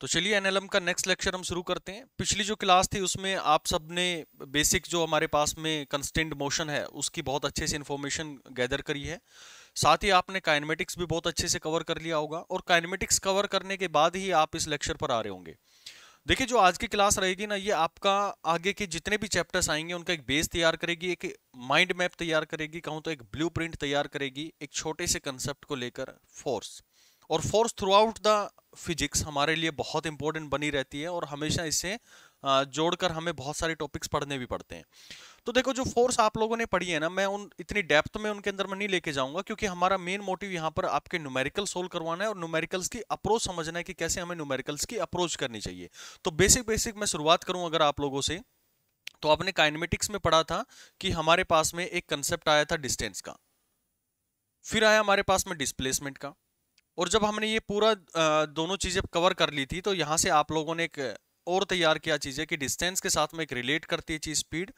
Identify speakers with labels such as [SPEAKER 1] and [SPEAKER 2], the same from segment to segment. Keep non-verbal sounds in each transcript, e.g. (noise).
[SPEAKER 1] तो चलिए एनएलएम का नेक्स्ट लेक्चर हम शुरू करते हैं पिछली जो क्लास थी उसमें आप सब ने बेसिक जो हमारे पास में कंस्टेंट मोशन है उसकी बहुत अच्छे से इन्फॉर्मेशन गैदर करी है साथ ही आपने काइनमेटिक्स भी बहुत अच्छे से कवर कर लिया होगा और काइनमेटिक्स कवर करने के बाद ही आप इस लेक्चर पर आ रहे होंगे देखिए जो आज की क्लास रहेगी ना ये आपका आगे के जितने भी चैप्टर्स आएंगे उनका एक बेस तैयार करेगी एक माइंड मैप तैयार करेगी कहूँ तो एक ब्लूप्रिंट तैयार करेगी एक छोटे से कंसेप्ट को लेकर फोर्स और force throughout the physics हमारे लिए बहुत इंपॉर्टेंट बनी रहती है और हमेशा इससे जोड़कर हमें बहुत सारे टॉपिक्स पढ़ने भी पड़ते हैं तो देखो जो फोर्स आप लोगों ने पढ़ी है ना मैं उन इतनी डेप्थ में उनके अंदर मैं नहीं लेके जाऊंगा क्योंकि हमारा मेन मोटिव यहाँ पर आपके न्यूमेरिकल सोल्व करवाना है और न्यूमेरिकल्स की अप्रोच समझना है कि कैसे हमें न्यूमेरिकल्स की अप्रोच करनी चाहिए तो बेसिक बेसिक मैं शुरुआत करूँ अगर आप लोगों से तो आपने काइनमेटिक्स में पढ़ा था कि हमारे पास में एक कंसेप्ट आया था डिस्टेंस का फिर आया हमारे पास में डिस्प्लेसमेंट का और जब हमने ये पूरा दोनों चीज़ें कवर कर ली थी तो यहाँ से आप लोगों ने एक और तैयार किया चीज़ें कि डिस्टेंस के साथ में एक रिलेट करती है चीज़ स्पीड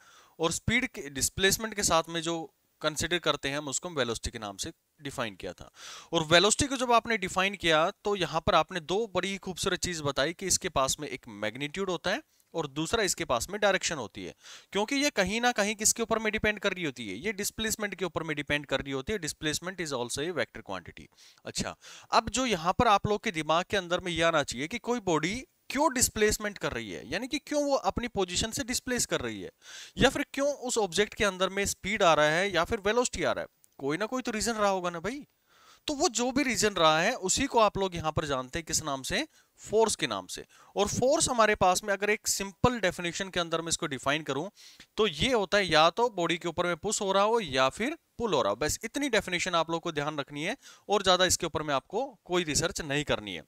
[SPEAKER 1] और स्पीड के डिस्प्लेसमेंट के साथ में जो कंसिडर करते हैं हम उसको वेलोसिटी के नाम से डिफाइन किया था और वेलोसिटी को जब आपने डिफाइन किया तो यहाँ पर आपने दो बड़ी खूबसूरत चीज़ बताई कि इसके पास में एक मैग्नीट्यूड होता है और दूसरा इसके पास में डायरेक्शन होती है क्योंकि ये कहीं ना कहीं किसके ऊपर में डिपेंड कर रही होती है ये डिस्प्लेसमेंट के ऊपर में डिपेंड कर रही होती है displacement is also a vector quantity अच्छा अब जो यहाँ पर आप लोग के दिमाग के अंदर में यह आना चाहिए कि कोई बॉडी क्यों डिस्प्लेसमेंट कर रही है यानी कि क्यों वो अपनी पोजीशन से डिस्प्लेस कर रही है या फिर क्यों उस ऑब्जेक्ट के अंदर में स्पीड आ रहा है या फिर वेलोसिटी आ रहा है कोई ना कोई तो रीजन रहा होगा ना भाई तो वो जो भी रीजन रहा है उसी को आप लोग यहां पर जानते हैं किस नाम से फोर्स के नाम से और फोर्स हमारे पास में अगर एक सिंपल डेफिनेशन के अंदर मैं इसको डिफाइन करूं तो ये होता है या तो बॉडी के ऊपर में पुश हो रहा हो या फिर पुल हो रहा हो बस इतनी डेफिनेशन आप लोग को ध्यान रखनी है और ज्यादा इसके ऊपर में आपको कोई रिसर्च नहीं करनी है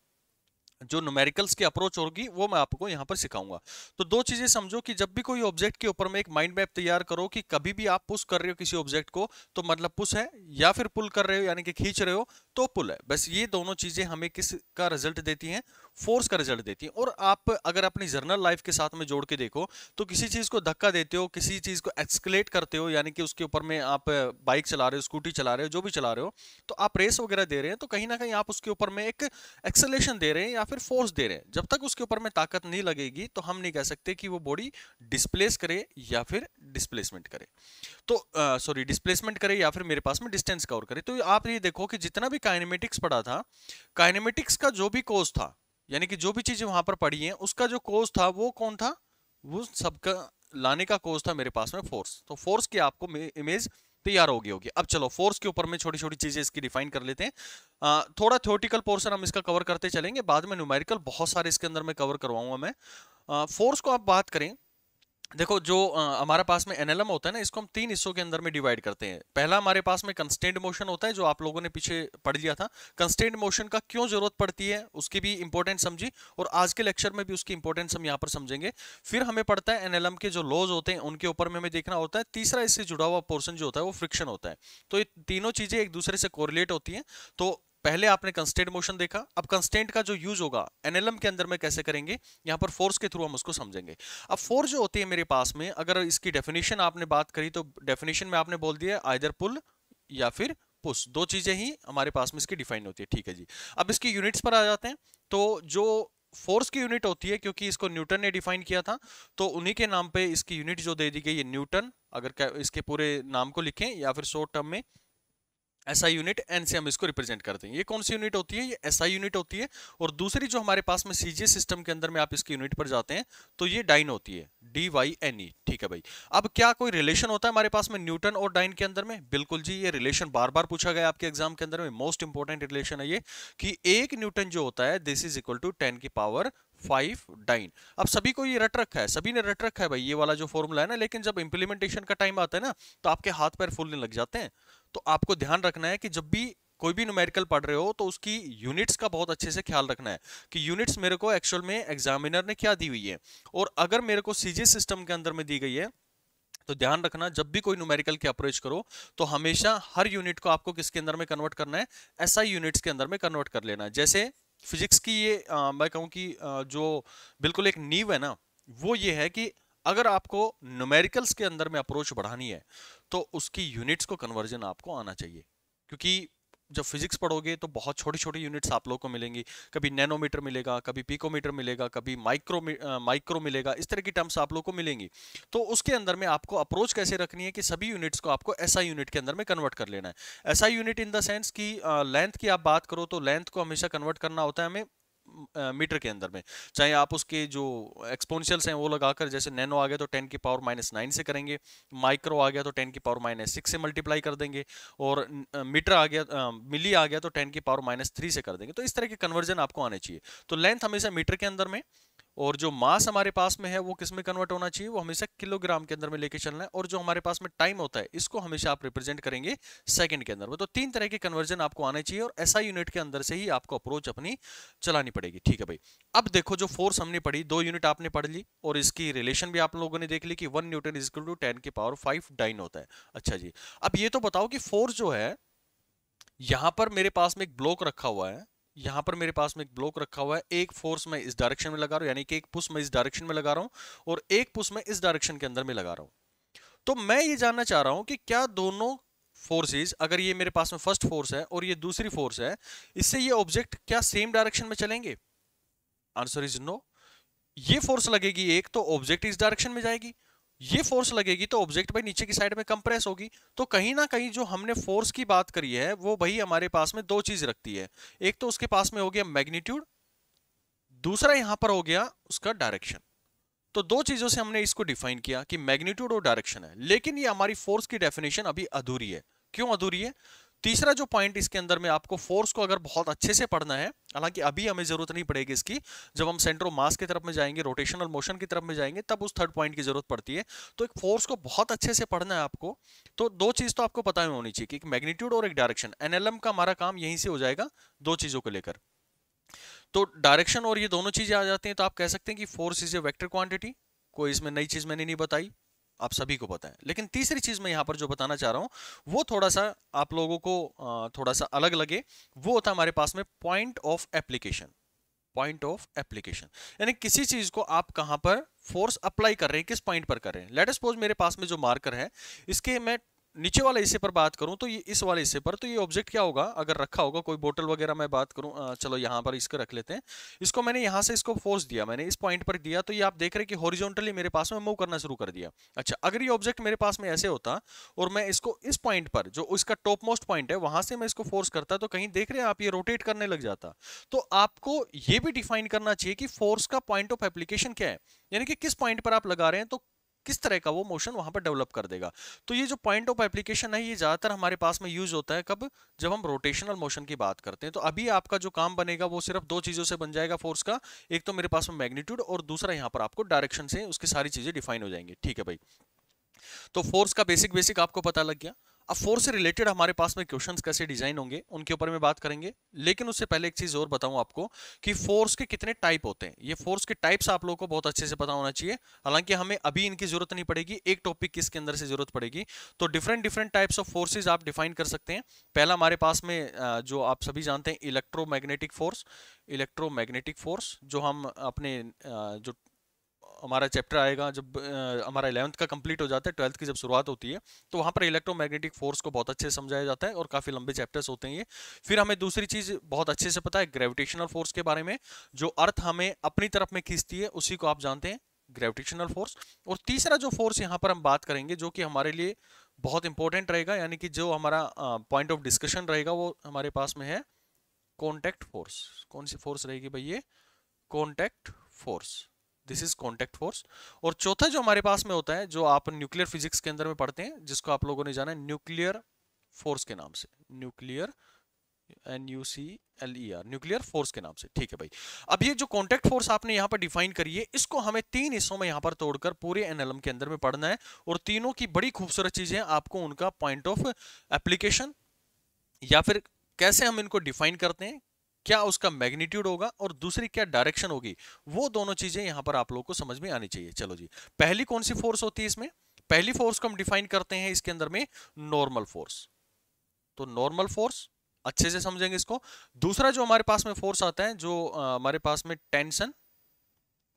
[SPEAKER 1] जो न्यूमेरिकल्स की अप्रोच होगी वो मैं आपको यहाँ पर सिखाऊंगा तो दो चीज़ें समझो कि जब भी कोई ऑब्जेक्ट के ऊपर में एक माइंड मैप तैयार करो कि कभी भी आप पुश कर रहे हो किसी ऑब्जेक्ट को तो मतलब पुश है या फिर पुल कर रहे हो यानी कि खींच रहे हो तो पुल है बस ये दोनों चीज़ें हमें किस का रिजल्ट देती हैं फोर्स का रिजल्ट देती है और आप अगर अपनी जर्नल लाइफ के साथ में जोड़ के देखो तो किसी चीज़ को धक्का देते हो किसी चीज़ को एक्सकलेट करते हो यानी कि उसके ऊपर में आप बाइक चला रहे हो स्कूटी चला रहे हो जो भी चला रहे हो तो आप रेस वगैरह दे रहे हैं तो कहीं ना कहीं आप उसके ऊपर में एक एक्सलेशन दे रहे हैं या फिर फोर्स दे रहे हैं जब तक उसके ऊपर में ताकत नहीं लगेगी तो हम नहीं कह सकते कि वो बॉडी डिस्प्लेस करे या फिर डिस्प्लेसमेंट करे तो सॉरी डिस्प्लेसमेंट करे या फिर मेरे पास में डिस्टेंस कवर करे तो आप ये देखो कि जितना भी काइनेमेटिक्स पढ़ा था काइनेमेटिक्स का जो भी कोर्स था यानी कि जो भी चीज़ें वहां पर पढ़ी हैं उसका जो कोर्स था वो कौन था वो सबका लाने का कोर्स था मेरे पास में फोर्स तो फोर्स की आपको इमेज तैयार हो गई होगी अब चलो फोर्स के ऊपर में छोटी छोटी चीजें इसकी डिफाइन कर लेते हैं आ, थोड़ा थ्योरेटिकल पोर्सन हम इसका कवर करते चलेंगे बाद में न्यूमेरिकल बहुत सारे इसके अंदर में कवर करवाऊंगा मैं फोर्स को आप बात करें देखो जो हमारे पास में एनएलएम होता है ना इसको हम तीन हिस्सों के अंदर में डिवाइड करते हैं पहला हमारे पास में कंस्टेंट मोशन होता है जो आप लोगों ने पीछे पढ़ लिया था कंस्टेंट मोशन का क्यों जरूरत पड़ती है उसकी भी इंपॉर्टेंट समझी और आज के लेक्चर में भी उसकी इंपॉर्टेंस हम यहाँ पर समझेंगे फिर हमें पड़ता है एनएलएम के जो लॉज होते हैं उनके ऊपर में हमें देखना होता है तीसरा इससे जुड़ा हुआ पोर्सन जो होता है वो फ्रिक्शन होता है तो ये तीनों चीज़ें एक दूसरे से कोरिलेट होती हैं तो पहले आपने कंस्टेंट मोशन देखा अब कंस्टेंट का जो यूज होगा एनएलएम के अंदर में कैसे करेंगे यहाँ पर फोर्स के थ्रू हम उसको समझेंगे अब फोर्स जो होती है मेरे पास में अगर इसकी डेफिनेशन आपने बात करी तो डेफिनेशन में आपने बोल दिया आइदर पुल या फिर पुश दो चीजें ही हमारे पास में इसकी डिफाइन होती है ठीक है जी अब इसकी यूनिट्स पर आ जाते हैं तो जो फोर्स की यूनिट होती है क्योंकि इसको न्यूटन ने डिफाइन किया था तो उन्हीं के नाम पे इसकी यूनिट जो दे दी गई है न्यूटन अगर इसके पूरे नाम को लिखें या फिर शॉर्ट टर्म में एसआई यूनिट एन से हम इसको रिप्रेजेंट करते हैं ये कौन सी यूनिट होती है ये एसआई यूनिट होती है और दूसरी जो हमारे पास में सीजे सिस्टम के अंदर में आप इसकी यूनिट पर जाते हैं तो ये डाइन होती है डी वाई एन ई ठीक है भाई अब क्या कोई रिलेशन होता है हमारे पास में न्यूटन और डाइन के अंदर में बिल्कुल जी ये रिलेशन बार बार पूछा गया आपके एग्जाम के अंदर में मोस्ट इंपॉर्टेंट रिलेशन है ये कि एक न्यूटन जो होता है this is equal to ten की पावर फाइव डाइन अब सभी को ये रट रखा है सभी ने रट रखा है भाई ये वाला जो फॉर्मूला है ना लेकिन जब इम्प्लीमेंटेशन का टाइम आता है ना तो आपके हाथ पैर फूलने लग जाते हैं तो आपको ध्यान रखना है कि जब भी कोई भी न्यूमेरिकल पढ़ रहे हो तो उसकी यूनिट्स का बहुत अच्छे से ख्याल रखना है कि यूनिट्स मेरे को एक्चुअल में एग्जामिनर ने क्या दी हुई है और अगर मेरे को सीजी सिस्टम के अंदर में दी गई है तो ध्यान रखना जब भी कोई न्यूमेरिकल की अप्रोच करो तो हमेशा हर यूनिट को आपको किसके अंदर में कन्वर्ट करना है एसआई यूनिट्स के अंदर में कन्वर्ट कर लेना है जैसे फिजिक्स की ये आ, मैं कहूँ कि जो बिल्कुल एक नींव है ना वो ये है कि अगर आपको न्यूमेरिकल्स के अंदर में अप्रोच बढ़ानी है तो उसकी यूनिट्स को कन्वर्जन आपको आना चाहिए क्योंकि जब फिजिक्स पढ़ोगे तो बहुत छोटी छोटी यूनिट्स आप लोग को मिलेंगी कभी नैनोमीटर मिलेगा कभी पिकोमीटर मिलेगा कभी माइक्रो माइक्रो मिलेगा इस तरह की टर्म्स आप लोग को मिलेंगी तो उसके अंदर में आपको अप्रोच कैसे रखनी है कि सभी यूनिट्स को आपको ऐसा यूनिट के अंदर में कन्वर्ट कर लेना है ऐसा यूनिट इन द सेंस की लेंथ की आप बात करो तो लेंथ को हमेशा कन्वर्ट करना होता है हमें मीटर के अंदर में चाहे आप उसके जो एक्सपोनशियल्स हैं वो लगाकर जैसे नैनो आ गया तो टेन की पावर माइनस नाइन से करेंगे माइक्रो आ गया तो टेन की पावर माइनस सिक्स से मल्टीप्लाई कर देंगे और मीटर आ गया मिली आ गया तो टेन की पावर माइनस थ्री से कर देंगे तो इस तरह के कन्वर्जन आपको आने चाहिए तो लेंथ हमेशा मीटर के अंदर में और जो मास हमारे पास में है वो किस में कन्वर्ट होना चाहिए वो हमेशा किलोग्राम के अंदर में लेके चलना है और जो हमारे पास में टाइम होता है इसको हमेशा आप रिप्रेजेंट करेंगे सेकंड के अंदर में तो तीन तरह के कन्वर्जन आपको आने चाहिए और ऐसा यूनिट के अंदर से ही आपको अप्रोच अपनी चलानी पड़ेगी ठीक है भाई अब देखो जो फोर्स हमने पढ़ी दो यूनिट आपने पढ़ ली और इसकी रिलेशन भी आप लोगों ने देख ली कि one newton is to ten के पावर फाइव डाइन होता है अच्छा जी अब ये तो बताओ कि फोर्स जो है यहां पर मेरे पास में एक ब्लॉक रखा हुआ है यहाँ पर मेरे पास में एक ब्लॉक रखा हुआ है एक फोर्स मैं इस डायरेक्शन में लगा रहा हूँ यानी कि एक पुश मैं इस डायरेक्शन में लगा रहा हूँ और एक पुश मैं इस डायरेक्शन के अंदर में लगा रहा हूँ तो मैं ये जानना चाह रहा हूँ कि क्या दोनों फोर्सेज अगर ये मेरे पास में फर्स्ट फोर्स है और ये दूसरी फोर्स है इससे ये ऑब्जेक्ट क्या सेम डायरेक्शन में चलेंगे आंसर इज नो ये फोर्स लगेगी एक तो ऑब्जेक्ट इस डायरेक्शन में जाएगी ये फोर्स लगेगी तो ऑब्जेक्ट भाई नीचे की साइड में कंप्रेस होगी तो कहीं ना कहीं जो हमने फोर्स की बात करी है वो भाई हमारे पास में दो चीज रखती है एक तो उसके पास में हो गया मैग्नीट्यूड दूसरा यहां पर हो गया उसका डायरेक्शन तो दो चीजों से हमने इसको डिफाइन किया कि मैग्नीट्यूड और डायरेक्शन है लेकिन ये हमारी फोर्स की डेफिनेशन अभी अधूरी है क्यों अधूरी है तीसरा जो पॉइंट इसके अंदर में आपको फोर्स को अगर बहुत अच्छे से पढ़ना है हालांकि अभी हमें जरूरत नहीं पड़ेगी इसकी जब हम सेंटर ऑफ मास की तरफ में जाएंगे रोटेशनल मोशन की तरफ में जाएंगे तब उस थर्ड पॉइंट की जरूरत पड़ती है तो एक फोर्स को बहुत अच्छे से पढ़ना है आपको तो दो चीज तो आपको पता ही होनी चाहिए कि एक मैग्नीट्यूड और एक डायरेक्शन एनएलएम का हमारा काम यहीं से हो जाएगा दो चीजों को लेकर तो डायरेक्शन और ये दोनों चीजें आ जाती हैं तो आप कह सकते हैं कि force is a vector quantity कोई इसमें नई चीज मैंने नहीं बताई आप सभी को पता है लेकिन तीसरी चीज़ मैं यहाँ पर जो बताना चाह रहा हूँ वो थोड़ा सा आप लोगों को थोड़ा सा अलग लगे वो होता हमारे पास में point of application point of application यानी किसी चीज को आप कहां पर फोर्स अप्लाई कर रहे हैं किस पॉइंट पर कर रहे हैं लेट सपोज मेरे पास में जो मार्कर है इसके मैं नीचे वाले हिस्से पर बात करूं तो ये इस वाले हिस्से पर तो ये ऑब्जेक्ट क्या होगा अगर रखा होगा कोई बोतल वगैरह मैं बात करूं चलो यहाँ पर इसको रख लेते हैं इसको मैंने यहाँ से इसको फोर्स दिया मैंने इस पॉइंट पर दिया तो ये आप देख रहे हैं कि हॉरिजॉन्टली मेरे पास में मूव करना शुरू कर दिया अच्छा अगर ये ऑब्जेक्ट मेरे पास में ऐसे होता और मैं इसको इस पॉइंट पर जो इसका टॉप मोस्ट पॉइंट है वहां से मैं इसको फोर्स करता तो कहीं देख रहे हैं आप ये रोटेट करने लग जाता तो आपको ये भी डिफाइन करना चाहिए कि फोर्स का पॉइंट ऑफ एप्लीकेशन क्या है यानी कि किस पॉइंट पर आप लगा रहे हैं तो किस तरह का वो मोशन वहां पर डेवलप कर देगा तो ये जो पॉइंट ऑफ एप्लीकेशन है ये ज्यादातर हमारे पास में यूज होता है कब जब हम रोटेशनल मोशन की बात करते हैं तो अभी आपका जो काम बनेगा वो सिर्फ दो चीजों से बन जाएगा फोर्स का एक तो मेरे पास में मैग्नीट्यूड और दूसरा यहाँ पर आपको डायरेक्शन से उसकी सारी चीजें डिफाइन हो जाएंगी ठीक है भाई तो फोर्स का बेसिक बेसिक आपको पता लग गया अब फोर से रिलेटेड हमारे पास में क्वेश्चन कैसे डिजाइन होंगे उनके ऊपर में बात करेंगे लेकिन उससे पहले एक चीज और बताऊं आपको कि फोर्स के कितने टाइप होते हैं ये फोर्स के टाइप्स आप लोगों को बहुत अच्छे से पता होना चाहिए हालांकि हमें अभी इनकी जरूरत नहीं पड़ेगी एक टॉपिक किसके अंदर से जरूरत पड़ेगी तो different different types of forces आप डिफाइन कर सकते हैं पहला हमारे पास में जो आप सभी जानते हैं इलेक्ट्रोमैग्नेटिक फोर्स इलेक्ट्रोमैग्नेटिक फोर्स जो हम अपने जो हमारा चैप्टर आएगा जब हमारा इलेवंथ का कंप्लीट हो जाता है ट्वेल्थ की जब शुरुआत होती है तो वहाँ पर इलेक्ट्रोमैग्नेटिक फोर्स को बहुत अच्छे से समझाया जाता है और काफ़ी लंबे चैप्टर्स होते हैं ये फिर हमें दूसरी चीज़ बहुत अच्छे से पता है ग्रेविटेशनल फोर्स के बारे में जो अर्थ हमें अपनी तरफ में खींचती है उसी को आप जानते हैं ग्रेविटेशनल फोर्स और तीसरा जो फोर्स यहाँ पर हम बात करेंगे जो कि हमारे लिए बहुत इंपॉर्टेंट रहेगा यानी कि जो हमारा पॉइंट ऑफ डिस्कशन रहेगा वो हमारे पास में है कॉन्टैक्ट फोर्स कौन सी फोर्स रहेगी भाई ये contact force this is contact force और चौथा जो हमारे पास में होता है जो आप न्यूक्लियर फिजिक्स के अंदर में पढ़ते हैं जिसको आप लोगों ने जाना है न्यूक्लियर फोर्स के नाम से nuclear N U C L E R nuclear force के नाम से ठीक है भाई अब ये जो कॉन्टैक्ट फोर्स आपने यहाँ पर डिफाइन करी है इसको हमें तीन हिस्सों में यहाँ पर तोड़कर पूरे एनएलएम के अंदर में पढ़ना है और तीनों की बड़ी खूबसूरत चीजें है आपको उनका पॉइंट ऑफ एप्लीकेशन या फिर कैसे हम इनको डिफाइन करते हैं क्या उसका मैग्नीट्यूड होगा और दूसरी क्या डायरेक्शन होगी वो दोनों चीजें यहां पर आप लोगों को समझ में आनी चाहिए चलो जी पहली कौन सी फोर्स होती है इसमें पहली फोर्स को हम डिफाइन करते हैं इसके अंदर में नॉर्मल फोर्स तो नॉर्मल फोर्स अच्छे से समझेंगे इसको दूसरा जो हमारे पास में फोर्स आता है जो हमारे पास में टेंशन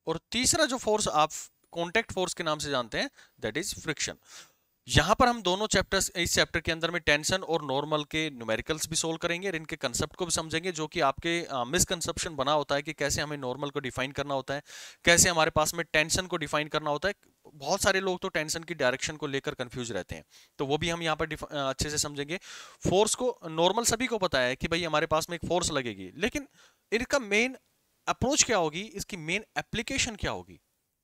[SPEAKER 1] और तीसरा जो फोर्स आप कॉन्टेक्ट फोर्स के नाम से जानते हैं दैट इज फ्रिक्शन यहां पर हम दोनों चैप्टर्स इस चैप्टर के अंदर में टेंशन और नॉर्मल के न्यूमेरिकल्स भी सोल्व करेंगे और इनके कंसेप्ट को भी समझेंगे जो कि आपके मिसकंसेप्शन बना होता है कि कैसे हमें नॉर्मल को डिफाइन करना होता है कैसे हमारे पास में टेंशन को डिफाइन करना होता है बहुत सारे लोग तो टेंशन की डायरेक्शन को लेकर कंफ्यूज रहते हैं तो वो भी हम यहाँ पर अच्छे से समझेंगे फोर्स को नॉर्मल सभी को पता है कि भाई हमारे पास में एक फोर्स लगेगी लेकिन इनका मेन अप्रोच क्या होगी इसकी मेन एप्लीकेशन क्या होगी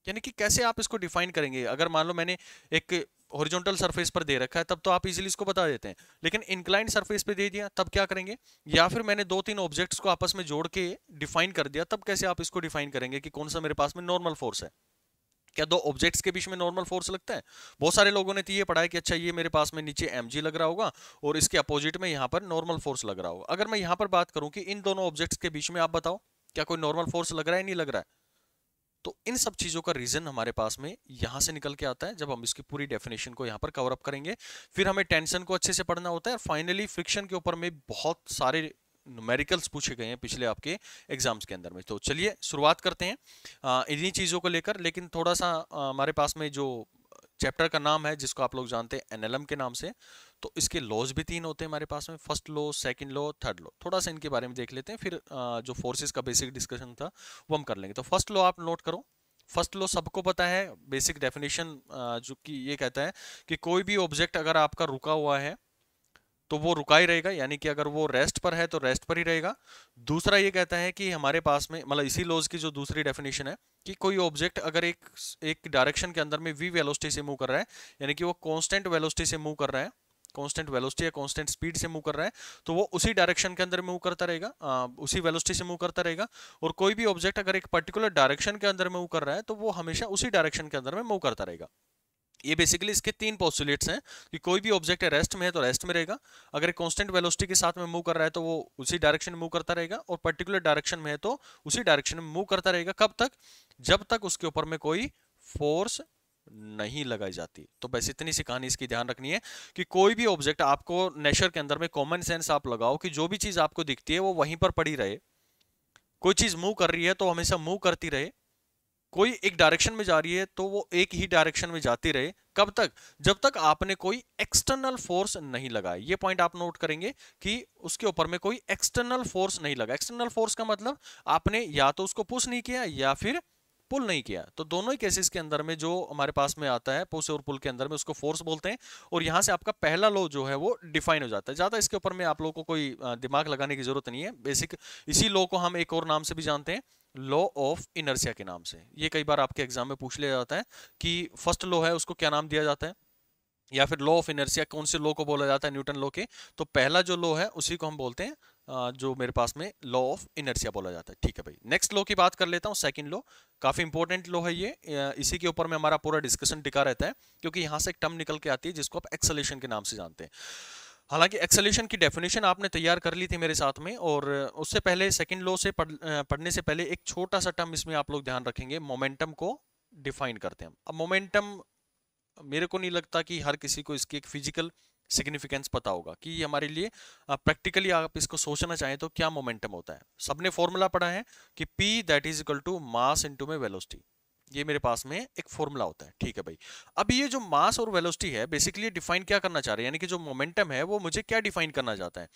[SPEAKER 1] यानी कि कैसे आप इसको डिफाइन करेंगे अगर मान लो मैंने एक हॉरिजॉन्टल सरफेस पर दे रखा है तब तो आप इजीली इसको बता देते हैं लेकिन इंक्लाइंड सरफेस पे दे दिया तब क्या करेंगे या फिर मैंने दो तीन ऑब्जेक्ट्स को आपस में जोड़ के डिफाइन कर दिया तब कैसे आप इसको डिफाइन करेंगे कि कौन सा मेरे पास में नॉर्मल फोर्स है क्या दो ऑब्जेक्ट्स के बीच में नॉर्मल फोर्स लगता है बहुत सारे लोगों ने तो ये पढ़ा है कि अच्छा ये मेरे पास में नीचे एम लग रहा होगा और इसके अपोजिट में यहाँ पर नॉर्मल फोर्स लग रहा होगा अगर मैं यहाँ पर बात करूँ कि इन दोनों ऑब्जेक्ट्स के बीच में आप बताओ क्या कोई नॉर्मल फोर्स लग रहा है नहीं लग रहा है तो इन सब चीज़ों का रीज़न हमारे पास में यहाँ से निकल के आता है जब हम इसकी पूरी डेफिनेशन को यहाँ पर कवर अप करेंगे फिर हमें टेंशन को अच्छे से पढ़ना होता है और फाइनली फ्रिक्शन के ऊपर में बहुत सारे न्यूमेरिकल्स पूछे गए हैं पिछले आपके एग्जाम्स के अंदर में तो चलिए शुरुआत करते हैं इन्हीं चीज़ों को लेकर लेकिन थोड़ा सा हमारे पास में जो चैप्टर का नाम है जिसको आप लोग जानते हैं एनएलएम के नाम से तो इसके लॉज भी तीन होते हैं हमारे पास में first law second law third law थोड़ा सा इनके बारे में देख लेते हैं फिर जो फोर्सेस का बेसिक डिस्कशन था वो हम कर लेंगे तो फर्स्ट लॉ आप नोट करो फर्स्ट लॉ सबको पता है बेसिक डेफिनेशन जो कि ये कहता है कि कोई भी ऑब्जेक्ट अगर आपका रुका हुआ है तो वो रुका ही रहेगा यानी कि अगर वो रेस्ट पर है तो रेस्ट पर ही रहेगा दूसरा ये कहता है कि हमारे पास में मतलब इसी लॉज की जो दूसरी डेफिनेशन है कि कोई ऑब्जेक्ट अगर एक एक डायरेक्शन के अंदर में वी वेलोसिटी से मूव कर रहा है यानी कि वो कांस्टेंट वेलोसिटी से मूव कर रहा है कांस्टेंट वेलोसिटी या कांस्टेंट स्पीड से मूव कर रहा है तो वो उसी डायरेक्शन के अंदर मूव करता रहेगा उसी वेलोसिटी से मूव करता रहेगा और कोई भी ऑब्जेक्ट अगर एक पर्टिकुलर डायरेक्शन के अंदर मूव कर रहा है तो वो हमेशा उसी डायरेक्शन के अंदर में मूव करता रहेगा ये बेसिकली इसके तीन पॉस्टुलेट्स हैं कि कोई भी ऑब्जेक्ट है रेस्ट में है तो रेस्ट में रहेगा अगर कांस्टेंट वेलोसिटी के साथ में मूव कर रहा है तो वो उसी डायरेक्शन में मूव करता रहेगा और पर्टिकुलर डायरेक्शन में है तो उसी डायरेक्शन में मूव करता रहेगा कब तक जब तक उसके ऊपर में कोई फोर्स नहीं लगाई जाती तो बस इतनी सी कहानी इसकी ध्यान रखनी है कि कोई भी ऑब्जेक्ट आपको नेचर के अंदर में कॉमन सेंस आप लगाओ कि जो भी चीज आपको दिखती है वो वहीं पर पड़ी रहे कोई चीज मूव कर रही है तो हमेशा मूव करती रहे कोई एक डायरेक्शन में जा रही है तो वो एक ही डायरेक्शन में जाती रहे कब तक जब तक आपने कोई एक्सटर्नल फोर्स नहीं लगाया ये पॉइंट आप नोट करेंगे कि उसके ऊपर में कोई एक्सटर्नल फोर्स नहीं लगा एक्सटर्नल फोर्स का मतलब आपने या तो उसको पुश नहीं किया या फिर पुल नहीं किया तो दोनों ही केसेस के अंदर में जो हमारे पास में आता है पुश और पुल के अंदर में उसको फोर्स बोलते हैं और यहाँ से आपका पहला लॉ जो है वो डिफाइन हो जाता है ज़्यादा इसके ऊपर में आप लोगों को कोई दिमाग लगाने की जरूरत नहीं है बेसिक इसी लॉ को हम एक और नाम से भी जानते हैं लॉ ऑफ इनर्सिया के नाम से ये कई बार आपके एग्जाम में पूछ लिया जाता है कि फर्स्ट लॉ है उसको क्या नाम दिया जाता है या फिर लॉ ऑफ इनर्सिया कौन से लॉ को बोला जाता है न्यूटन लॉ के तो पहला जो लॉ है उसी को हम बोलते हैं जो मेरे पास में लॉ ऑफ इनर्सिया बोला जाता है ठीक है भाई नेक्स्ट लॉ की बात कर लेता हूँ सेकंड लॉ काफ़ी इंपॉर्टेंट लॉ है ये इसी के ऊपर में हमारा पूरा डिस्कशन टिका रहता है क्योंकि यहाँ से एक टर्म निकल के आती है जिसको आप एक्सलेशन के नाम से जानते हैं हालांकि एक्सलेशन की डेफिनेशन आपने तैयार कर ली थी मेरे साथ में और उससे पहले सेकेंड लॉ से पढ़, पढ़ने से पहले एक छोटा सा टर्म इसमें आप लोग ध्यान रखेंगे मोमेंटम को डिफाइन करते हैं अब मोमेंटम मेरे को नहीं लगता कि हर किसी को इसकी एक फिजिकल सिग्निफिकेंस पता होगा कि हमारे लिए प्रैक्टिकली आप इसको सोचना चाहें तो क्या मोमेंटम होता है सबने फॉर्मूला पढ़ा है कि P that is equal to mass into में वेलोसिटी ये मेरे पास में एक फॉर्मूला होता है ठीक है भाई अब ये जो मास और वेलोसिटी है बेसिकली डिफाइन क्या करना चाह रहे हैं यानी कि जो मोमेंटम है वो मुझे क्या डिफाइन करना चाहता है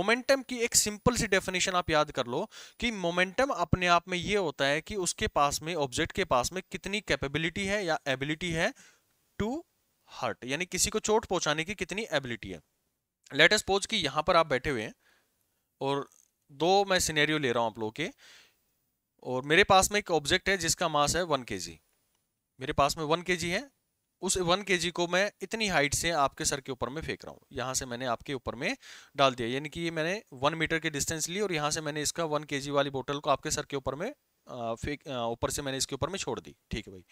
[SPEAKER 1] मोमेंटम की एक सिंपल सी डेफिनेशन आप याद कर लो कि मोमेंटम अपने आप में ये होता है कि उसके पास में ऑब्जेक्ट के पास में कितनी कैपेबिलिटी है या एबिलिटी है टू हर्ट यानी किसी को चोट पहुंचाने की कितनी एबिलिटी है लेट सपोज कि यहां पर आप बैठे हुए हैं और दो मैं सिनेरियो ले रहा हूं आप लोगों के और मेरे पास में एक ऑब्जेक्ट है जिसका मास है वन के मेरे पास में वन के है उस वन के को मैं इतनी हाइट से आपके सर के ऊपर में फेंक रहा हूँ यहाँ से मैंने आपके ऊपर में डाल दिया यानी कि ये मैंने वन मीटर के डिस्टेंस ली और यहाँ से मैंने इसका वन के वाली बोतल को आपके सर के ऊपर में फेक ऊपर से मैंने इसके ऊपर में छोड़ दी ठीक है भाई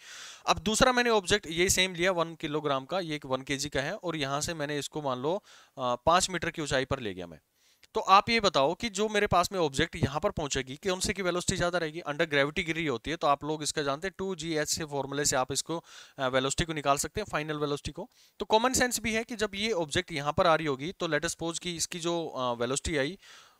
[SPEAKER 1] अब दूसरा मैंने ऑब्जेक्ट ये सेम लिया वन किलोग्राम का ये एक वन के का है और यहाँ से मैंने इसको मान लो पाँच मीटर की ऊंचाई पर ले गया मैं तो आप ये बताओ कि जो मेरे पास में ऑब्जेक्ट यहाँ पर पहुँचेगी कि उनसे की वेलोसिटी ज़्यादा रहेगी अंडर ग्रेविटी गिरी होती है तो आप लोग इसका जानते हैं टू जी एच से फॉर्मूले से आप इसको वेलोसिटी को निकाल सकते हैं फाइनल वेलोसिटी को तो कॉमन सेंस भी है कि जब ये ऑब्जेक्ट यहाँ पर आ रही होगी तो लेट पोज की इसकी जो वेलोसिटी आई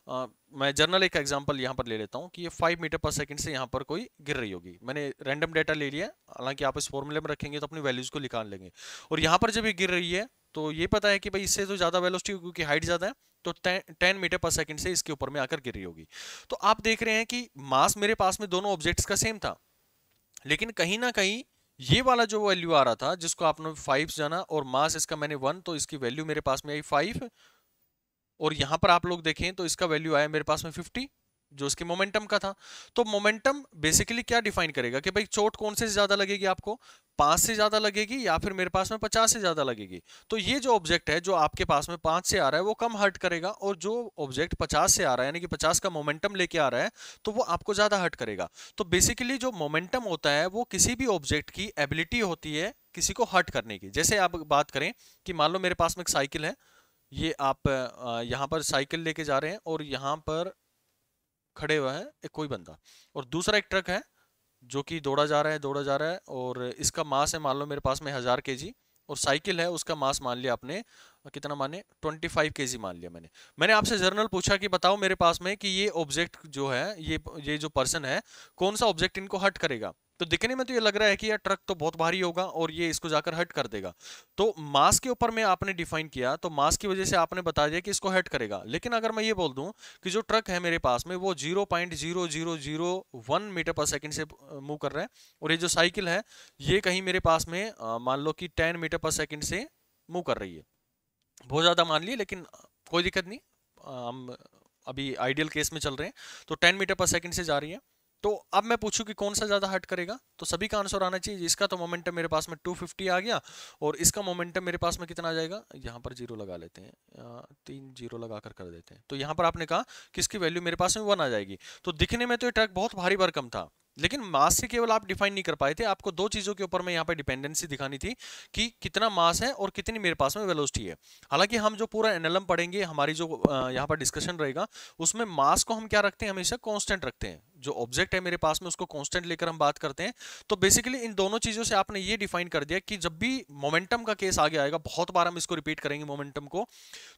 [SPEAKER 1] मैं जर्नल एक एग्जांपल यहाँ पर ले लेता हूँ कि ये फाइव मीटर पर सेकंड से यहाँ पर कोई गिर रही होगी मैंने रैंडम डेटा ले लिया हालांकि आप इस फॉर्मूले में रखेंगे तो अपनी वैल्यूज़ को निकाल लेंगे और यहाँ पर जब ये गिर रही है तो ये पता है कि भाई इससे तो ज़्यादा वेलोसिटी क्योंकि हाइट ज़्यादा है तो टेन मीटर पर सेकंड से इसके ऊपर में आकर गिर रही होगी तो आप देख रहे हैं कि मास मेरे पास में दोनों ऑब्जेक्ट्स का सेम था लेकिन कहीं ना कहीं ये वाला जो वैल्यू आ रहा था जिसको आपने फाइव जाना और मास इसका मैंने वन तो इसकी वैल्यू मेरे पास में आई फाइव और यहां पर आप लोग देखें तो इसका वैल्यू आया मेरे पास में फिफ्टी जो इसके मोमेंटम का था तो मोमेंटम बेसिकली क्या डिफाइन करेगा कि भाई चोट कौन से ज्यादा लगेगी आपको पांच से ज्यादा लगेगी या फिर मेरे पास में पचास से ज्यादा लगेगी तो ये जो ऑब्जेक्ट है जो आपके पास में पांच से आ रहा है वो कम हर्ट करेगा और जो ऑब्जेक्ट पचास से आ रहा है यानी कि पचास का मोमेंटम लेके आ रहा है तो वो आपको ज्यादा हर्ट करेगा तो बेसिकली जो मोमेंटम होता है वो किसी भी ऑब्जेक्ट की एबिलिटी होती है किसी को हर्ट करने की जैसे आप बात करें कि मान लो मेरे पास में एक साइकिल है ये आप यहाँ पर साइकिल लेके जा रहे हैं और यहाँ पर खड़े हुए हैं एक कोई बंदा और दूसरा एक ट्रक है जो कि दौड़ा जा रहा है दौड़ा जा रहा है और इसका मास है मान लो मेरे पास में हज़ार के जी और साइकिल है उसका मास मान लिया आपने कितना माने 25 के मान लिया मैंने मैंने आपसे जर्नल पूछा कि बताओ मेरे पास में कि ये ऑब्जेक्ट जो है ये ये जो पर्सन है कौन सा ऑब्जेक्ट इनको हट करेगा तो दिखने में तो ये लग रहा है कि यार ट्रक तो बहुत भारी होगा और ये इसको जाकर हट कर देगा तो मास के ऊपर में आपने डिफाइन किया तो मास की वजह से आपने बता दिया कि इसको हट करेगा लेकिन अगर मैं ये बोल दूं कि जो ट्रक है मेरे पास में वो 0.0001 मीटर पर सेकंड से मूव कर रहा है और ये जो साइकिल है ये कहीं मेरे पास में मान लो कि टेन मीटर पर सेकेंड से मूव कर रही है बहुत ज़्यादा मान लिए लेकिन कोई दिक्कत नहीं हम अभी आइडियल केस में चल रहे हैं तो टेन मीटर पर सेकेंड से जा रही है तो अब मैं पूछूं कि कौन सा ज़्यादा हट करेगा तो सभी का आंसर आना चाहिए इसका तो मोमेंटम मेरे पास में 250 आ गया और इसका मोमेंटम मेरे पास में कितना आ जाएगा यहाँ पर जीरो लगा लेते हैं तीन जीरो लगा कर कर देते हैं तो यहाँ पर आपने कहा कि इसकी वैल्यू मेरे पास में वन आ जाएगी तो दिखने में तो ये ट्रक बहुत भारी भरकम था लेकिन मास से केवल आप डिफाइन नहीं कर पाए थे आपको दो चीज़ों के ऊपर में यहाँ पे डिपेंडेंसी दिखानी थी कि कितना मास है और कितनी मेरे पास में वेलोसिटी है हालांकि हम जो पूरा एनएलएम पढ़ेंगे हमारी जो यहाँ पर डिस्कशन रहेगा उसमें मास को हम क्या रखते हैं हमेशा कांस्टेंट रखते हैं जो ऑब्जेक्ट है मेरे पास में उसको कॉन्स्टेंट लेकर हम बात करते हैं तो बेसिकली इन दोनों चीज़ों से आपने ये डिफाइन कर दिया कि जब भी मोमेंटम का केस आगे आएगा बहुत बार हम इसको रिपीट करेंगे मोमेंटम को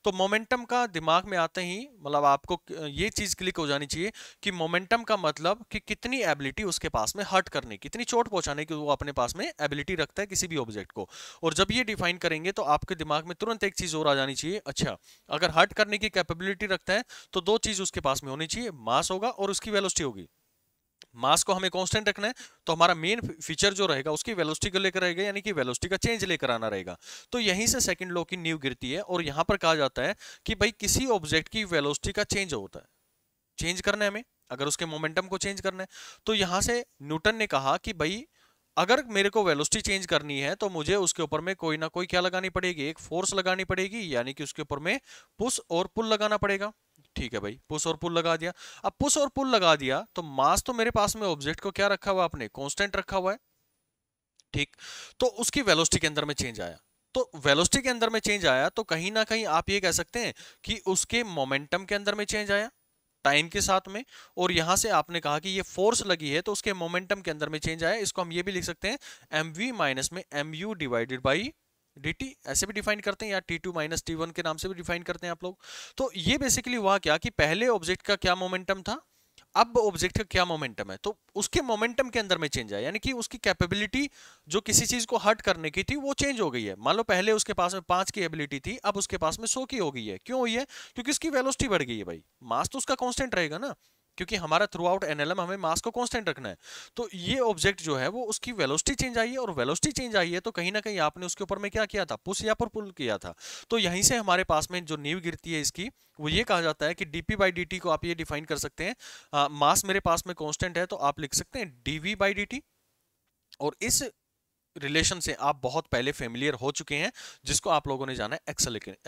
[SPEAKER 1] तो मोमेंटम का दिमाग में आते ही मतलब आपको ये चीज़ क्लिक हो जानी चाहिए कि मोमेंटम का मतलब कि कितनी एबिलिटी एबिलिटी उसके पास में हट करने की इतनी चोट पहुंचाने की वो अपने पास में एबिलिटी रखता है किसी भी ऑब्जेक्ट को और जब ये डिफाइन करेंगे तो आपके दिमाग में तुरंत एक चीज़ और आ जानी चाहिए अच्छा अगर हट करने की कैपेबिलिटी रखता है तो दो चीज़ उसके पास में होनी चाहिए मास होगा और उसकी वेलोस्टी होगी मास को हमें कांस्टेंट रखना है तो हमारा मेन फीचर जो रहेगा उसकी वेलोसिटी को लेकर रहेगा यानी कि वेलोसिटी का चेंज लेकर आना रहेगा तो यहीं से सेकंड लॉ की न्यू गिरती है और यहां पर कहा जाता है कि भाई किसी ऑब्जेक्ट की वेलोसिटी का चेंज होता है चेंज करना है हमें अगर उसके मोमेंटम को चेंज करना है तो यहां से न्यूटन ने कहा कि भाई अगर मेरे को वेलोसिटी चेंज करनी है तो मुझे उसके ऊपर में कोई ना कोई क्या लगानी पड़ेगी एक फोर्स लगानी पड़ेगी यानी कि उसके ऊपर में पुश और पुल लगाना पड़ेगा ठीक है भाई पुश और पुल लगा दिया अब पुश और पुल लगा दिया तो मास तो मेरे पास में ऑब्जेक्ट को क्या रखा हुआ आपने कॉन्स्टेंट रखा हुआ है ठीक तो उसकी वेलोसिटी के अंदर में चेंज आया तो वेलोसिटी के अंदर में चेंज आया तो कहीं ना कहीं आप ये कह सकते हैं कि उसके मोमेंटम के अंदर में चेंज आया टाइम के साथ में और यहां से आपने कहा कि ये फोर्स लगी है तो उसके मोमेंटम के अंदर में चेंज आया इसको हम ये भी लिख सकते हैं एम वी माइनस में M U divided by D T ऐसे भी डिफाइन करते हैं या T two minus T one के नाम से भी डिफाइन करते हैं आप लोग तो ये बेसिकली हुआ क्या कि पहले ऑब्जेक्ट का क्या मोमेंटम था अब ऑब्जेक्ट का क्या मोमेंटम है तो उसके मोमेंटम के अंदर में चेंज आया यानी कि उसकी कैपेबिलिटी जो किसी चीज को हर्ट करने की थी वो चेंज हो गई है मान लो पहले उसके पास में पांच की एबिलिटी थी अब उसके पास में सो की हो गई है क्यों हुई है क्योंकि उसकी वेलोसिटी बढ़ गई है भाई मास तो उसका कॉन्स्टेंट रहेगा ना क्योंकि हमारा थ्रू आउट एनएलएम हमें मास को कांस्टेंट रखना है तो ये ऑब्जेक्ट जो है वो उसकी वेलोसिटी चेंज आई है और वेलोसिटी चेंज आई है तो कहीं ना कहीं आपने उसके ऊपर में क्या किया था पुश या पर पुल किया था तो यहीं से हमारे पास में जो नींव गिरती है इसकी वो ये कहा जाता है कि डीपी बाई डी को आप ये डिफाइन कर सकते हैं मास मेरे पास में कॉन्स्टेंट है तो आप लिख सकते हैं डीवी बाई और इस रिलेशन से आप बहुत पहले फेमिलियर हो चुके हैं जिसको आप लोगों ने जाना है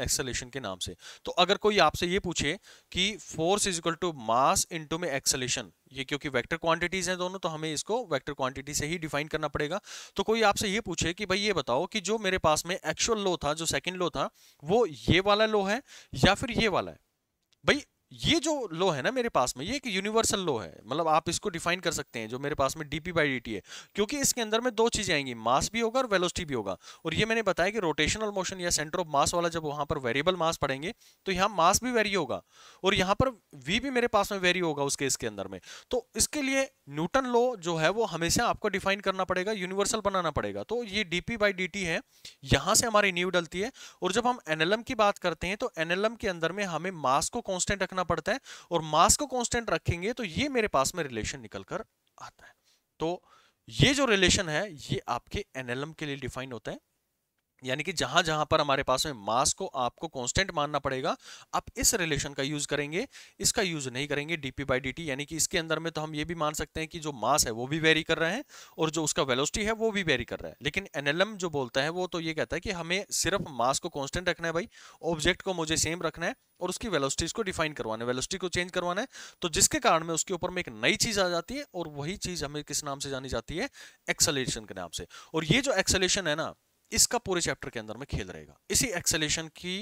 [SPEAKER 1] एक्सलेशन के नाम से तो अगर कोई आपसे ये पूछे कि force is equal to mass into में एक्सलेशन ये क्योंकि वेक्टर क्वांटिटीज हैं दोनों तो हमें इसको वेक्टर क्वांटिटी से ही डिफाइन करना पड़ेगा तो कोई आपसे ये पूछे कि भाई ये बताओ कि जो मेरे पास में एक्चुअल लो था जो सेकेंड लो था वो ये वाला लो है या फिर ये वाला है भाई ये जो लो है ना मेरे पास में ये एक यूनिवर्सल लो है मतलब आप इसको डिफाइन कर सकते हैं जो मेरे पास में डीपी बाई डी है क्योंकि इसके अंदर में दो चीज़ें आएंगी मास भी होगा और वेलोसिटी भी होगा और ये मैंने बताया कि रोटेशनल मोशन या सेंटर ऑफ मास वाला जब वहां पर वेरिएबल मास पड़ेंगे तो यहाँ मास भी वेरी होगा और यहाँ पर वी भी मेरे पास में वेरी होगा उसके इसके अंदर में तो इसके लिए न्यूटन लो जो है वो हमेशा आपको डिफाइन करना पड़ेगा यूनिवर्सल बनाना पड़ेगा तो ये डी पी बाई डी है यहाँ से हमारी न्यू डलती है और जब हम एनएलएम की बात करते हैं तो एनएलएम के अंदर में हमें मास को कॉन्स्टेंट रखना रखना पड़ता है और मास को कॉन्स्टेंट रखेंगे तो ये मेरे पास में रिलेशन निकल कर आता है तो ये जो रिलेशन है ये आपके एनएलएम के लिए डिफाइन होता है यानी कि जहां जहां पर हमारे पास में मास को आपको कांस्टेंट मानना पड़ेगा आप इस रिलेशन का यूज करेंगे इसका यूज नहीं करेंगे डीपी बाई डी यानी कि इसके अंदर में तो हम ये भी मान सकते हैं कि जो मास है वो भी वेरी कर रहे हैं और जो उसका वेलोसिटी है वो भी वेरी कर रहा है लेकिन एनएलएम जो बोलता है वो तो ये कहता है कि हमें सिर्फ मास को कॉन्स्टेंट रखना है भाई ऑब्जेक्ट को मुझे सेम रखना है और उसकी वेलोसिटीज को डिफाइन करवाना है वेलोसिटी को चेंज करवाना है तो जिसके कारण में उसके ऊपर में एक नई चीज आ जाती है और वही चीज हमें किस नाम से जानी जाती है एक्सलेशन के नाम से और ये जो एक्सलेशन है ना इसका पूरे चैप्टर के अंदर में खेल रहेगा इसी एक्सेलेशन की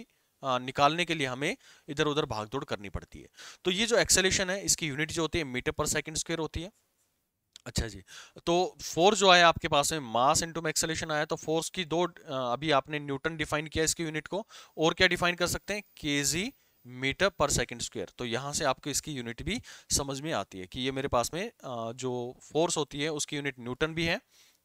[SPEAKER 1] निकालने के लिए हमें इधर उधर भागदौड़ करनी पड़ती है तो ये जो एक्सेलेशन है इसकी यूनिट जो होती है मीटर पर सेकंड स्क्वायर होती है अच्छा जी तो फोर्स जो आया आपके पास में मास इनटू में एक्सेलेशन आया तो फोर्स की दो अभी आपने न्यूटन डिफाइन किया इसकी यूनिट को और क्या डिफाइन कर सकते हैं के मीटर पर सेकंड स्क्वायर तो यहाँ से आपको इसकी यूनिट भी समझ में आती है कि ये मेरे पास में जो फोर्स होती है उसकी यूनिट न्यूटन भी है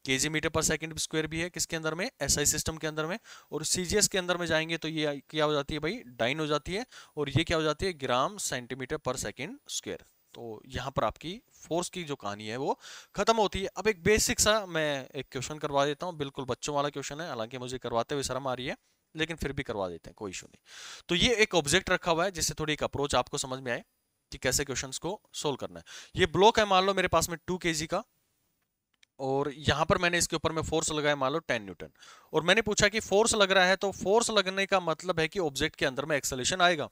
[SPEAKER 1] k g metre per second square भी है किसके अंदर में एस SI सिस्टम के अंदर में और सी के अंदर में जाएंगे तो ये क्या हो जाती है भाई डाइन हो जाती है और ये क्या हो जाती है gram centimetre per second square तो यहाँ पर आपकी फोर्स की जो कहानी है वो खत्म होती है अब एक बेसिक सा मैं एक क्वेश्चन करवा देता हूँ बिल्कुल बच्चों वाला क्वेश्चन है हालांकि मुझे करवाते हुए शर्म आ रही है लेकिन फिर भी करवा देते हैं कोई इशू नहीं तो ये एक ऑब्जेक्ट रखा हुआ है जिससे थोड़ी एक अप्रोच आपको समझ में आए कि कैसे क्वेश्चंस को सोल्व करना है ये ब्लॉक है मान लो मेरे पास में टू के का और यहाँ पर मैंने इसके ऊपर में फोर्स लगाया मान लो टेन न्यूटन और मैंने पूछा कि फोर्स लग रहा है तो फोर्स लगने का मतलब है कि ऑब्जेक्ट के अंदर में एक्सलेशन आएगा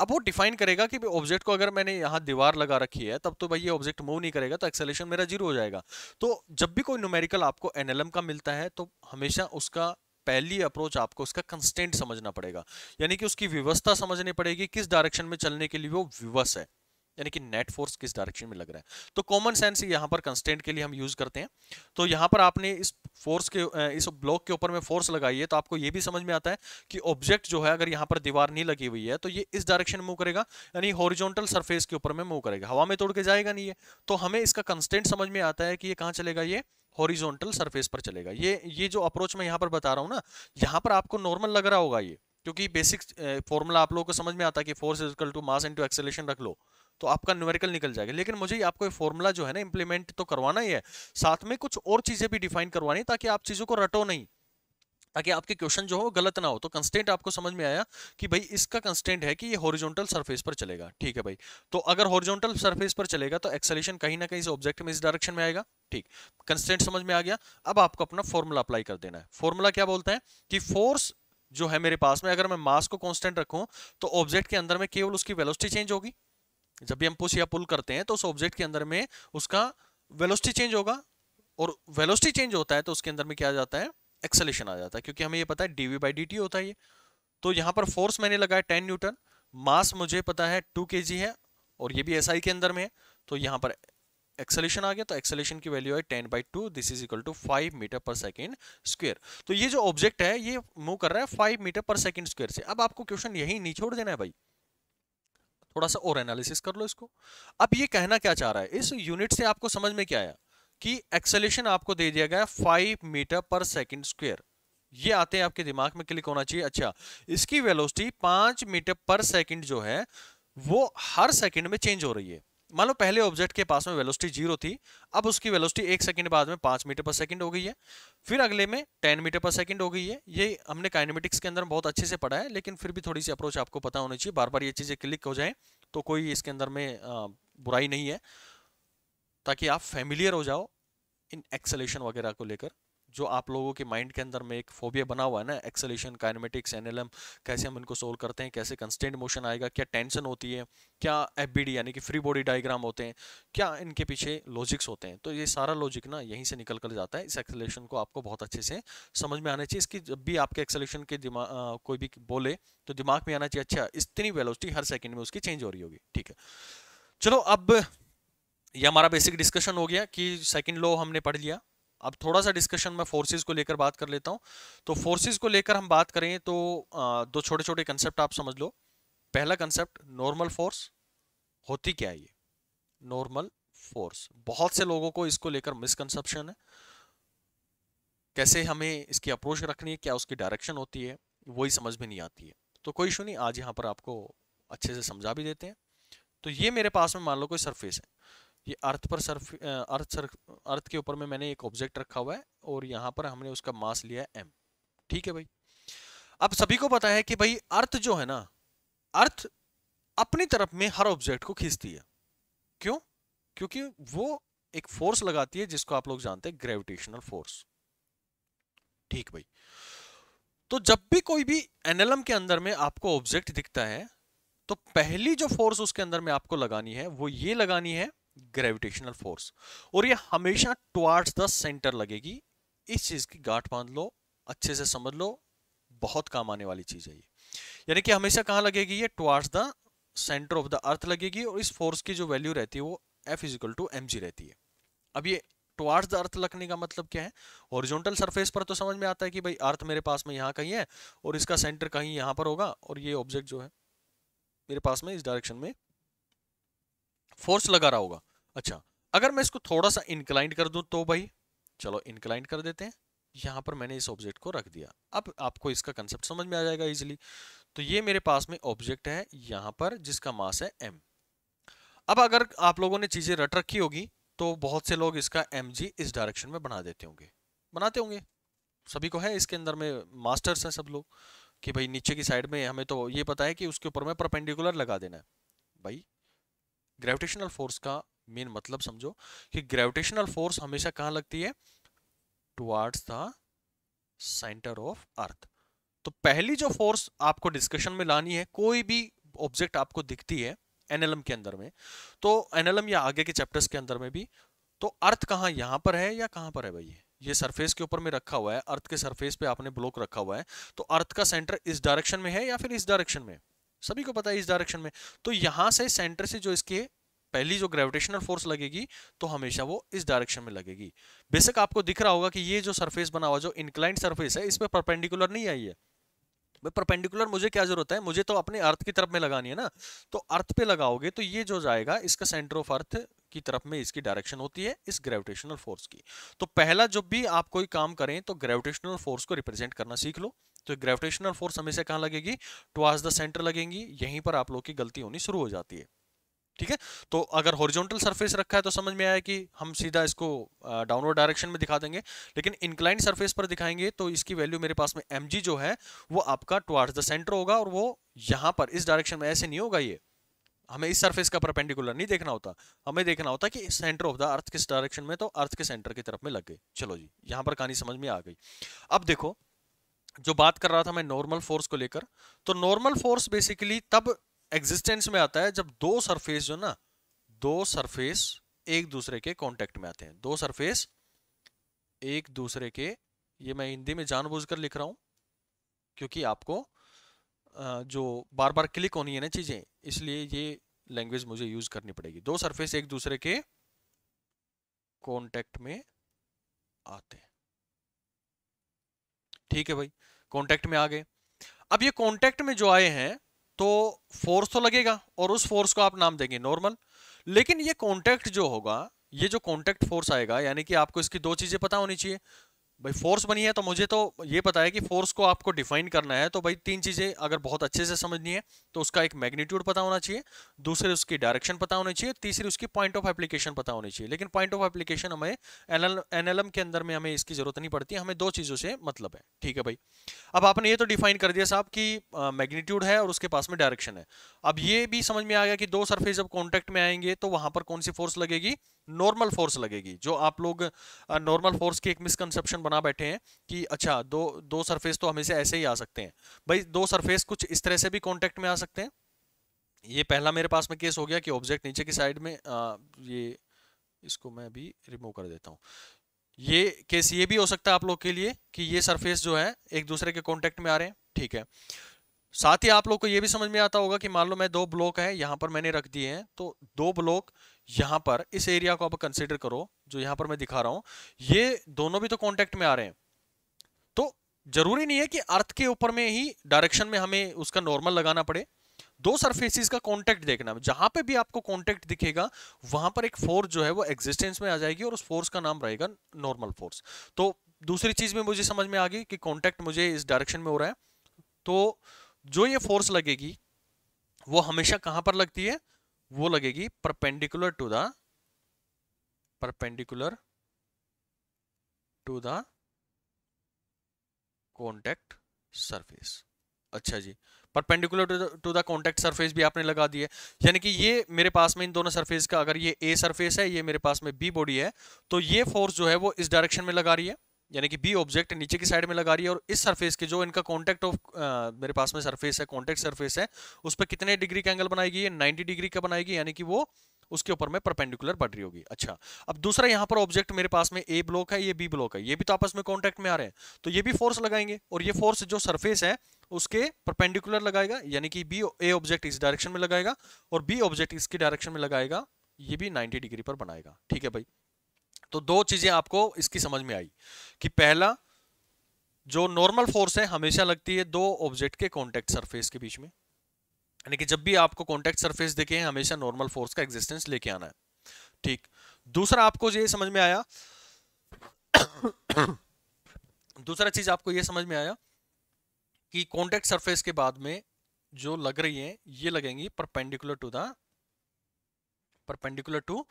[SPEAKER 1] अब वो डिफाइन करेगा कि ऑब्जेक्ट को अगर मैंने यहाँ दीवार लगा रखी है तब तो भाई ये ऑब्जेक्ट मूव नहीं करेगा तो एक्सेलेशन मेरा जीरो हो जाएगा तो जब भी कोई न्यूमेरिकल आपको एनएलएम का मिलता है तो हमेशा उसका पहली अप्रोच आपको उसका कंस्टेंट समझना पड़ेगा यानी कि उसकी व्यवस्था समझनी पड़ेगी किस डायरेक्शन में चलने के लिए वो विवश है यानी कि नेट फोर्स किस डायरेक्शन में लग रहा है तो कॉमन सेंस यहाँ पर कंस्टेंट के लिए हम यूज करते हैं तो यहाँ पर आपने इस फोर्स के इस ब्लॉक के ऊपर में फोर्स लगाई है तो आपको ये भी समझ में आता है कि ऑब्जेक्ट जो है अगर यहाँ पर दीवार नहीं लगी हुई है तो ये इस डायरेक्शन में मूव करेगा यानी हॉरिजोंटल सरफेस के ऊपर में मूव करेगा हवा में तोड़ के जाएगा नहीं है तो हमें इसका कंस्टेंट समझ में आता है कि ये कहाँ चलेगा ये हॉरिजोंटल सरफेस पर चलेगा ये ये जो अप्रोच मैं यहाँ पर बता रहा हूँ ना यहाँ पर आपको नॉर्मल लग रहा होगा ये क्योंकि बेसिक फॉर्मूला आप लोगों को समझ में आता है कि force is equal to mass into acceleration रख लो तो आपका न्यूमेरिकल निकल जाएगा लेकिन मुझे आपको ये फॉर्मूला जो है ना इंप्लीमेंट तो करवाना ही है साथ में कुछ और चीज़ें भी डिफाइन करवानी ताकि आप चीज़ों को रटो नहीं ताकि आपके क्वेश्चन जो हो गलत ना हो तो कंस्टेंट आपको समझ में आया कि भाई इसका कंस्टेंट है कि ये हॉरिजॉन्टल सरफेस पर चलेगा ठीक है भाई तो अगर हॉरिजॉन्टल सरफेस पर चलेगा तो एक्सेलेशन कहीं ना कहीं इस ऑब्जेक्ट में इस डायरेक्शन में आएगा ठीक कंस्टेंट समझ में आ गया अब आपको अपना फॉर्मूला अप्लाई कर देना है फॉर्मूला क्या बोलता है कि फोर्स जो है मेरे पास में अगर मैं मास को कॉन्स्टेंट रखूं तो ऑब्जेक्ट के अंदर में केवल उसकी वेलोसिटी चेंज होगी जब भी हम पुश या पुल करते हैं तो उस ऑब्जेक्ट के अंदर में उसका वेलोसिटी चेंज होगा और वेलोसिटी चेंज होता है तो उसके अंदर में क्या आ जाता है एक्सेलेशन आ जाता है क्योंकि हमें ये पता है डीवी बाई डी होता है ये तो यहाँ पर फोर्स मैंने लगाया टेन न्यूटन मास मुझे पता है टू के है और ये भी एस के अंदर में है तो यहाँ पर एक्सेलेशन आ गया तो एक्सेलेशन की वैल्यू है ten by two this is equal to five metre per second square तो ये जो ऑब्जेक्ट है ये मूव कर रहा है five metre per second square से अब आपको क्वेश्चन यही नहीं छोड़ देना है भाई थोड़ा सा और एनालिसिस कर लो इसको अब ये कहना क्या चाह रहा है इस यूनिट से आपको समझ में क्या आया कि एक्सेलेशन आपको दे दिया गया five metre per second square ये आते हैं आपके दिमाग में क्लिक होना चाहिए अच्छा इसकी वेलोसिटी पांच मीटर पर सेकंड जो है वो हर सेकंड में चेंज हो रही है मान लो पहले ऑब्जेक्ट के पास में वेलोसिटी जीरो थी अब उसकी वेलोसिटी एक सेकंड बाद में पाँच मीटर पर सेकंड हो गई है फिर अगले में टेन मीटर पर सेकंड हो गई है ये हमने काइनेमेटिक्स के अंदर बहुत अच्छे से पढ़ा है लेकिन फिर भी थोड़ी सी अप्रोच आपको पता होनी चाहिए बार बार ये चीज़ें क्लिक हो जाएँ तो कोई इसके अंदर में बुराई नहीं है ताकि आप फेमिलियर हो जाओ इन एक्सलेशन वगैरह को लेकर जो आप लोगों के माइंड के अंदर में एक फोबिया बना हुआ है ना एक्सलेशन काइनेमेटिक्स एनएलएम कैसे हम इनको सोल्व करते हैं कैसे कंस्टेंट मोशन आएगा क्या टेंशन होती है क्या एफ यानी कि फ्री बॉडी डायग्राम होते हैं क्या इनके पीछे लॉजिक्स होते हैं तो ये सारा लॉजिक ना यहीं से निकल कर जाता है इस एक्सेलेशन को आपको बहुत अच्छे से समझ में आना चाहिए इसकी जब भी आपके एक्सेलेशन के दिमाग कोई भी बोले तो दिमाग में आना चाहिए अच्छा इतनी वेलोसिटी हर सेकेंड में उसकी चेंज हो रही होगी ठीक है चलो अब ये हमारा बेसिक डिस्कशन हो गया कि सेकेंड लॉ हमने पढ़ लिया अब थोड़ा सा डिस्कशन में फोर्सेज को लेकर बात कर लेता हूँ तो फोर्सेज को लेकर हम बात करें तो दो छोटे छोटे कंसेप्ट आप समझ लो पहला कंसेप्ट नॉर्मल फोर्स होती क्या है ये नॉर्मल फोर्स बहुत से लोगों को इसको लेकर मिसकंसेप्शन है कैसे हमें इसकी अप्रोच रखनी है क्या उसकी डायरेक्शन होती है वही समझ में नहीं आती है तो कोई इशू नहीं आज यहाँ पर आपको अच्छे से समझा भी देते हैं तो ये मेरे पास में मान लो कोई सरफेस है ये अर्थ पर सर्फ अर्थ सर्फ अर्थ के ऊपर में मैंने एक ऑब्जेक्ट रखा हुआ है और यहाँ पर हमने उसका मास लिया है एम ठीक है भाई अब सभी को पता है कि भाई अर्थ जो है ना अर्थ अपनी तरफ में हर ऑब्जेक्ट को खींचती है क्यों क्योंकि वो एक फोर्स लगाती है जिसको आप लोग जानते हैं ग्रेविटेशनल फोर्स ठीक भाई तो जब भी कोई भी एनएलएम के अंदर में आपको ऑब्जेक्ट दिखता है तो पहली जो फोर्स उसके अंदर में आपको लगानी है वो ये लगानी है ग्रेविटेशनल फोर्स और ये हमेशा टुवार्ड्स द सेंटर लगेगी इस चीज़ की गांठ बांध लो अच्छे से समझ लो बहुत काम आने वाली चीज़ है ये यानी कि हमेशा कहाँ लगेगी ये towards the centre of the earth लगेगी और इस फोर्स की जो वैल्यू रहती है वो F is equal to M G रहती है अब ये टुवार्ड्स द अर्थ लगने का मतलब क्या है ओरिजोनटल सरफेस पर तो समझ में आता है कि भाई अर्थ मेरे पास में यहाँ कहीं है और इसका सेंटर कहीं यहाँ पर होगा और ये ऑब्जेक्ट जो है मेरे पास में इस डायरेक्शन में फोर्स लगा रहा होगा अच्छा अगर मैं इसको थोड़ा सा इंक्लाइंड कर दूं तो भाई चलो इंक्लाइंड कर देते हैं यहाँ पर मैंने इस ऑब्जेक्ट को रख दिया अब आपको इसका कंसेप्ट समझ में आ जाएगा इजीली तो ये मेरे पास में ऑब्जेक्ट है यहाँ पर जिसका मास है एम अब अगर आप लोगों ने चीज़ें रट रखी होगी तो बहुत से लोग इसका एम इस डायरेक्शन में बना देते होंगे बनाते होंगे सभी को है इसके अंदर में मास्टर्स हैं सब लोग कि भाई नीचे की साइड में हमें तो ये पता है कि उसके ऊपर में परपेंडिकुलर लगा देना है भाई ग्रेविटेशनल फोर्स का मेन मतलब समझो कि ग्रेविटेशनल फोर्स हमेशा कहाँ लगती है towards the centre of earth तो पहली जो फोर्स आपको डिस्कशन में लानी है कोई भी ऑब्जेक्ट आपको दिखती है एनएलएम के अंदर में तो एनएलएम या आगे के चैप्टर्स के अंदर में भी तो अर्थ कहाँ यहाँ पर है या कहाँ पर है भाई ये सरफेस के ऊपर में रखा हुआ है अर्थ के सरफेस पे आपने ब्लॉक रखा हुआ है तो अर्थ का सेंटर इस डायरेक्शन में है या फिर इस डायरेक्शन में सभी को पता है इस डायरेक्शन में तो यहाँ से सेंटर से जो इसके पहली जो ग्रेविटेशनल फोर्स लगेगी तो हमेशा वो इस डायरेक्शन में लगेगी बेशक आपको दिख रहा होगा कि ये जो सरफेस बना हुआ जो इंक्लाइंट सरफेस है इसमें परपेंडिकुलर नहीं आई है भाई परपेंडिकुलर मुझे क्या जरूरत है मुझे तो अपने अर्थ की तरफ में लगानी है ना तो अर्थ पे लगाओगे तो ये जो जाएगा इसका सेंटर ऑफ अर्थ की तरफ में इसकी डायरेक्शन होती है इस ग्रेविटेशनल फोर्स की तो पहला जब भी आप कोई काम करें तो ग्रेविटेशनल फोर्स को रिप्रेजेंट करना सीख लो तो ग्रेविटेशनल फोर्स हमेशा कहाँ लगेगी टुवार्स द सेंटर लगेंगी यहीं पर आप लोग की गलती होनी शुरू हो जाती है ठीक है तो अगर हॉरिजॉन्टल सरफेस रखा है तो समझ में आया कि हम सीधा इसको डाउनवर्ड डायरेक्शन में दिखा देंगे लेकिन इंक्लाइंड सरफेस पर दिखाएंगे तो इसकी वैल्यू मेरे पास में एम जो है वो आपका टुअर्ड्स द सेंटर होगा और वो यहाँ पर इस डायरेक्शन में ऐसे नहीं होगा ये हमें इस सरफेस का परपेंडिकुलर नहीं देखना होता हमें देखना होता कि सेंटर ऑफ द अर्थ किस डायरेक्शन में तो अर्थ के सेंटर की तरफ में लग गए चलो जी यहाँ पर कहानी समझ में आ गई अब देखो जो बात कर रहा था मैं नॉर्मल फोर्स को लेकर तो नॉर्मल फोर्स बेसिकली तब एग्जिस्टेंस में आता है जब दो सरफेस जो ना दो सरफेस एक दूसरे के कांटेक्ट में आते हैं दो सरफेस एक दूसरे के ये मैं हिंदी में जानबूझकर लिख रहा हूं क्योंकि आपको जो बार बार क्लिक होनी है ना चीजें इसलिए ये लैंग्वेज मुझे यूज करनी पड़ेगी दो सरफेस एक दूसरे के कॉन्टेक्ट में आते हैं ठीक है भाई कॉन्टेक्ट में आ गए अब ये कॉन्टेक्ट में जो आए हैं तो फोर्स तो लगेगा और उस फोर्स को आप नाम देंगे नॉर्मल लेकिन ये कॉन्टैक्ट जो होगा ये जो कॉन्टैक्ट फोर्स आएगा यानी कि आपको इसकी दो चीज़ें पता होनी चाहिए भाई फोर्स बनी है तो मुझे तो ये पता है कि फोर्स को आपको डिफाइन करना है तो भाई तीन चीज़ें अगर बहुत अच्छे से समझनी है तो उसका एक मैग्नीट्यूड पता होना चाहिए दूसरे उसकी डायरेक्शन पता होनी चाहिए तीसरी उसकी पॉइंट ऑफ एप्लीकेशन पता होनी चाहिए लेकिन पॉइंट ऑफ एप्लीकेशन हमें एल के अंदर में हमें इसकी ज़रूरत नहीं पड़ती हमें दो चीज़ों से मतलब है ठीक है भाई अब आपने ये तो डिफाइन कर दिया साहब कि मैग्नीट्यूड है और उसके पास में डायरेक्शन है अब ये भी समझ में आ गया कि दो सरफेस जब कॉन्टैक्ट में आएंगे तो वहाँ पर कौन सी फोर्स लगेगी नॉर्मल फोर्स लगेगी जो आप लोग नॉर्मल फोर्स की एक मिसकनसेप्शन बना बैठे हैं कि अच्छा दो दो सरफेस तो हमेशा ऐसे ही आ सकते हैं भाई दो सरफेस कुछ इस तरह से भी कॉन्टेक्ट में आ सकते हैं ये पहला मेरे पास में केस हो गया कि ऑब्जेक्ट नीचे की साइड में आ, ये इसको मैं अभी रिमूव कर देता हूँ ये केस ये भी हो सकता है आप लोग के लिए कि ये सरफेस जो है एक दूसरे के कॉन्टेक्ट में आ रहे हैं ठीक है साथ ही आप लोग को ये भी समझ में आता होगा कि मान लो मैं दो ब्लॉक है यहाँ पर मैंने रख दिए हैं तो दो ब्लॉक यहां पर इस एरिया को आप कंसिडर करो जो यहां पर मैं दिखा रहा हूं ये दोनों भी तो कॉन्टेक्ट में आ रहे हैं तो जरूरी नहीं है कि अर्थ के ऊपर में ही डायरेक्शन में हमें उसका नॉर्मल लगाना पड़े दो सरफेसिस का कांटेक्ट देखना जहां पे भी आपको कांटेक्ट दिखेगा वहां पर एक फोर्स जो है वो एग्जिस्टेंस में आ जाएगी और उस फोर्स का नाम रहेगा नॉर्मल फोर्स तो दूसरी चीज में मुझे समझ में आ गई कि कांटेक्ट मुझे इस डायरेक्शन में हो रहा है तो जो ये फोर्स लगेगी वो हमेशा कहां पर लगती है वो लगेगी perpendicular to the perpendicular to the contact surface अच्छा जी perpendicular to the contact surface भी आपने लगा दी है यानी कि ये मेरे पास में इन दोनों सरफेस का अगर ये ए सरफेस है ये मेरे पास में बी बॉडी है तो ये फोर्स जो है वो इस डायरेक्शन में लगा रही है यानी कि बी ऑब्जेक्ट नीचे की साइड में लगा रही है और इस सरफेस के जो इनका कॉन्टेक्ट ऑफ मेरे पास में सरफेस है कॉन्टेक्ट सरफेस है उस पर कितने डिग्री का एंगल बनाएगी ये 90 डिग्री का बनाएगी यानी कि वो उसके ऊपर में परपेंडिकुलर बढ़ रही होगी अच्छा अब दूसरा यहाँ पर ऑब्जेक्ट मेरे पास में ए ब्लॉक है ये बी ब्लॉक है ये भी तो आपस में कॉन्टेक्ट में आ रहे हैं तो ये भी फोर्स लगाएंगे और ये फोर्स जो सर्फेस है उसके परपेंडिकुलर लगाएगा यानी कि बी ए ऑब्जेक्ट इस डायरेक्शन में लगाएगा और बी ऑब्जेक्ट इसके डायरेक्शन में लगाएगा ये भी नाइन्टी डिग्री पर बनाएगा ठीक है भाई तो दो चीजें आपको इसकी समझ में आई कि पहला जो नॉर्मल फोर्स है हमेशा लगती है दो ऑब्जेक्ट के कॉन्टेक्ट सरफेस के बीच में यानी कि जब भी आपको कॉन्टेक्ट सरफेस देखे हैं हमेशा नॉर्मल फोर्स का एग्जिस्टेंस लेके आना है ठीक दूसरा आपको ये समझ में आया (coughs) दूसरा चीज आपको ये समझ में आया कि कॉन्टेक्ट सरफेस के बाद में जो लग रही है ये लगेंगी perpendicular to the perpendicular to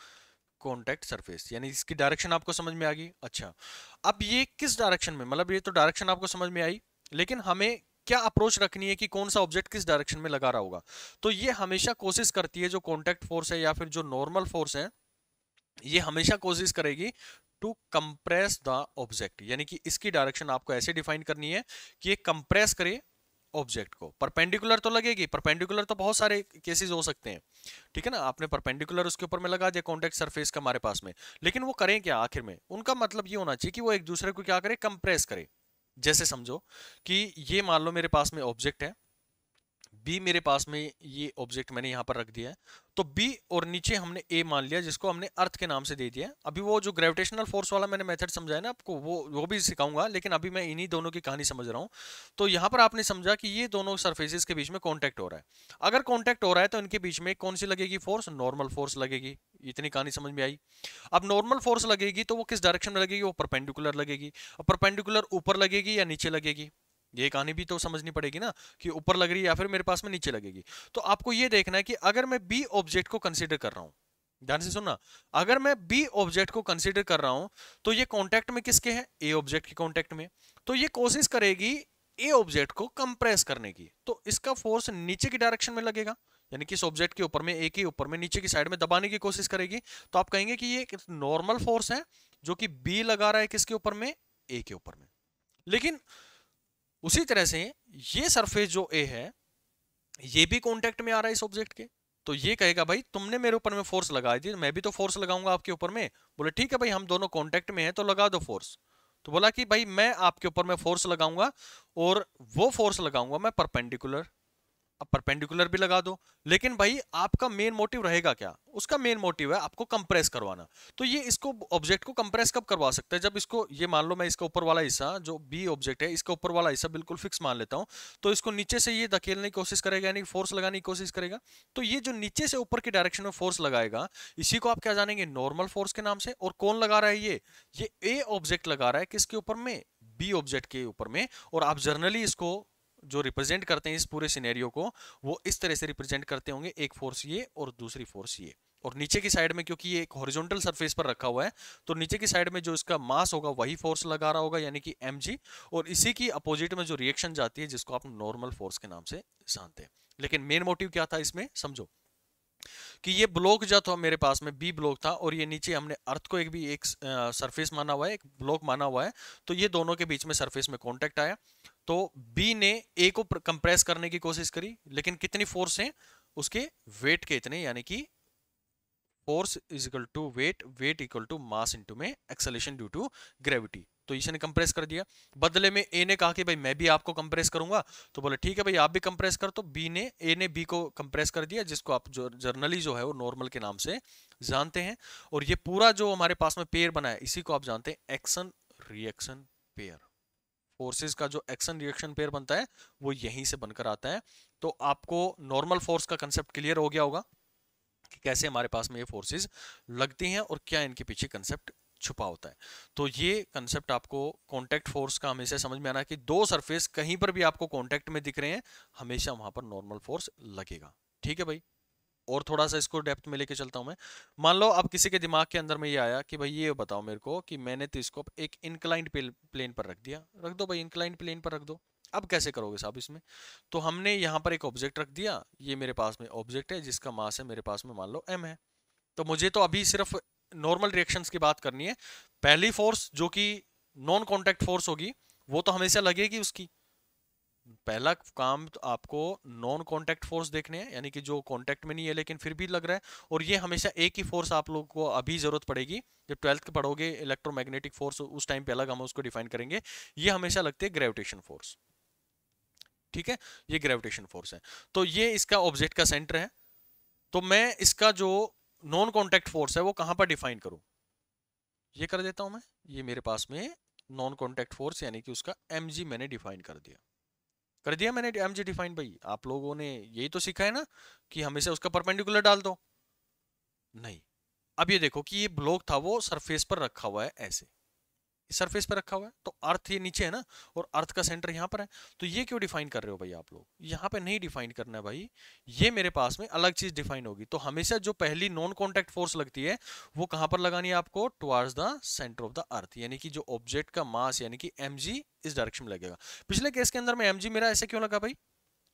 [SPEAKER 1] contact surface यानी इसकी डायरेक्शन आपको समझ में आ गई अच्छा अब ये किस डायरेक्शन में मतलब ये तो डायरेक्शन आपको समझ में आई लेकिन हमें क्या अप्रोच रखनी है कि कौन सा ऑब्जेक्ट किस डायरेक्शन में लगा रहा होगा तो ये हमेशा कोशिश करती है जो कॉन्टैक्ट फोर्स है या फिर जो नॉर्मल फोर्स है ये हमेशा कोशिश करेगी टू कंप्रेस द ऑब्जेक्ट यानी कि इसकी डायरेक्शन आपको ऐसे डिफाइन करनी है कि ये कंप्रेस करे ऑब्जेक्ट को परपेंडिकुलर तो लगेगी परपेंडिकुलर तो बहुत सारे केसेस हो सकते हैं ठीक है ना आपने परपेंडिकुलर उसके ऊपर में लगा दिया कॉन्टेक्ट सरफेस का हमारे पास में लेकिन वो करें क्या आखिर में उनका मतलब ये होना चाहिए कि वो एक दूसरे को क्या करे कंप्रेस करे जैसे समझो कि ये मान लो मेरे पास में ऑब्जेक्ट है बी मेरे पास में ये ऑब्जेक्ट मैंने यहाँ पर रख दिया है तो बी और नीचे हमने ए मान लिया जिसको हमने अर्थ के नाम से दे दिया अभी वो जो ग्रेविटेशनल फोर्स वाला मैंने मेथड समझाया ना आपको वो वो भी सिखाऊंगा लेकिन अभी मैं इन्हीं दोनों की कहानी समझ रहा हूँ तो यहाँ पर आपने समझा कि ये दोनों सर्फेसिस के बीच में कॉन्टैक्ट हो रहा है अगर कॉन्टैक्ट हो रहा है तो इनके बीच में कौन सी लगेगी फोर्स नॉर्मल फोर्स लगेगी इतनी कहानी समझ में आई अब नॉर्मल फोर्स लगेगी तो वो किस डायरेक्शन में लगेगी वो परपेंडिकुलर लगेगी और परपेंडिकुलर ऊपर लगेगी या नीचे लगेगी ये कहानी भी तो समझनी पड़ेगी ना कि ऊपर लग रही है या फिर मेरे पास में नीचे लगेगी तो आपको ये देखना है कि अगर मैं बी ऑब्जेक्ट को कंसिडर कर रहा हूँ ध्यान से सुनना अगर मैं बी ऑब्जेक्ट को कंसिडर कर रहा हूं तो ये कॉन्टेक्ट में किसके हैं ए ऑब्जेक्ट के कॉन्टेक्ट में तो ये कोशिश करेगी ए ऑब्जेक्ट को कंप्रेस करने की तो इसका फोर्स नीचे की डायरेक्शन में लगेगा यानी कि इस ऑब्जेक्ट के ऊपर में ए के ऊपर में नीचे की साइड में दबाने की कोशिश करेगी तो आप कहेंगे कि ये नॉर्मल फोर्स है जो कि बी लगा रहा है किसके ऊपर में ए के ऊपर में लेकिन उसी तरह से ये सरफेस जो ए है ये भी कॉन्टेक्ट में आ रहा है इस ऑब्जेक्ट के तो ये कहेगा भाई तुमने मेरे ऊपर में फोर्स लगा दी मैं भी तो फोर्स लगाऊंगा आपके ऊपर में बोले ठीक है भाई हम दोनों कॉन्टेक्ट में हैं तो लगा दो फोर्स तो बोला कि भाई मैं आपके ऊपर में फोर्स लगाऊंगा और वो फोर्स लगाऊंगा मैं परपेंडिकुलर अब परपेंडिकुलर भी लगा दो लेकिन भाई आपका मेन मोटिव रहेगा क्या उसका मेन मोटिव है आपको कंप्रेस करवाना तो ये इसको ऑब्जेक्ट को कंप्रेस कब करवा सकते हैं जब इसको ये मान लो मैं इसका ऊपर वाला हिस्सा जो बी ऑब्जेक्ट है इसका ऊपर वाला हिस्सा बिल्कुल फिक्स मान लेता हूँ तो इसको नीचे से ये धकेलने की कोशिश करेगा यानी फोर्स लगाने की कोशिश करेगा तो ये जो नीचे से ऊपर की डायरेक्शन में फोर्स लगाएगा इसी को आप क्या जानेंगे नॉर्मल फोर्स के नाम से और कौन लगा रहा है ये ये ए ऑब्जेक्ट लगा रहा है किसके ऊपर में बी ऑब्जेक्ट के ऊपर में और आप जर्नली इसको जो रिप्रेजेंट करते हैं इस पूरे सिनेरियो को वो इस तरह से रिप्रेजेंट करते होंगे एक फोर्स ये और दूसरी फोर्स ये और नीचे की साइड में क्योंकि ये एक हॉरिजॉन्टल सरफेस पर रखा हुआ है तो नीचे की साइड में जो इसका मास होगा वही फोर्स लगा रहा होगा यानी कि एम और इसी की अपोजिट में जो रिएक्शन जाती है जिसको आप नॉर्मल फोर्स के नाम से जानते हैं लेकिन मेन मोटिव क्या था इसमें समझो कि ये ब्लॉक जो था मेरे पास में बी ब्लॉक था और ये नीचे हमने अर्थ को एक भी एक सरफेस माना हुआ है एक ब्लॉक माना हुआ है तो ये दोनों के बीच में सरफेस में कांटेक्ट आया तो बी ने ए को कंप्रेस करने की कोशिश करी लेकिन कितनी फोर्स है उसके वेट के इतने यानी कि force is equal to weight weight equal to mass into में एक्सलेशन ड्यू टू ग्रेविटी तो ईशा ने कंप्रेस कर दिया बदले में ए ने कहा कि भाई मैं भी आपको कंप्रेस करूंगा तो बोले ठीक है भाई आप भी कंप्रेस कर तो बी ने ए ने बी को कंप्रेस कर दिया जिसको आप जो जर्नली जो है वो नॉर्मल के नाम से जानते हैं और ये पूरा जो हमारे पास में पेयर बना है इसी को आप जानते हैं एक्शन रिएक्शन पेयर फोर्सेस का जो एक्शन रिएक्शन पेयर बनता है वो यहीं से बनकर आता है तो आपको नॉर्मल फोर्स का कंसेप्ट क्लियर हो गया होगा कि कैसे हमारे पास में ये फोर्सेस लगती हैं और क्या इनके पीछे कंसेप्ट छुपा होता है तो ये कंसेप्ट आपको कॉन्टैक्ट फोर्स का हमेशा समझ में आना कि दो सरफेस कहीं पर भी आपको कॉन्टैक्ट में दिख रहे हैं हमेशा वहां पर नॉर्मल फोर्स लगेगा ठीक है भाई और थोड़ा सा इसको डेप्थ में लेके चलता हूं मैं मान लो अब किसी के दिमाग के अंदर में ये आया कि भाई ये बताओ मेरे को कि मैंने तो इसको एक इंक्लाइंड प्लेन पर रख दिया रख दो भाई इंक्लाइंड प्लेन पर रख दो अब कैसे करोगे साहब इसमें तो हमने यहाँ पर एक ऑब्जेक्ट रख दिया ये मेरे पास में ऑब्जेक्ट है जिसका मास है मेरे पास में मान लो एम है तो मुझे तो अभी सिर्फ नॉर्मल रिएक्शंस की बात करनी है पहली फोर्स जो कि नॉन कॉन्टैक्ट फोर्स होगी वो तो हमेशा लगेगी उसकी पहला काम तो आपको नॉन कॉन्टैक्ट फोर्स देखने हैं यानी कि जो कॉन्टैक्ट में नहीं है लेकिन फिर भी लग रहा है और ये हमेशा एक ही फोर्स आप लोगों को अभी जरूरत पड़ेगी जब ट्वेल्थ के पढ़ोगे इलेक्ट्रोमैग्नेटिक फोर्स उस टाइम पे अलग हम उसको डिफाइन करेंगे ये हमेशा लगती है ग्रेविटेशन फोर्स ठीक है ये ग्रेविटेशन फोर्स है तो ये इसका ऑब्जेक्ट का सेंटर है तो मैं इसका जो नॉन कॉन्टैक्ट फोर्स है वो कहाँ पर डिफाइन करूँ ये कर देता हूँ मैं ये मेरे पास में नॉन कॉन्टैक्ट फोर्स यानी कि उसका एम मैंने डिफाइन कर दिया कर दिया मैंने एम जी डिफाइन भाई आप लोगों ने यही तो सीखा है ना कि हमेशा उसका परपेंडिकुलर डाल दो नहीं अब ये देखो कि ये ब्लॉक था वो सरफेस पर रखा हुआ है ऐसे सरफेस पर रखा हुआ है तो अर्थ ये नीचे है ना और अर्थ का सेंटर यहाँ पर है तो ये क्यों डिफाइन कर रहे हो भाई आप लोग यहाँ पे नहीं डिफाइन करना है भाई ये मेरे पास में अलग चीज डिफाइन होगी तो हमेशा जो पहली नॉन कॉन्टेक्ट फोर्स लगती है वो कहाँ पर लगानी है आपको towards the centre of the earth यानी कि जो ऑब्जेक्ट का मास यानी कि एम इस डायरेक्शन में लगेगा पिछले केस के अंदर में एम मेरा ऐसे क्यों लगा भाई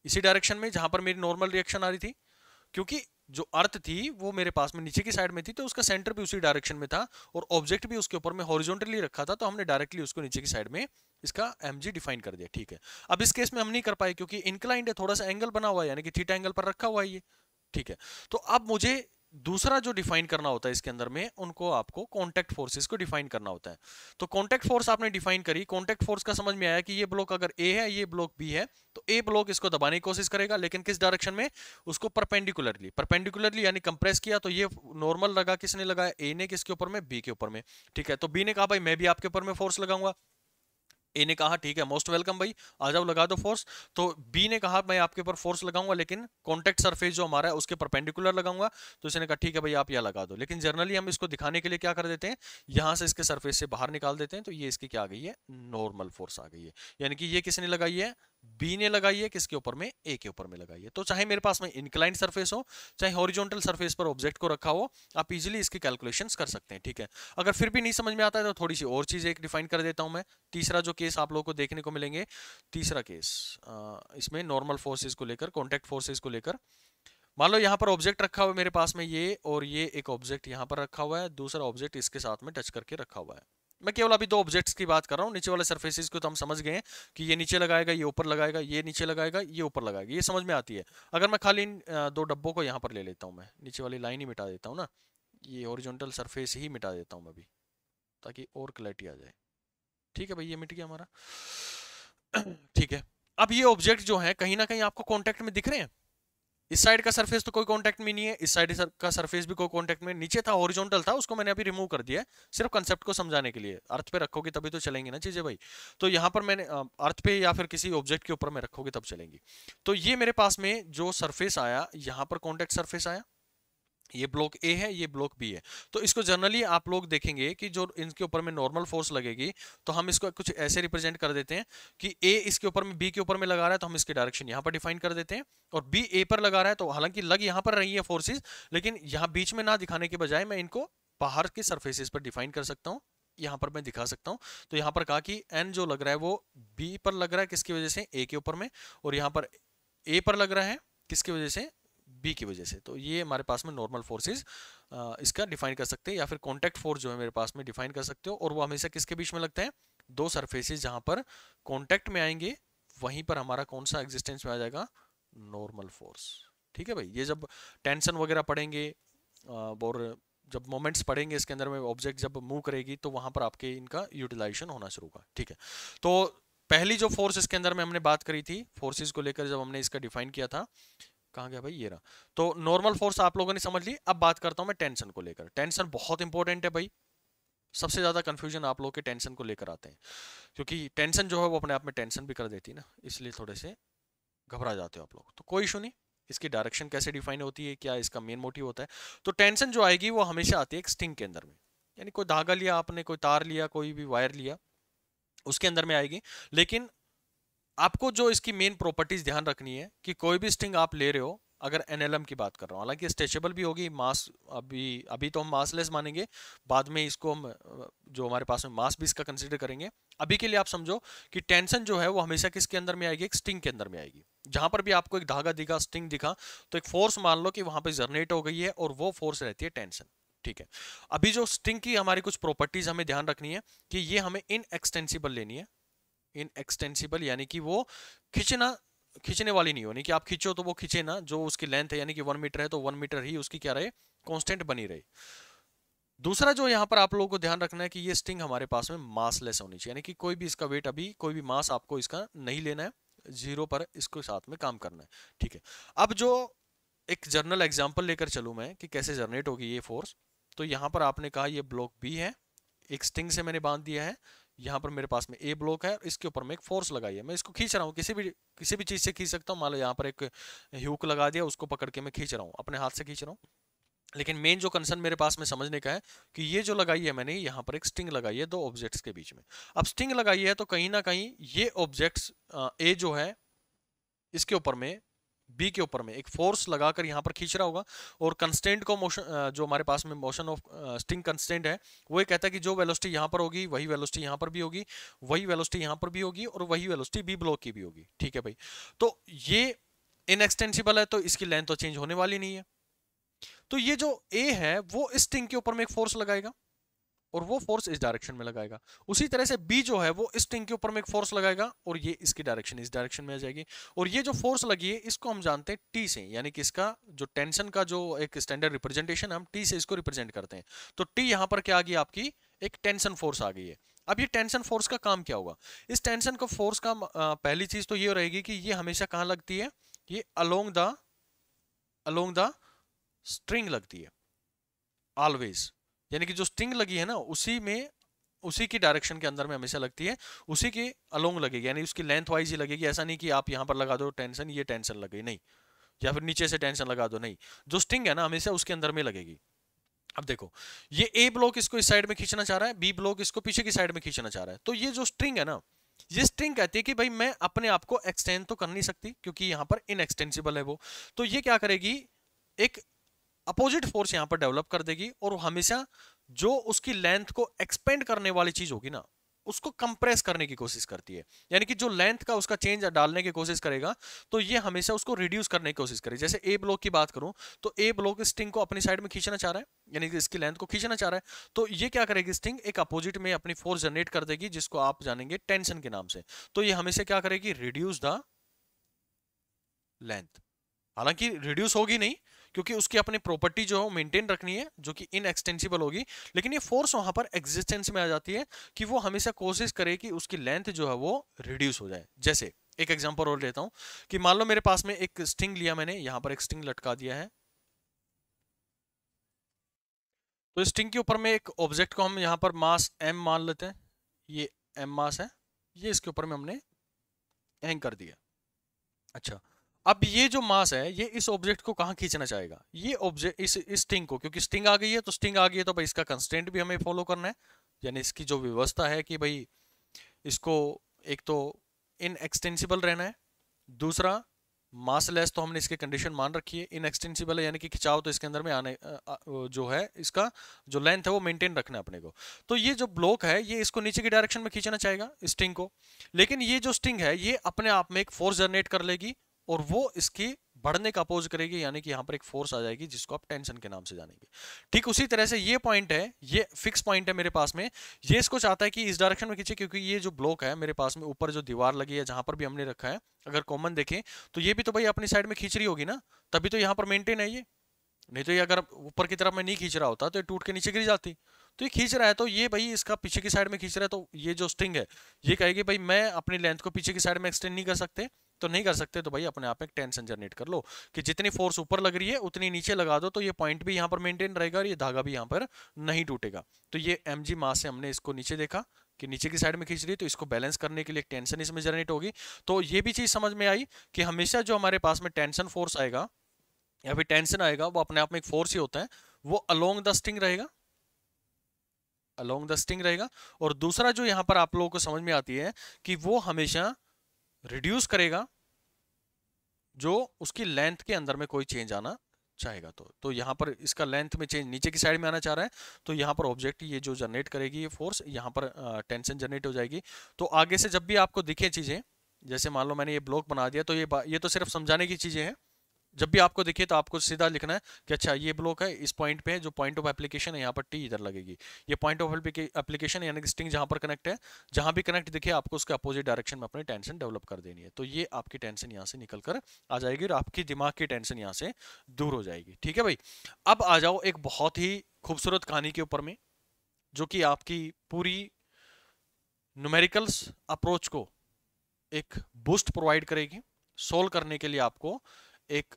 [SPEAKER 1] इसी डायरेक्शन में जहां पर मेरी नॉर्मल रिएक्शन आ रही थी क्योंकि जो अर्थ थी वो मेरे पास में नीचे की साइड में थी तो उसका सेंटर भी उसी डायरेक्शन में था और ऑब्जेक्ट भी उसके ऊपर में हॉरिजॉन्टली रखा था तो हमने डायरेक्टली उसको नीचे की साइड में इसका एम डिफाइन कर दिया ठीक है अब इस केस में हम नहीं कर पाए क्योंकि इंक्लाइंड है थोड़ा सा एंगल बना हुआ है यानी कि थीटा एंगल पर रखा हुआ है ये ठीक है तो अब मुझे दूसरा जो डिफाइन करना होता है इसके अंदर में उनको आपको कॉन्टैक्ट फोर्सेस को डिफाइन करना होता है तो कॉन्टैक्ट फोर्स आपने डिफाइन करी कॉन्टैक्ट फोर्स का समझ में आया कि ये ब्लॉक अगर ए है ये ब्लॉक बी है तो ए ब्लॉक इसको दबाने की कोशिश करेगा लेकिन किस डायरेक्शन में उसको परपेंडिकुलरली परपेंडिकुलरली यानी कंप्रेस किया तो ये नॉर्मल लगा किसने लगाया ए ने किसके ऊपर में बी के ऊपर में ठीक है तो बी ने कहा भाई मैं भी आपके ऊपर में फोर्स लगाऊंगा ए ने कहा ठीक है मोस्ट वेलकम भाई आ जाओ लगा दो फोर्स तो बी ने कहा मैं आपके ऊपर फोर्स लगाऊंगा लेकिन कॉन्टेक्ट सरफेस जो हमारा है उसके परपेंडिकुलर लगाऊंगा तो इसने कहा ठीक है भाई आप यहाँ लगा दो लेकिन जनरली हम इसको दिखाने के लिए क्या कर देते हैं यहाँ से इसके सर्फेस से बाहर निकाल देते हैं तो ये इसकी क्या आ गई है नॉर्मल फोर्स आ गई है यानी कि ये किसने लगाई है बी ने लगाई है किसके ऊपर में ए के ऊपर में लगाई है तो चाहे मेरे पास में इंक्लाइंड सरफेस हो चाहे हॉरिजॉन्टल सरफेस पर ऑब्जेक्ट को रखा हो आप इजीली इसके कैलकुलेशंस कर सकते हैं ठीक है अगर फिर भी नहीं समझ में आता है तो थोड़ी सी और चीज़ एक डिफाइन कर देता हूं मैं तीसरा जो केस आप लोगों को देखने को मिलेंगे तीसरा केस इसमें नॉर्मल फोर्सेज को लेकर कॉन्टेक्ट फोर्सेज को लेकर मान लो यहाँ पर ऑब्जेक्ट रखा हुआ है मेरे पास में ये और ये एक ऑब्जेक्ट यहाँ पर रखा हुआ है दूसरा ऑब्जेक्ट इसके साथ में टच करके रखा हुआ है मैं केवल अभी दो ऑब्जेक्ट्स की बात कर रहा हूँ नीचे वाले सर्फेसिस को तो हम समझ गए हैं कि ये नीचे लगाएगा ये ऊपर लगाएगा ये नीचे लगाएगा ये ऊपर लगाएगा ये समझ में आती है अगर मैं खाली इन दो डब्बों को यहाँ पर ले लेता हूँ मैं नीचे वाली लाइन ही मिटा देता हूँ ना ये ओरिजेंटल सरफेस ही मिटा देता हूँ अभी ताकि और क्लैरिटी आ जाए ठीक है भाई ये मिट गया हमारा (clears throat) ठीक है अब ये ऑब्जेक्ट जो है कहीं ना कहीं आपको कॉन्टेक्ट में दिख रहे हैं इस साइड का सरफेस तो कोई कांटेक्ट में नहीं है इस साइड का सरफेस भी कोई कांटेक्ट में नीचे था ओरिजोनटल था उसको मैंने अभी रिमूव कर दिया है सिर्फ कंसेप्ट को समझाने के लिए अर्थ पे रखोगे तभी तो चलेंगे ना चीजें भाई तो यहाँ पर मैंने अर्थ पे या फिर किसी ऑब्जेक्ट के ऊपर मैं रखोगे तब चलेंगी तो ये मेरे पास में जो सर्फेस आया यहाँ पर कॉन्टेक्ट सर्फेस आया ये ब्लॉक ए है ये ब्लॉक बी है तो इसको जनरली आप लोग देखेंगे कि जो इनके ऊपर में नॉर्मल फोर्स लगेगी तो हम इसको कुछ ऐसे रिप्रेजेंट कर देते हैं कि ए इसके ऊपर में बी के ऊपर में लगा रहा है तो हम इसके डायरेक्शन यहाँ पर डिफाइन कर देते हैं और बी ए पर लगा रहा है तो हालांकि लग यहाँ पर रही है फोर्सेज लेकिन यहाँ बीच में ना दिखाने के बजाय मैं इनको बाहर के सर्फेसिस पर डिफाइन कर सकता हूँ यहाँ पर मैं दिखा सकता हूँ तो यहाँ पर कहा कि एन जो लग रहा है वो बी पर लग रहा है किसकी वजह से ए के ऊपर में और यहाँ पर ए पर लग रहा है किसकी वजह से बी की वजह से तो ये हमारे पास में नॉर्मल फोर्सेज इसका डिफाइन कर सकते हैं या फिर कॉन्टैक्ट फोर्स जो है मेरे पास में डिफाइन कर सकते हो और वो हमेशा किसके बीच में लगते हैं दो सरफेसेज जहाँ पर कॉन्टैक्ट में आएंगे वहीं पर हमारा कौन सा एग्जिस्टेंस में आ जाएगा नॉर्मल फोर्स ठीक है भाई ये जब टेंशन वगैरह पड़ेंगे और जब मोमेंट्स पड़ेंगे इसके अंदर में ऑब्जेक्ट जब मूव करेगी तो वहाँ पर आपके इनका यूटिलाइजेशन होना शुरू होगा ठीक है तो पहली जो फोर्स इसके अंदर में हमने बात करी थी फोर्सेस को लेकर जब हमने इसका डिफाइन किया था कहा गया भाई ये रहा तो नॉर्मल फोर्स आप लोगों ने समझ ली अब बात करता हूं मैं टेंशन को लेकर टेंशन बहुत इंपॉर्टेंट है भाई सबसे ज़्यादा कंफ्यूजन आप लोग के टेंशन को लेकर आते हैं क्योंकि टेंशन जो है वो अपने आप में टेंशन भी कर देती है ना इसलिए थोड़े से घबरा जाते हो आप लोग तो कोई इशू नहीं इसकी डायरेक्शन कैसे डिफाइन होती है क्या इसका मेन मोटिव होता है तो टेंशन जो आएगी वो हमेशा आती है एक स्टिंग के अंदर में यानी कोई धागा लिया आपने कोई तार लिया कोई भी वायर लिया उसके अंदर में आएगी लेकिन आपको जो इसकी मेन प्रॉपर्टीज ध्यान रखनी है कि कोई भी स्ट्रिंग आप ले रहे हो अगर एन की बात कर रहा हूँ हालांकि स्ट्रेचेबल भी होगी मास अभी अभी तो हम मासलेस मानेंगे बाद में इसको हम जो हमारे पास में मास भी इसका कंसिडर करेंगे अभी के लिए आप समझो कि टेंशन जो है वो हमेशा किसके अंदर में आएगी एक स्ट्रिंग के अंदर में आएगी जहां पर भी आपको एक धागा दिखा स्ट्रिंग दिखा तो एक फोर्स मान लो कि वहां पर जनरेट हो गई है और वो फोर्स रहती है टेंशन ठीक है अभी जो स्ट्रिंग की हमारी कुछ प्रॉपर्टीज हमें ध्यान रखनी है कि ये हमें इनएक्सटेंसिबल लेनी है इन एक्सटेंसिबल यानी कि वो खींचना खींचने वाली नहीं हो यानी कि आप खींचो तो वो खींचे ना जो उसकी लेंथ है यानी कि वन मीटर है तो वन मीटर ही उसकी क्या रहे कॉन्स्टेंट बनी रहे दूसरा जो यहाँ पर आप लोगों को ध्यान रखना है कि ये स्टिंग हमारे पास में मासलेस होनी चाहिए यानी कि कोई भी इसका वेट अभी कोई भी मास आपको इसका नहीं लेना है जीरो पर इसको साथ में काम करना है ठीक है अब जो एक जर्नल एग्जाम्पल लेकर चलू मैं कि कैसे जनरेट होगी ये फोर्स तो यहाँ पर आपने कहा ये ब्लॉक बी है एक स्टिंग से मैंने बांध दिया है यहाँ पर मेरे पास में ए ब्लॉक है इसके ऊपर मैं एक फोर्स लगाई है मैं इसको खींच रहा हूँ किसी भी किसी भी चीज़ से खींच सकता हूँ मान लो यहाँ पर एक ह्यूक लगा दिया उसको पकड़ के मैं खींच रहा हूँ अपने हाथ से खींच रहा हूँ लेकिन मेन जो कंसर्न मेरे पास में समझने का है कि ये जो लगाई है मैंने यहाँ पर एक स्टिंग लगाई है दो ऑब्जेक्ट्स के बीच में अब स्टिंग लगाई है तो कहीं ना कहीं ये ऑब्जेक्ट्स ए जो है इसके ऊपर में बी के ऊपर में एक फोर्स लगाकर यहाँ पर खींच रहा होगा और कंस्टेंट को मोशन जो हमारे पास में मोशन ऑफ स्टिंग कंस्टेंट है वो ये कहता है कि जो वेलोसिटी यहाँ पर होगी वही वेलोसिटी यहाँ पर भी होगी वही वेलोसिटी यहाँ पर भी होगी और वही वेलोसिटी बी ब्लॉक की भी होगी ठीक है भाई तो ये इनएक्सटेंसिबल है तो इसकी लेंथ तो चेंज होने वाली नहीं है तो ये जो ए है वो इस स्टिंग के ऊपर में एक फोर्स लगाएगा और वो फोर्स इस डायरेक्शन में लगाएगा उसी तरह से बी जो है वो इस टिंग के ऊपर में एक फोर्स लगाएगा और ये इसकी डायरेक्शन इस डायरेक्शन में आ जाएगी और ये जो फोर्स लगी है इसको हम जानते हैं टी से यानी कि इसका जो टेंशन का जो एक स्टैंडर्ड रिप्रेजेंटेशन हम टी से इसको रिप्रेजेंट करते हैं तो टी यहाँ पर क्या आ गई आपकी एक टेंशन फोर्स आ गई है अब ये टेंशन फोर्स का काम क्या होगा इस टेंशन का फोर्स का पहली चीज तो ये रहेगी कि ये हमेशा कहाँ लगती है ये along the along the string लगती है ऑलवेज यानी कि जो स्ट्रिंग लगी है ना उसी में उसी की डायरेक्शन के अंदर में हमेशा लगती है उसी के अलोंग लगेगी यानी उसकी लेंथ वाइज ही लगेगी ऐसा नहीं कि आप यहाँ पर लगा दो टेंशन ये टेंशन लग गई नहीं या फिर नीचे से टेंशन लगा दो नहीं जो स्ट्रिंग है ना हमेशा उसके अंदर में लगेगी अब देखो ये ए ब्लॉक इसको इस साइड में खींचना चाह रहा है बी ब्लॉक इसको पीछे की साइड में खींचना चाह रहा है तो ये जो स्ट्रिंग है ना ये स्ट्रिंग कहती है कि भाई मैं अपने आप को एक्सटेंड तो कर नहीं सकती क्योंकि यहाँ पर इनएक्सटेंसिबल है वो तो ये क्या करेगी एक अपोजिट फोर्स यहाँ पर डेवलप कर देगी और हमेशा जो उसकी लेंथ को एक्सपेंड करने वाली चीज होगी ना उसको कंप्रेस करने की कोशिश करती है यानी कि जो लेंथ का उसका चेंज डालने की कोशिश करेगा तो ये हमेशा उसको रिड्यूस करने की कोशिश करेगी जैसे ए ब्लॉक की बात करूं तो ए ब्लॉक स्टिंग को अपनी साइड में खींचना चाह रहा है यानी कि इसकी लेंथ को खींचना चाह रहा है तो ये क्या करेगी स्टिंग एक अपोजिट में अपनी फोर्स जनरेट कर देगी जिसको आप जानेंगे टेंशन के नाम से तो ये हमेशा क्या करेगी रिड्यूस द लेंथ हालांकि रिड्यूस होगी नहीं क्योंकि उसकी अपनी प्रॉपर्टी जो है मेंटेन रखनी है जो कि इनएक्सटेंसिबल होगी लेकिन ये फोर्स वहां पर एग्जिस्टेंस में आ जाती है कि वो हमेशा कोशिश करे कि उसकी लेंथ जो है वो रिड्यूस हो जाए जैसे एक एग्जाम्पल और लेता हूँ कि मान लो मेरे पास में एक स्टिंग लिया मैंने यहाँ पर एक स्टिंग लटका दिया है तो स्टिंग के ऊपर में एक ऑब्जेक्ट को हम यहाँ पर मास एम मान लेते हैं ये एम मास है ये इसके ऊपर में हमने हैंग कर दिया अच्छा अब ये जो मास है ये इस ऑब्जेक्ट को कहाँ खींचना चाहेगा ये ऑब्जेक्ट इस स्टिंग को क्योंकि स्टिंग आ गई है तो स्टिंग आ गई है तो भाई इसका कंस्टेंट भी हमें फॉलो करना है यानी इसकी जो व्यवस्था है कि भाई इसको एक तो इन एक्सटेंसिबल रहना है दूसरा मासलेस तो हमने इसकी कंडीशन मान रखी है इन एक्सटेंसिबल है यानी कि खिंचाव तो इसके अंदर में आने जो है इसका जो लेंथ है वो मेंटेन रखना है अपने को तो ये जो ब्लॉक है ये इसको नीचे की डायरेक्शन में खींचना चाहेगा स्टिंग को लेकिन ये जो स्टिंग है ये अपने आप में एक फोर्स जनरेट कर लेगी और वो इसकी बढ़ने का अपोज करेगी यानी कि यहाँ पर एक फोर्स आ जाएगी जिसको आप टेंशन के नाम से जानेंगे ठीक उसी तरह से ये पॉइंट है ये फिक्स पॉइंट है मेरे पास में ये इसको चाहता है कि इस डायरेक्शन में खींचे क्योंकि ये जो ब्लॉक है मेरे पास में ऊपर जो दीवार लगी है जहां पर भी हमने रखा है अगर कॉमन देखें तो ये भी तो भाई अपनी साइड में खींच रही होगी ना तभी तो यहाँ पर मेनटेन है ये नहीं तो ये अगर ऊपर की तरफ में नहीं खींच रहा होता तो ये टूट के नीचे गिर जाती तो ये खींच रहा है तो ये भाई इसका पीछे की साइड में खींच रहा है तो ये जो स्ट्रिंग है ये कहेगी भाई मैं अपनी लेंथ को पीछे की साइड में एक्सटेंड नहीं कर सकते तो नहीं कर सकते तो भाई अपने आप एक टेंशन जनरेट कर लो कि जितनी फोर्स ऊपर लग रही है उतनी नीचे लगा दो तो ये पॉइंट भी यहाँ पर मेंटेन रहेगा और ये धागा भी यहाँ पर नहीं टूटेगा तो ये एम जी मास से हमने इसको नीचे देखा कि नीचे की साइड में खींच रही तो इसको बैलेंस करने के लिए एक टेंशन इसमें जनरेट होगी तो ये भी चीज़ समझ में आई कि हमेशा जो हमारे पास में टेंशन फोर्स आएगा या फिर टेंशन आएगा वो अपने आप में एक फोर्स ही होता है वो अलोंग द स्टिंग रहेगा अलोंग द स्टिंग रहेगा और दूसरा जो यहाँ पर आप लोगों को समझ में आती है कि वो हमेशा रिड्यूस करेगा जो उसकी लेंथ के अंदर में कोई चेंज आना चाहेगा तो तो यहाँ पर इसका लेंथ में चेंज नीचे की साइड में आना चाह रहा है तो यहाँ पर ऑब्जेक्ट ये जो जनरेट करेगी ये फोर्स यहाँ पर टेंशन जनरेट हो जाएगी तो आगे से जब भी आपको दिखे चीज़ें जैसे मान लो मैंने ये ब्लॉक बना दिया तो ये ये तो सिर्फ समझाने की चीज़ें हैं जब भी आपको दिखे तो आपको सीधा लिखना है कि अच्छा ये ब्लॉक है इस पॉइंट पे जो पॉइंट ऑफ एप्लीकेशन है यहाँ पर टी इधर लगेगी ये पॉइंट ऑफ एप्लीकेशन यानी कि स्ट्रिंग जहाँ पर कनेक्ट है जहाँ भी कनेक्ट दिखे आपको उसके अपोजिट डायरेक्शन में अपनी टेंशन डेवलप कर देनी है तो ये आपकी टेंशन यहाँ से निकल कर आ जाएगी और आपकी दिमाग की टेंशन यहाँ से दूर हो जाएगी ठीक है भाई अब आ जाओ एक बहुत ही खूबसूरत कहानी के ऊपर में जो कि आपकी पूरी न्यूमेरिकल्स अप्रोच को एक बूस्ट प्रोवाइड करेगी सोल्व करने के लिए आपको एक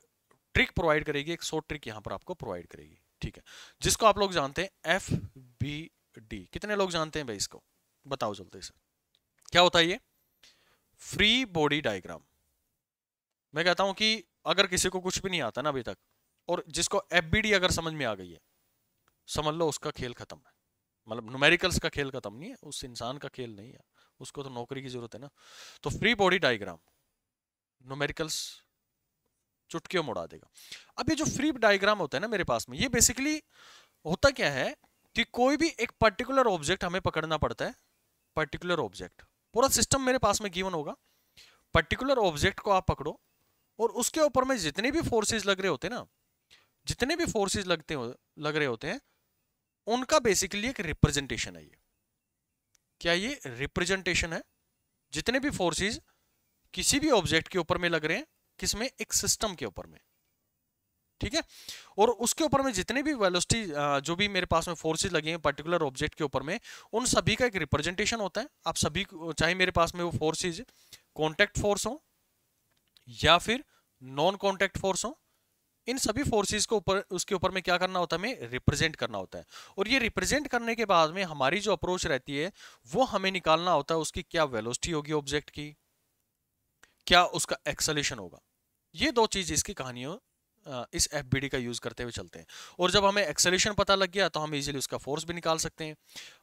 [SPEAKER 1] ट्रिक प्रोवाइड करेगी एक शॉर्ट ट्रिक यहाँ पर आपको प्रोवाइड करेगी ठीक है जिसको आप लोग जानते हैं एफ बी डी कितने लोग जानते हैं भाई इसको बताओ जल्दी से क्या होता है ये फ्री बॉडी डायग्राम मैं कहता हूं कि अगर किसी को कुछ भी नहीं आता ना अभी तक और जिसको एफ अगर समझ में आ गई है समझ लो उसका खेल खत्म है मतलब न्यूमेरिकल्स का खेल खत्म नहीं है उस इंसान का खेल नहीं है उसको तो नौकरी की जरूरत है ना तो फ्री बॉडी डायग्राम न्यूमेरिकल्स चुटकियों में उड़ा देगा अब ये जो फ्री डायग्राम होता है ना मेरे पास में ये बेसिकली होता क्या है कि कोई भी एक पर्टिकुलर ऑब्जेक्ट हमें पकड़ना पड़ता है पर्टिकुलर ऑब्जेक्ट पूरा सिस्टम मेरे पास में गिवन होगा पर्टिकुलर ऑब्जेक्ट को आप पकड़ो और उसके ऊपर में जितने भी फोर्सेज लग रहे होते हैं ना जितने भी फोर्सेज लगते हो लग रहे होते हैं उनका बेसिकली एक रिप्रेजेंटेशन है ये क्या ये रिप्रेजेंटेशन है जितने भी फोर्सेज किसी भी ऑब्जेक्ट के ऊपर में लग रहे हैं किसमें एक सिस्टम के ऊपर में ठीक है और उसके ऊपर में जितने भी वेलोसिटी जो भी मेरे पास में फोर्सेस लगे हैं पर्टिकुलर ऑब्जेक्ट के ऊपर में उन सभी का एक रिप्रेजेंटेशन होता है आप सभी चाहे मेरे पास में वो फोर्सेज कॉन्टेक्ट फोर्स हो या फिर नॉन कॉन्टेक्ट फोर्स हो इन सभी फोर्सेज को ऊपर उसके ऊपर में क्या करना होता है हमें रिप्रेजेंट करना होता है और ये रिप्रेजेंट करने के बाद में हमारी जो अप्रोच रहती है वो हमें निकालना होता है उसकी क्या वेलोसिटी होगी ऑब्जेक्ट की क्या उसका एक्सलेशन होगा ये दो चीज़ इसकी कहानियों इस एफ का यूज़ करते हुए चलते हैं और जब हमें एक्सेलेशन पता लग गया तो हम इजीली उसका फोर्स भी निकाल सकते हैं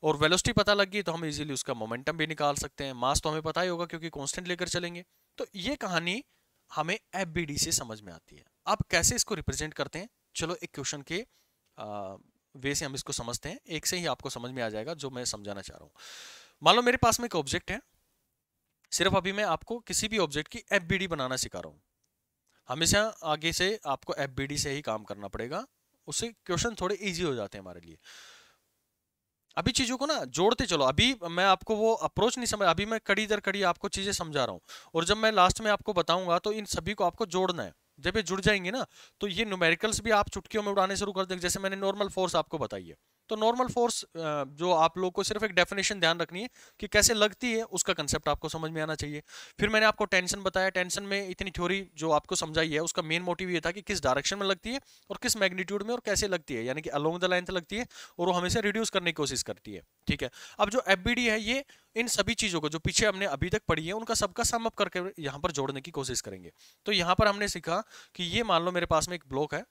[SPEAKER 1] और वेलोसिटी पता लग गई तो हम इजीली उसका मोमेंटम भी निकाल सकते हैं मास तो हमें पता ही होगा क्योंकि कांस्टेंट लेकर चलेंगे तो ये कहानी हमें एफ से समझ में आती है आप कैसे इसको रिप्रेजेंट करते हैं चलो एक क्वेश्चन के वे से हम इसको समझते हैं एक से ही आपको समझ में आ जाएगा जो मैं समझाना चाह रहा हूँ मान लो मेरे पास में एक ऑब्जेक्ट है सिर्फ अभी मैं आपको किसी भी ऑब्जेक्ट की एफ बनाना सिखा रहा हूँ हमेशा आगे से आपको एफ से ही काम करना पड़ेगा उससे क्वेश्चन थोड़े ईजी हो जाते हैं हमारे लिए अभी चीज़ों को ना जोड़ते चलो अभी मैं आपको वो अप्रोच नहीं समझ अभी मैं कड़ी दर कड़ी आपको चीज़ें समझा रहा हूँ और जब मैं लास्ट में आपको बताऊंगा तो इन सभी को आपको जोड़ना है जब ये जुड़ जाएंगे ना तो ये न्यूमेरिकल्स भी आप चुटकियों में उड़ाने शुरू कर देंगे जैसे मैंने नॉर्मल फोर्स आपको बताई है तो नॉर्मल फोर्स जो आप लोग को सिर्फ एक डेफिनेशन ध्यान रखनी है कि कैसे लगती है उसका कंसेप्ट आपको समझ में आना चाहिए फिर मैंने आपको टेंशन बताया टेंशन में इतनी थ्योरी जो आपको समझाई है उसका मेन मोटिव ये था कि किस डायरेक्शन में लगती है और किस मैग्नीट्यूड में और कैसे लगती है यानी कि अलोंग द लेंथ लगती है और वो हमेशा रिड्यूस करने की कोशिश करती है ठीक है अब जो एफ है ये इन सभी चीज़ों को जो पीछे हमने अभी तक पढ़ी है उनका सबका सम अप करके यहाँ पर जोड़ने की कोशिश करेंगे तो यहाँ पर हमने सीखा कि ये मान लो मेरे पास में एक ब्लॉक है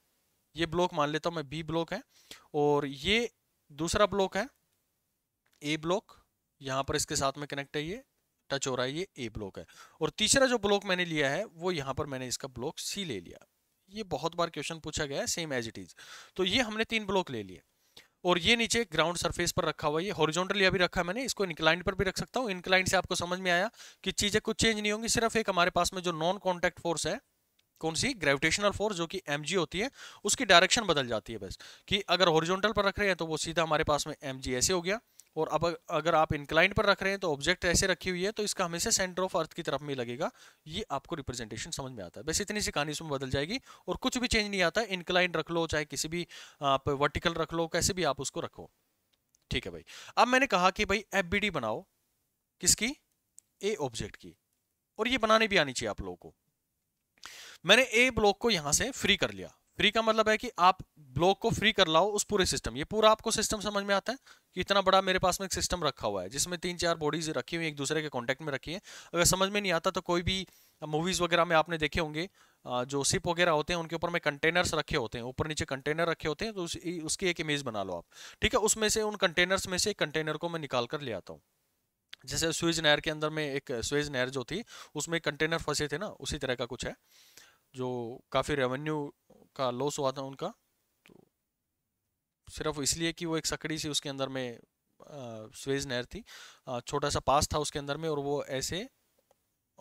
[SPEAKER 1] ये ब्लॉक मान लेता हूँ मैं बी ब्लॉक है और ये दूसरा ब्लॉक है ए ब्लॉक यहाँ पर इसके साथ में कनेक्ट है ये टच हो रहा है ये ए ब्लॉक है और तीसरा जो ब्लॉक मैंने लिया है वो यहां पर मैंने इसका ब्लॉक सी ले लिया ये बहुत बार क्वेश्चन पूछा गया है सेम एज इट इज तो ये हमने तीन ब्लॉक ले लिए और ये नीचे ग्राउंड सरफेस पर रखा हुआ है हॉरिजॉन्टली अभी रखा मैंने इसको इंक्लाइंट पर भी रख सकता हूँ इंक्लाइंट से आपको समझ में आया कि चीज़ें कुछ चेंज नहीं होंगी सिर्फ एक हमारे पास में जो नॉन कॉन्टेक्ट फोर्स है कौन सी ग्रेविटेशनल फोर्स जो कि एम होती है उसकी डायरेक्शन बदल जाती है बस कि अगर हॉरिजॉन्टल पर रख रहे हैं तो वो सीधा हमारे पास में एम ऐसे हो गया और अब अगर आप इंक्लाइन पर रख रहे हैं तो ऑब्जेक्ट ऐसे रखी हुई है तो इसका हमेशा सेंटर ऑफ अर्थ की तरफ में लगेगा ये आपको रिप्रेजेंटेशन समझ में आता है बस इतनी सी कहानी उसमें बदल जाएगी और कुछ भी चेंज नहीं आता इंक्लाइंड रख लो चाहे किसी भी आप वर्टिकल रख लो कैसे भी आप उसको रखो ठीक है भाई अब मैंने कहा कि भाई एफ बनाओ किसकी ए ऑब्जेक्ट की और ये बनाने भी आनी चाहिए आप लोगों को मैंने ए ब्लॉक को यहां से फ्री कर लिया फ्री का मतलब है कि आप ब्लॉक को फ्री कर लाओ उस पूरे सिस्टम ये पूरा आपको सिस्टम समझ में आता है कि इतना बड़ा मेरे पास में एक सिस्टम रखा हुआ है जिसमें तीन चार बॉडीज रखी हुई एक दूसरे के कॉन्टेक्ट में रखी है अगर समझ में नहीं आता तो कोई भी मूवीज़ वगैरह में आपने देखे होंगे जो सिप वगैरह होते हैं उनके ऊपर में कंटेनर्स रखे होते हैं ऊपर नीचे कंटेनर रखे होते हैं तो उसकी एक इमेज बना लो आप ठीक है उसमें से उन कंटेनर्स में से एक कंटेनर को मैं निकाल कर ले आता हूँ जैसे स्वेज नहर के अंदर में एक स्वेज नहर जो थी उसमें कंटेनर फंसे थे ना उसी तरह का कुछ है जो काफ़ी रेवेन्यू का लॉस हुआ था उनका तो सिर्फ इसलिए कि वो एक सकड़ी सी उसके अंदर में स्वेज नहर थी छोटा सा पास था उसके अंदर में और वो ऐसे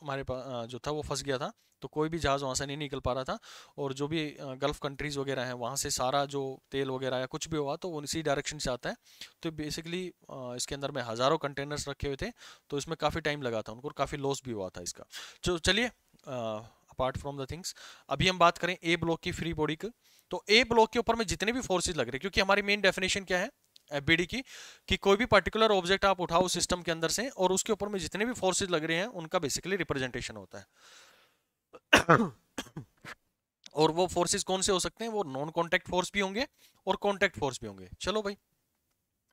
[SPEAKER 1] हमारे पास जो था वो फंस गया था तो कोई भी जहाज़ वहाँ से नहीं निकल पा रहा था और जो भी गल्फ़ कंट्रीज़ वगैरह हैं वहाँ से सारा जो तेल वगैरह या कुछ भी हुआ तो वो इसी डायरेक्शन से आता है तो बेसिकली इसके अंदर में हज़ारों कंटेनर्स रखे हुए थे तो इसमें काफ़ी टाइम लगा था उनको काफ़ी लॉस भी हुआ था इसका तो चलिए अपार्ट फ्रॉम द थिंग्स अभी हम बात करें ए ब्लॉक की फ्री बॉडी की तो ए ब्लॉक के ऊपर में जितने भी फोर्सेज लग रहे हैं क्योंकि हमारी मेन डेफिनेशन क्या है एफबीडी की कि कोई भी पर्टिकुलर ऑब्जेक्ट आप उठाओ सिस्टम के अंदर से और उसके ऊपर में जितने भी फोर्सेज लग रहे हैं उनका बेसिकली रिप्रेजेंटेशन होता है और वो फोर्सेज कौन से हो सकते हैं वो नॉन कॉन्टेक्ट फोर्स भी होंगे और कॉन्टेक्ट फोर्स भी होंगे चलो भाई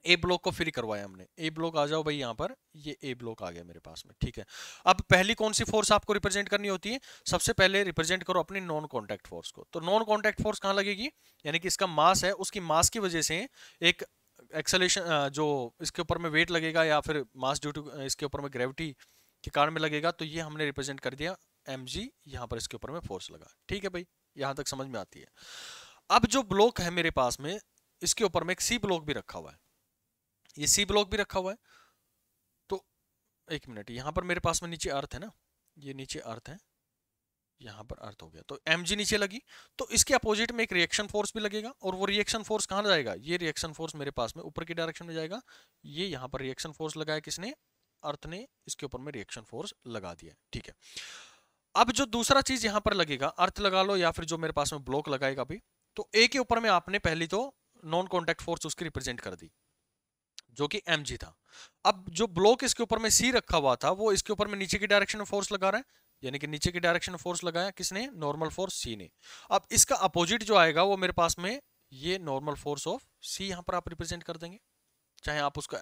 [SPEAKER 1] ए ब्लॉक को फ्री करवाया हमने ए ब्लॉक आ जाओ भाई यहाँ पर ये ए ब्लॉक आ गया मेरे पास में ठीक है अब पहली कौन सी फोर्स आपको रिप्रेजेंट करनी होती है सबसे पहले रिप्रेजेंट करो अपनी नॉन कॉन्टैक्ट फोर्स को तो नॉन कॉन्टैक्ट फोर्स कहाँ लगेगी यानी कि इसका मास है उसकी मास की वजह से एक एक्सलेशन जो इसके ऊपर में वेट लगेगा या फिर मास ड्यू टू इसके ऊपर में ग्रेविटी के कारण में लगेगा तो ये हमने रिप्रेजेंट कर दिया एम जी यहाँ पर इसके ऊपर में फोर्स लगा ठीक है भाई यहाँ तक समझ में आती है अब जो ब्लॉक है मेरे पास में इसके ऊपर में एक सी ब्लॉक भी रखा हुआ है ये सी ब्लॉक भी रखा हुआ है तो एक मिनट यहाँ पर मेरे पास में नीचे अर्थ है ना ये नीचे अर्थ है यहाँ पर अर्थ हो गया तो एम नीचे लगी तो इसके अपोजिट में एक रिएक्शन फोर्स भी लगेगा और वो रिएक्शन फोर्स कहाँ जाएगा ये रिएक्शन फोर्स मेरे पास में ऊपर की डायरेक्शन में जाएगा ये यहाँ पर रिएक्शन फोर्स लगाया किसने अर्थ ने इसके ऊपर में रिएक्शन फोर्स लगा दिया ठीक है अब जो दूसरा चीज यहाँ पर लगेगा अर्थ लगा लो या फिर जो मेरे पास में ब्लॉक लगाएगा अभी तो ए के ऊपर में आपने पहली तो नॉन कॉन्टेक्ट फोर्स उसकी रिप्रेजेंट कर दी जो कि एम था अब जो ब्लॉक इसके ऊपर में सी रखा हुआ था वो इसके ऊपर में नीचे की डायरेक्शन में फोर्स लगा रहा है यानी कि नीचे की डायरेक्शन में फोर्स लगाया किसने नॉर्मल फोर्स सी ने अब इसका अपोजिट जो आएगा वो मेरे पास में ये नॉर्मल फोर्स ऑफ सी यहां पर आप रिप्रेजेंट कर देंगे चाहे आप उसको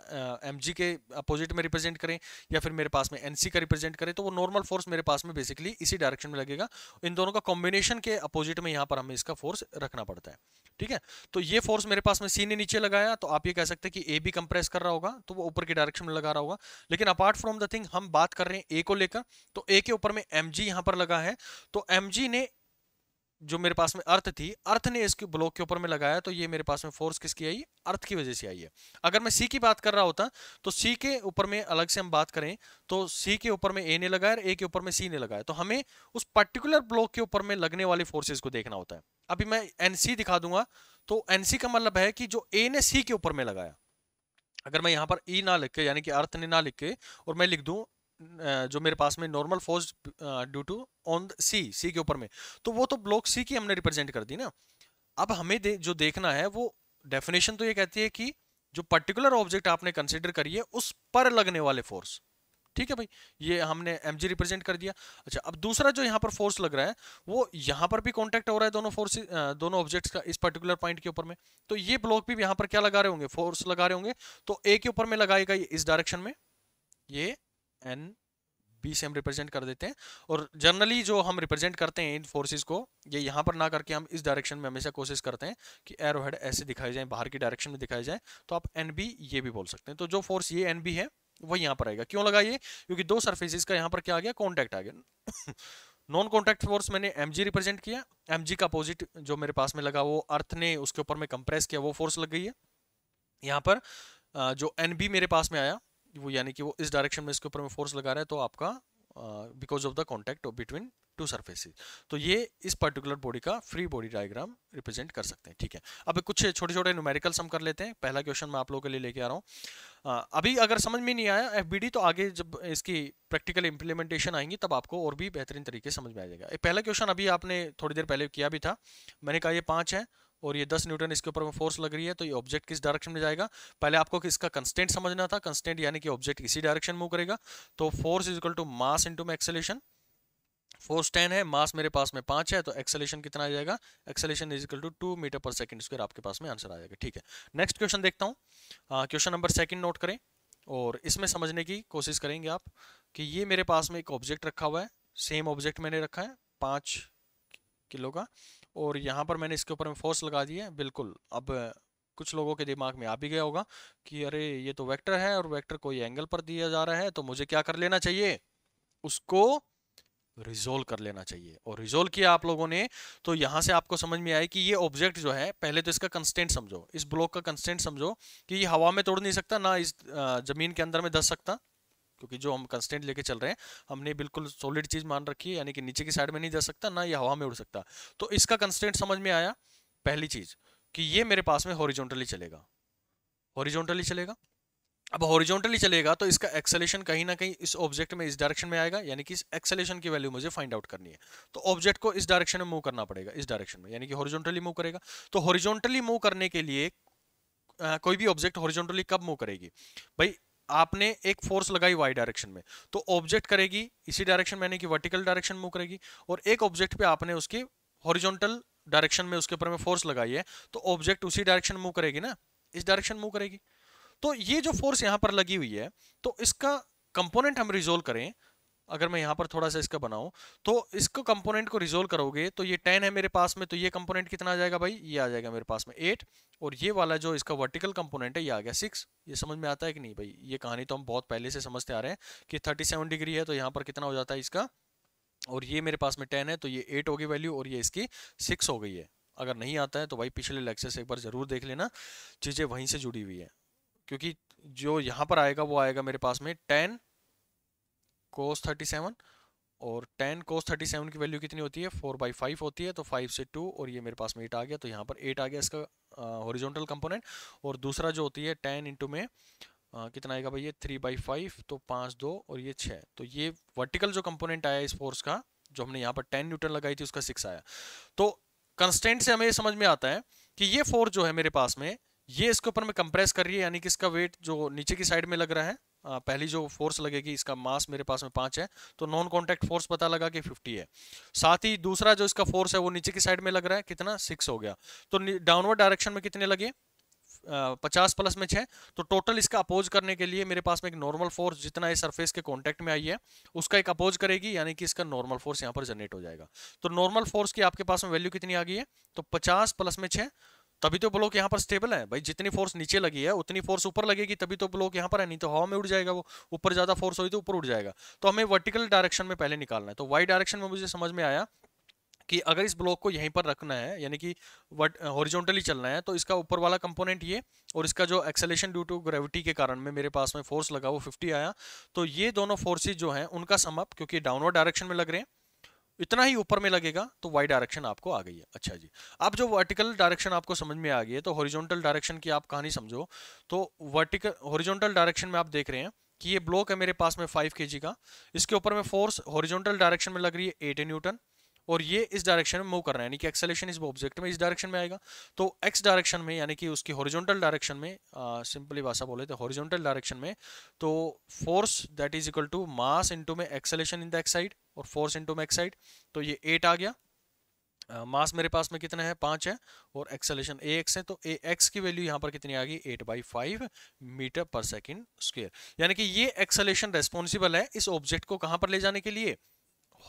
[SPEAKER 1] एम uh, के अपोजिट में रिप्रेजेंट करें या फिर मेरे पास में एन का रिप्रेजेंट करें तो वो नॉर्मल फोर्स मेरे पास में बेसिकली इसी डायरेक्शन में लगेगा इन दोनों का कॉम्बिनेशन के अपोजिट में यहाँ पर हमें इसका फोर्स रखना पड़ता है ठीक है तो ये फोर्स मेरे पास में सी ने नीचे लगाया तो आप ये कह सकते हैं कि ए भी कंप्रेस कर रहा होगा तो वो ऊपर के डायरेक्शन में लगा रहा होगा लेकिन अपार्ट फ्रॉम द थिंग हम बात कर रहे हैं ए को लेकर तो ए के ऊपर में एम जी यहाँ पर लगा है तो एम जी ने जो मेरे पास में अर्थ थी अर्थ ने इसके ब्लॉक के ऊपर में लगाया तो ये मेरे पास में फोर्स किसकी आई अर्थ की वजह से आई है अगर मैं सी की बात कर रहा होता तो सी के ऊपर में अलग से हम बात करें तो सी के ऊपर में ए ने लगाया ए के ऊपर में सी ने लगाया तो हमें उस पर्टिकुलर ब्लॉक के ऊपर में लगने वाले फोर्सेज को देखना होता है अभी मैं एन दिखा दूंगा तो एन का मतलब है कि जो ए ने सी के ऊपर में लगाया अगर मैं यहाँ पर ई e ना लिख के यानी कि अर्थ ने ना लिख के और मैं लिख दूँ जो मेरे पास में normal force due to on C C के ऊपर में तो वो तो ब्लॉक सी की हमने रिप्रेजेंट कर दी ना अब हमें दे, जो देखना है वो डेफिनेशन तो ये कहती है कि जो पर्टिकुलर ऑब्जेक्ट आपने कंसिडर करिए उस पर लगने वाले फोर्स ठीक है भाई ये हमने एम जी रिप्रेजेंट कर दिया अच्छा अब दूसरा जो यहाँ पर फोर्स लग रहा है वो यहाँ पर भी कॉन्टैक्ट हो रहा है दोनों फोर्स दोनों ऑब्जेक्ट्स का इस पर्टिकुलर पॉइंट के ऊपर में तो ये ब्लॉक भी यहाँ पर क्या लगा रहे होंगे फोर्स लगा रहे होंगे तो ए के ऊपर में लगाएगा ये इस डायरेक्शन में ये एन बी से हम रिप्रेजेंट कर देते हैं और जनरली जो हम रिप्रेजेंट करते हैं इन फोर्सेस को ये यहाँ पर ना करके हम इस डायरेक्शन में हमेशा कोशिश करते हैं कि एरो हेड ऐसे दिखाई जाए बाहर की डायरेक्शन में दिखाई जाए तो आप एन बी ये भी बोल सकते हैं तो जो फोर्स ये एन बी है वो यहाँ पर आएगा क्यों लगा ये क्योंकि दो सर्फेसिस का यहाँ पर क्या आ गया कॉन्टैक्ट आ गया (coughs) नॉन कॉन्टैक्ट फोर्स मैंने एम जी रिप्रेजेंट किया एम जी का अपोजिट जो मेरे पास में लगा वो अर्थ ने उसके ऊपर में कंप्रेस किया वो फोर्स लग गई है यहाँ पर जो एन बी मेरे पास में आया वो यानी कि वो इस डायरेक्शन में इसके ऊपर में फोर्स लगा रहा है तो आपका because of the contact between two surfaces तो ये इस पर्टिकुलर बॉडी का फ्री बॉडी डायग्राम रिप्रेजेंट कर सकते हैं ठीक है अब कुछ छोटे छोटे न्यूमेरिकल्स हम कर लेते हैं पहला क्वेश्चन मैं आप लोगों के लिए लेके आ रहा हूँ अभी अगर समझ में नहीं आया एफ तो आगे जब इसकी प्रैक्टिकल इंप्लीमेंटेशन आएंगी तब आपको और भी बेहतरीन तरीके समझ में आ जाएगा पहला क्वेश्चन अभी आपने थोड़ी देर पहले किया भी था मैंने कहा ये पाँच है और ये 10 न्यूटन इसके ऊपर में फोर्स लग रही है तो ये ऑब्जेक्ट किस डायरेक्शन में जाएगा पहले आपको इसका कंस्टेंट समझना था कंस्टेंट यानी कि ऑब्जेक्ट इसी डायरेक्शन मूव करेगा तो force is equal to mass into में एक्सेलेशन फोर्स टेन है मास मेरे पास में पांच है तो एक्सेलेशन कितना आ जाएगा acceleration is equal to two metre per second square आपके पास में आंसर आ जाएगा ठीक है नेक्स्ट क्वेश्चन देखता हूँ क्वेश्चन नंबर सेकंड नोट करें और इसमें समझने की कोशिश करेंगे आप कि ये मेरे पास में एक ऑब्जेक्ट रखा हुआ है सेम ऑब्जेक्ट मैंने रखा है पाँच किलो का और यहाँ पर मैंने इसके ऊपर में फोर्स लगा दी है बिल्कुल अब कुछ लोगों के दिमाग में आ भी गया होगा कि अरे ये तो वेक्टर है और वेक्टर कोई एंगल पर दिया जा रहा है तो मुझे क्या कर लेना चाहिए उसको रिजोल्व कर लेना चाहिए और रिजोल्व किया आप लोगों ने तो यहाँ से आपको समझ में आए कि ये ऑब्जेक्ट जो है पहले तो इसका कंस्टेंट समझो इस ब्लॉक का कंस्टेंट समझो कि ये हवा में तोड़ नहीं सकता ना इस जमीन के अंदर में धस सकता क्योंकि जो हम कंस्टेंट लेके चल रहे हैं हमने बिल्कुल सॉलिड चीज़ मान रखी है यानी कि नीचे की साइड में नहीं जा सकता ना ये हवा में उड़ सकता तो इसका कंस्टेंट समझ में आया पहली चीज़ कि ये मेरे पास में हॉरिजॉन्टली चलेगा हॉरिजॉन्टली चलेगा अब हॉरिजॉन्टली चलेगा तो इसका एक्सेलेशन कहीं ना कहीं इस ऑब्जेक्ट में इस डायरेक्शन में आएगा यानी कि इस एक्सेलेशन की वैल्यू मुझे फाइंड आउट करनी है तो ऑब्जेक्ट को इस डायरेक्शन में मूव करना पड़ेगा इस डायरेक्शन में यानी कि हॉरिजॉन्टली मूव करेगा तो हॉरिजॉन्टली मूव करने के लिए आ, कोई भी ऑब्जेक्ट हॉरिजॉन्टली कब मूव करेगी भाई आपने एक फोर्स लगाई वाई डायरेक्शन में तो ऑब्जेक्ट करेगी इसी डायरेक्शन में यानी कि वर्टिकल डायरेक्शन मूव करेगी और एक ऑब्जेक्ट पे आपने उसकी हॉरिजॉन्टल डायरेक्शन में उसके ऊपर में फोर्स लगाई है तो ऑब्जेक्ट उसी डायरेक्शन मूव करेगी ना इस डायरेक्शन मूव करेगी तो ये जो फोर्स यहाँ पर लगी हुई है तो इसका कंपोनेंट हम रिजोल्व करें अगर मैं यहाँ पर थोड़ा सा इसका बनाऊँ तो इसको कंपोनेंट को रिजोल्व करोगे तो ये टेन है मेरे पास में तो ये कंपोनेंट कितना आ जाएगा भाई ये आ जाएगा मेरे पास में एट और ये वाला जो इसका वर्टिकल कंपोनेंट है ये आ गया सिक्स ये समझ में आता है कि नहीं भाई ये कहानी तो हम बहुत पहले से समझते आ रहे हैं कि थर्टी सेवन डिग्री है तो यहाँ पर कितना हो जाता है इसका और ये मेरे पास में टेन है तो ये एट होगी वैल्यू और ये इसकी सिक्स हो गई है अगर नहीं आता है तो भाई पिछले लेक्चर से एक बार ज़रूर देख लेना चीज़ें वहीं से जुड़ी हुई है क्योंकि जो यहाँ पर आएगा वो आएगा मेरे पास में टेन कोस 37 और टेन कोस 37 की वैल्यू कितनी होती है फोर बाई फाइव होती है तो फाइव से टू और ये मेरे पास में एट आ गया तो यहाँ पर एट आ गया इसका हॉरिजॉन्टल कंपोनेंट और दूसरा जो होती है टेन इंटू में आ, कितना आएगा भाई ये थ्री बाई फाइव तो पाँच दो और ये छः तो ये वर्टिकल जो कंपोनेंट आया इस फोर्स का जो हमने यहाँ पर टेन न्यूटन लगाई थी उसका सिक्स आया तो कंस्टेंट से हमें ये समझ में आता है कि ये फोर्स जो है मेरे पास में ये इसके ऊपर मैं कंप्रेस कर रही है यानी कि इसका वेट जो नीचे की साइड में लग रहा है पहली जो फोर्स लगेगी इसका मास मेरे पास में पाँच है तो नॉन कॉन्टैक्ट फोर्स पता लगा कि फिफ्टी है साथ ही दूसरा जो इसका फोर्स है वो नीचे की साइड में लग रहा है कितना सिक्स हो गया तो डाउनवर्ड डायरेक्शन में कितने लगे पचास प्लस में छः तो टोटल इसका अपोज करने के लिए मेरे पास में एक नॉर्मल फोर्स जितना इस सरफेस के कॉन्टैक्ट में आई है उसका एक अपोज करेगी यानी कि इसका नॉर्मल फोर्स यहाँ पर जनरेट हो जाएगा तो नॉर्मल फोर्स की आपके पास में वैल्यू कितनी आ गई है तो पचास प्लस में छः तभी तो ब्लॉक यहाँ पर स्टेबल है भाई जितनी फोर्स नीचे लगी है उतनी फोर्स ऊपर लगेगी तभी तो ब्लॉक यहाँ पर है नहीं तो हवा में उड़ जाएगा वो ऊपर ज़्यादा फोर्स हुई तो ऊपर उड़ जाएगा तो हमें वर्टिकल डायरेक्शन में पहले निकालना है तो वाई डायरेक्शन में मुझे समझ में आया कि अगर इस ब्लॉक को यहीं पर रखना है यानी कि वट हॉरिजॉन्टली चलना है तो इसका ऊपर वाला कंपोनेंट ये और इसका जो एक्सेलेशन ड्यू टू ग्रेविटी के कारण में मेरे पास में फोर्स लगा वो 50 आया तो ये दोनों फोर्सेज जो हैं उनका समअप क्योंकि डाउनवर्ड डायरेक्शन में लग रहे हैं इतना ही ऊपर में लगेगा तो वाई डायरेक्शन आपको आ गई है अच्छा जी अब जो वर्टिकल डायरेक्शन आपको समझ में आ गई है तो हॉरिजॉन्टल डायरेक्शन की आप कहानी समझो तो वर्टिकल हॉरिजॉन्टल डायरेक्शन में आप देख रहे हैं कि ये ब्लॉक है मेरे पास में फाइव के का इसके ऊपर में फोर्स हॉरिजॉन्टल डायरेक्शन में लग रही है एट न्यूटन और ये इस डायरेक्शन में मूव कर रहा है यानी कि एक्सेलेशन इस ऑब्जेक्ट में इस डायरेक्शन में आएगा तो एक्स डायरेक्शन में यानी कि उसकी हॉरिजॉन्टल डायरेक्शन में सिंपली भाषा बोले तो हॉरिजॉन्टल डायरेक्शन में तो force that is equal to mass into में acceleration in the X side और फोर्स इंटू में एक्स साइड तो ये एट आ गया मास uh, मेरे पास में कितना है पाँच है और एक्सेलेशन ए एक्स है तो ए एक्स की वैल्यू यहाँ पर कितनी आ गई eight by five metre per second square यानी कि ये एक्सेलेशन रेस्पॉन्सिबल है इस ऑब्जेक्ट को कहाँ पर ले जाने के लिए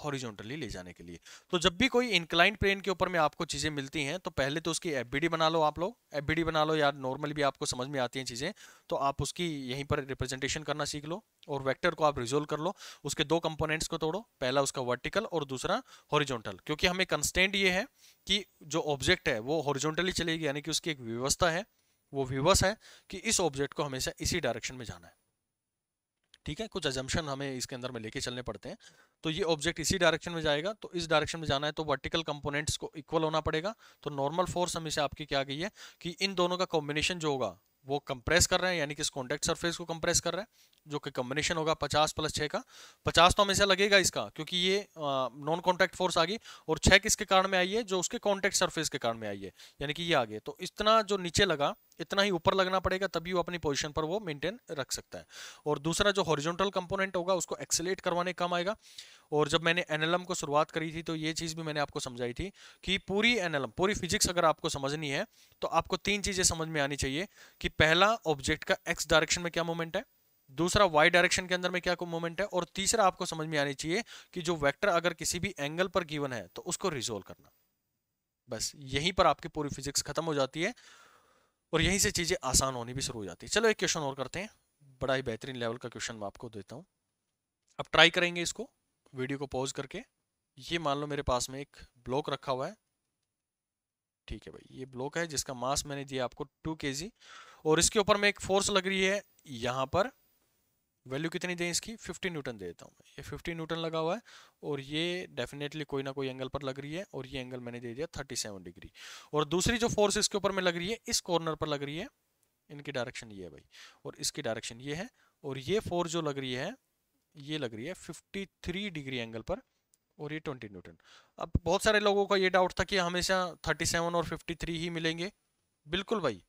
[SPEAKER 1] हॉरिजॉन्टली ले जाने के लिए तो जब भी कोई इंक्लाइन प्लेन के ऊपर में आपको चीज़ें मिलती हैं तो पहले तो उसकी एफ बना लो आप लोग एफ बना लो यार नॉर्मली भी आपको समझ में आती हैं चीज़ें तो आप उसकी यहीं पर रिप्रेजेंटेशन करना सीख लो और वेक्टर को आप रिजोल्व कर लो उसके दो कंपोनेंट्स को तोड़ो पहला उसका वर्टिकल और दूसरा हॉरिजॉन्टल क्योंकि हमें कंस्टेंट ये है कि जो ऑब्जेक्ट है वो हॉरिजॉन्टली चलेगी यानी कि उसकी एक व्यवस्था है वो व्यवस्था है कि इस ऑब्जेक्ट को हमेशा इसी डायरेक्शन में जाना है ठीक है कुछ एजम्पन हमें इसके अंदर में लेके चलने पड़ते हैं तो ये ऑब्जेक्ट इसी डायरेक्शन में जाएगा तो इस डायरेक्शन में जाना है तो वर्टिकल कंपोनेंट्स को इक्वल होना पड़ेगा तो नॉर्मल फोर्स हम इसे आपकी क्या गई है कि इन दोनों का कॉम्बिनेशन जो होगा वो कंप्रेस कर रहे हैं यानी कि इस कॉन्टेक्ट सर्फेस को कंप्रेस कर रहे हैं जो कि कम्बिनेशन होगा पचास प्लस छः का पचास तो हमेशा लगेगा इसका क्योंकि ये नॉन कॉन्टैक्ट फोर्स आ गई और छः किसके कारण में आई है जो उसके कॉन्टैक्ट सरफेस के कारण में आई है यानी कि ये आ गई तो इतना जो नीचे लगा इतना ही ऊपर लगना पड़ेगा तभी वो अपनी पोजीशन पर वो मेंटेन रख सकता है और दूसरा जो हॉरिजॉन्टल कंपोनेंट होगा उसको एक्सेलेट करवाने काम आएगा और जब मैंने एनएलएम को शुरुआत करी थी तो ये चीज़ भी मैंने आपको समझाई थी कि पूरी एनएलएम पूरी फिजिक्स अगर आपको समझनी है तो आपको तीन चीज़ें समझ में आनी चाहिए कि पहला ऑब्जेक्ट का एक्स डायरेक्शन में क्या मोमेंट है दूसरा वाई डायरेक्शन के अंदर में क्या मोमेंट है और तीसरा आपको समझ में आनी चाहिए कि जो वैक्टर अगर किसी भी एंगल पर गिवन है तो उसको रिजोल्व करना बस यहीं पर आपकी पूरी फिजिक्स खत्म हो जाती है और यहीं से चीज़ें आसान होनी भी शुरू हो जाती है चलो एक क्वेश्चन और करते हैं बड़ा ही बेहतरीन लेवल का क्वेश्चन मैं आपको देता हूं अब ट्राई करेंगे इसको वीडियो को पॉज करके ये मान लो मेरे पास में एक ब्लॉक रखा हुआ है ठीक है भाई ये ब्लॉक है जिसका मास मैंने दिया आपको टू के और इसके ऊपर में एक फोर्स लग रही है यहाँ पर वैल्यू कितनी दें इसकी 50 न्यूटन दे देता हूँ ये 50 न्यूटन लगा हुआ है और ये डेफिनेटली कोई ना कोई एंगल पर लग रही है और ये एंगल मैंने दे दिया 37 डिग्री और दूसरी जो फोर्स इसके ऊपर में लग रही है इस कॉर्नर पर लग रही है इनकी डायरेक्शन ये है भाई और इसकी डायरेक्शन ये है और ये फोर्स जो लग रही है ये लग रही है फिफ्टी डिग्री एंगल पर और ये ट्वेंटी न्यूटन अब बहुत सारे लोगों का ये डाउट था कि हमेशा थर्टी और फिफ्टी ही मिलेंगे बिल्कुल भाई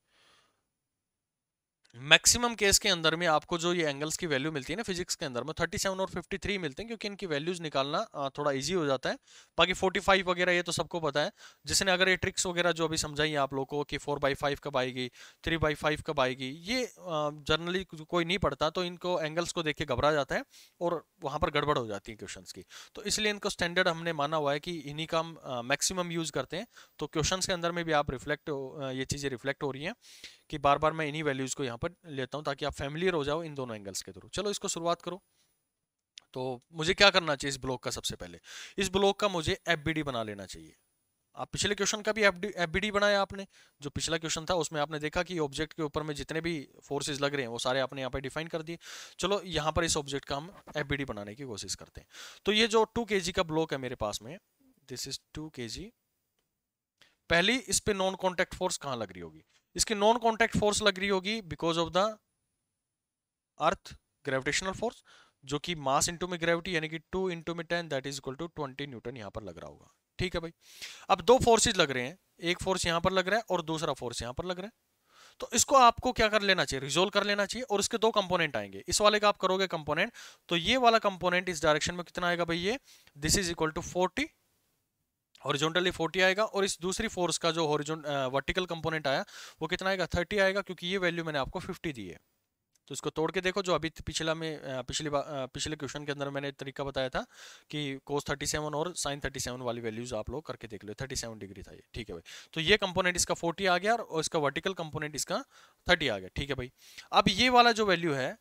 [SPEAKER 1] मैक्सिमम केस के अंदर में आपको जो ये एंगल्स की वैल्यू मिलती है ना फिजिक्स के अंदर में 37 और 53 मिलते हैं क्योंकि इनकी वैल्यूज निकालना थोड़ा इजी हो जाता है बाकी 45 वगैरह ये तो सबको पता है जिसने अगर ये ट्रिक्स वगैरह जो अभी समझाई आप लोगों को कि 4 बाई फाइव कब आएगी 3 बाई फाइव कब आएगी ये जनरली कोई नहीं पढ़ता तो इनको एंगल्स को देख के घबरा जाता है और वहाँ पर गड़बड़ हो जाती है क्वेश्चन की तो इसलिए इनको स्टैंडर्ड हमने माना हुआ है कि इन्हीं का हम मैक्सिमम यूज़ करते हैं तो क्वेश्चन के अंदर में भी आप रिफ्लेक्ट ये चीज़ें रिफ्लेक्ट हो रही हैं कि बार बार मैं इन्हीं वैल्यूज़ को यहाँ पर लेता हूँ ताकि आप फैमिलियर हो जाओ इन दोनों एंगल्स के थ्रू चलो इसको शुरुआत करो तो मुझे क्या करना चाहिए इस ब्लॉक का सबसे पहले इस ब्लॉक का मुझे एफ बना लेना चाहिए आप पिछले क्वेश्चन का भी एफ डी बनाया आपने जो पिछला क्वेश्चन था उसमें आपने देखा कि ऑब्जेक्ट के ऊपर में जितने भी फोर्सेज लग रहे हैं वो सारे आपने यहाँ पर डिफाइन कर दिए चलो यहाँ पर इस ऑब्जेक्ट का हम एफ बनाने की कोशिश करते हैं तो ये जो टू के का ब्लॉक है मेरे पास में दिस इज टू के जी पहली इस पे नॉन कॉन्टेक्ट फोर्स कहां लग रही होगी इसकी नॉन कॉन्टेक्ट फोर्स लग रही होगी because of the earth gravitational force जो कि मास इंटू में ग्रेविटी यानी कि टू इंटू में ten that is equal to twenty newton यहां पर लग रहा होगा ठीक है भाई अब दो फोर्सेज लग रहे हैं एक फोर्स यहां पर लग रहा है और दूसरा फोर्स यहां पर लग रहा है तो इसको आपको क्या कर लेना चाहिए रिजोल्व कर लेना चाहिए और इसके दो कंपोनेंट आएंगे इस वाले का आप करोगे कंपोनेंट तो ये वाला कंपोनेंट इस डायरेक्शन में कितना आएगा भाई ये this is equal to forty horizontally 40 आएगा और इस दूसरी फोर्स का जो हॉरिजॉन वर्टिकल कंपोनेंट आया वो कितना आएगा 30 आएगा क्योंकि ये वैल्यू मैंने आपको 50 दी है तो इसको तोड़ के देखो जो अभी पिछला में पिछली पिछले क्वेश्चन के अंदर मैंने तरीका बताया था कि कोस 37 और साइन 37 वाली वैल्यूज आप लोग करके देख लो 37 डिग्री था ये ठीक है भाई तो ये कंपोनेंट इसका 40 आ गया और इसका वर्टिकल कंपोनेंट इसका 30 आ गया ठीक है भाई अब ये वाला जो वैल्यू है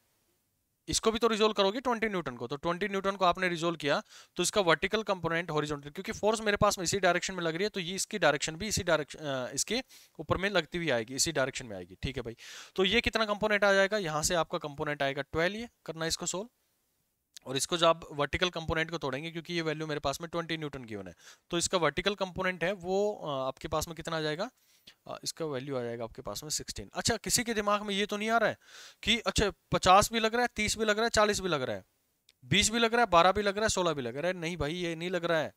[SPEAKER 1] इसको भी तो रिजोल्व करोगे 20 न्यूटन को तो 20 न्यूटन को आपने रिजोल्व किया तो इसका वर्टिकल कंपोनेंट हॉरिजॉन्टल क्योंकि फोर्स मेरे पास में इसी डायरेक्शन में लग रही है तो ये इसकी डायरेक्शन भी इसी डायरेक्शन इसके ऊपर में लगती हुई आएगी इसी डायरेक्शन में आएगी ठीक है भाई तो ये कितना कंपोनेंट आ जाएगा यहाँ से आपका कंपोनेंट आएगा ट्वेल्व ये करना इसको सोल्व और इसको जब वर्टिकल कंपोनेंट को तोड़ेंगे क्योंकि ये वैल्यू मेरे पास में 20 न्यूटन की है तो इसका वर्टिकल कंपोनेंट है वो आपके पास में कितना आ जाएगा इसका वैल्यू आ जाएगा आपके पास में 16 अच्छा किसी के दिमाग में ये तो नहीं आ रहा है कि अच्छा 50 भी लग रहा है 30 भी लग रहा है 40 भी लग रहा है बीस भी लग रहा है बारह भी लग रहा है सोलह भी लग रहा है नहीं भाई ये नहीं लग रहा है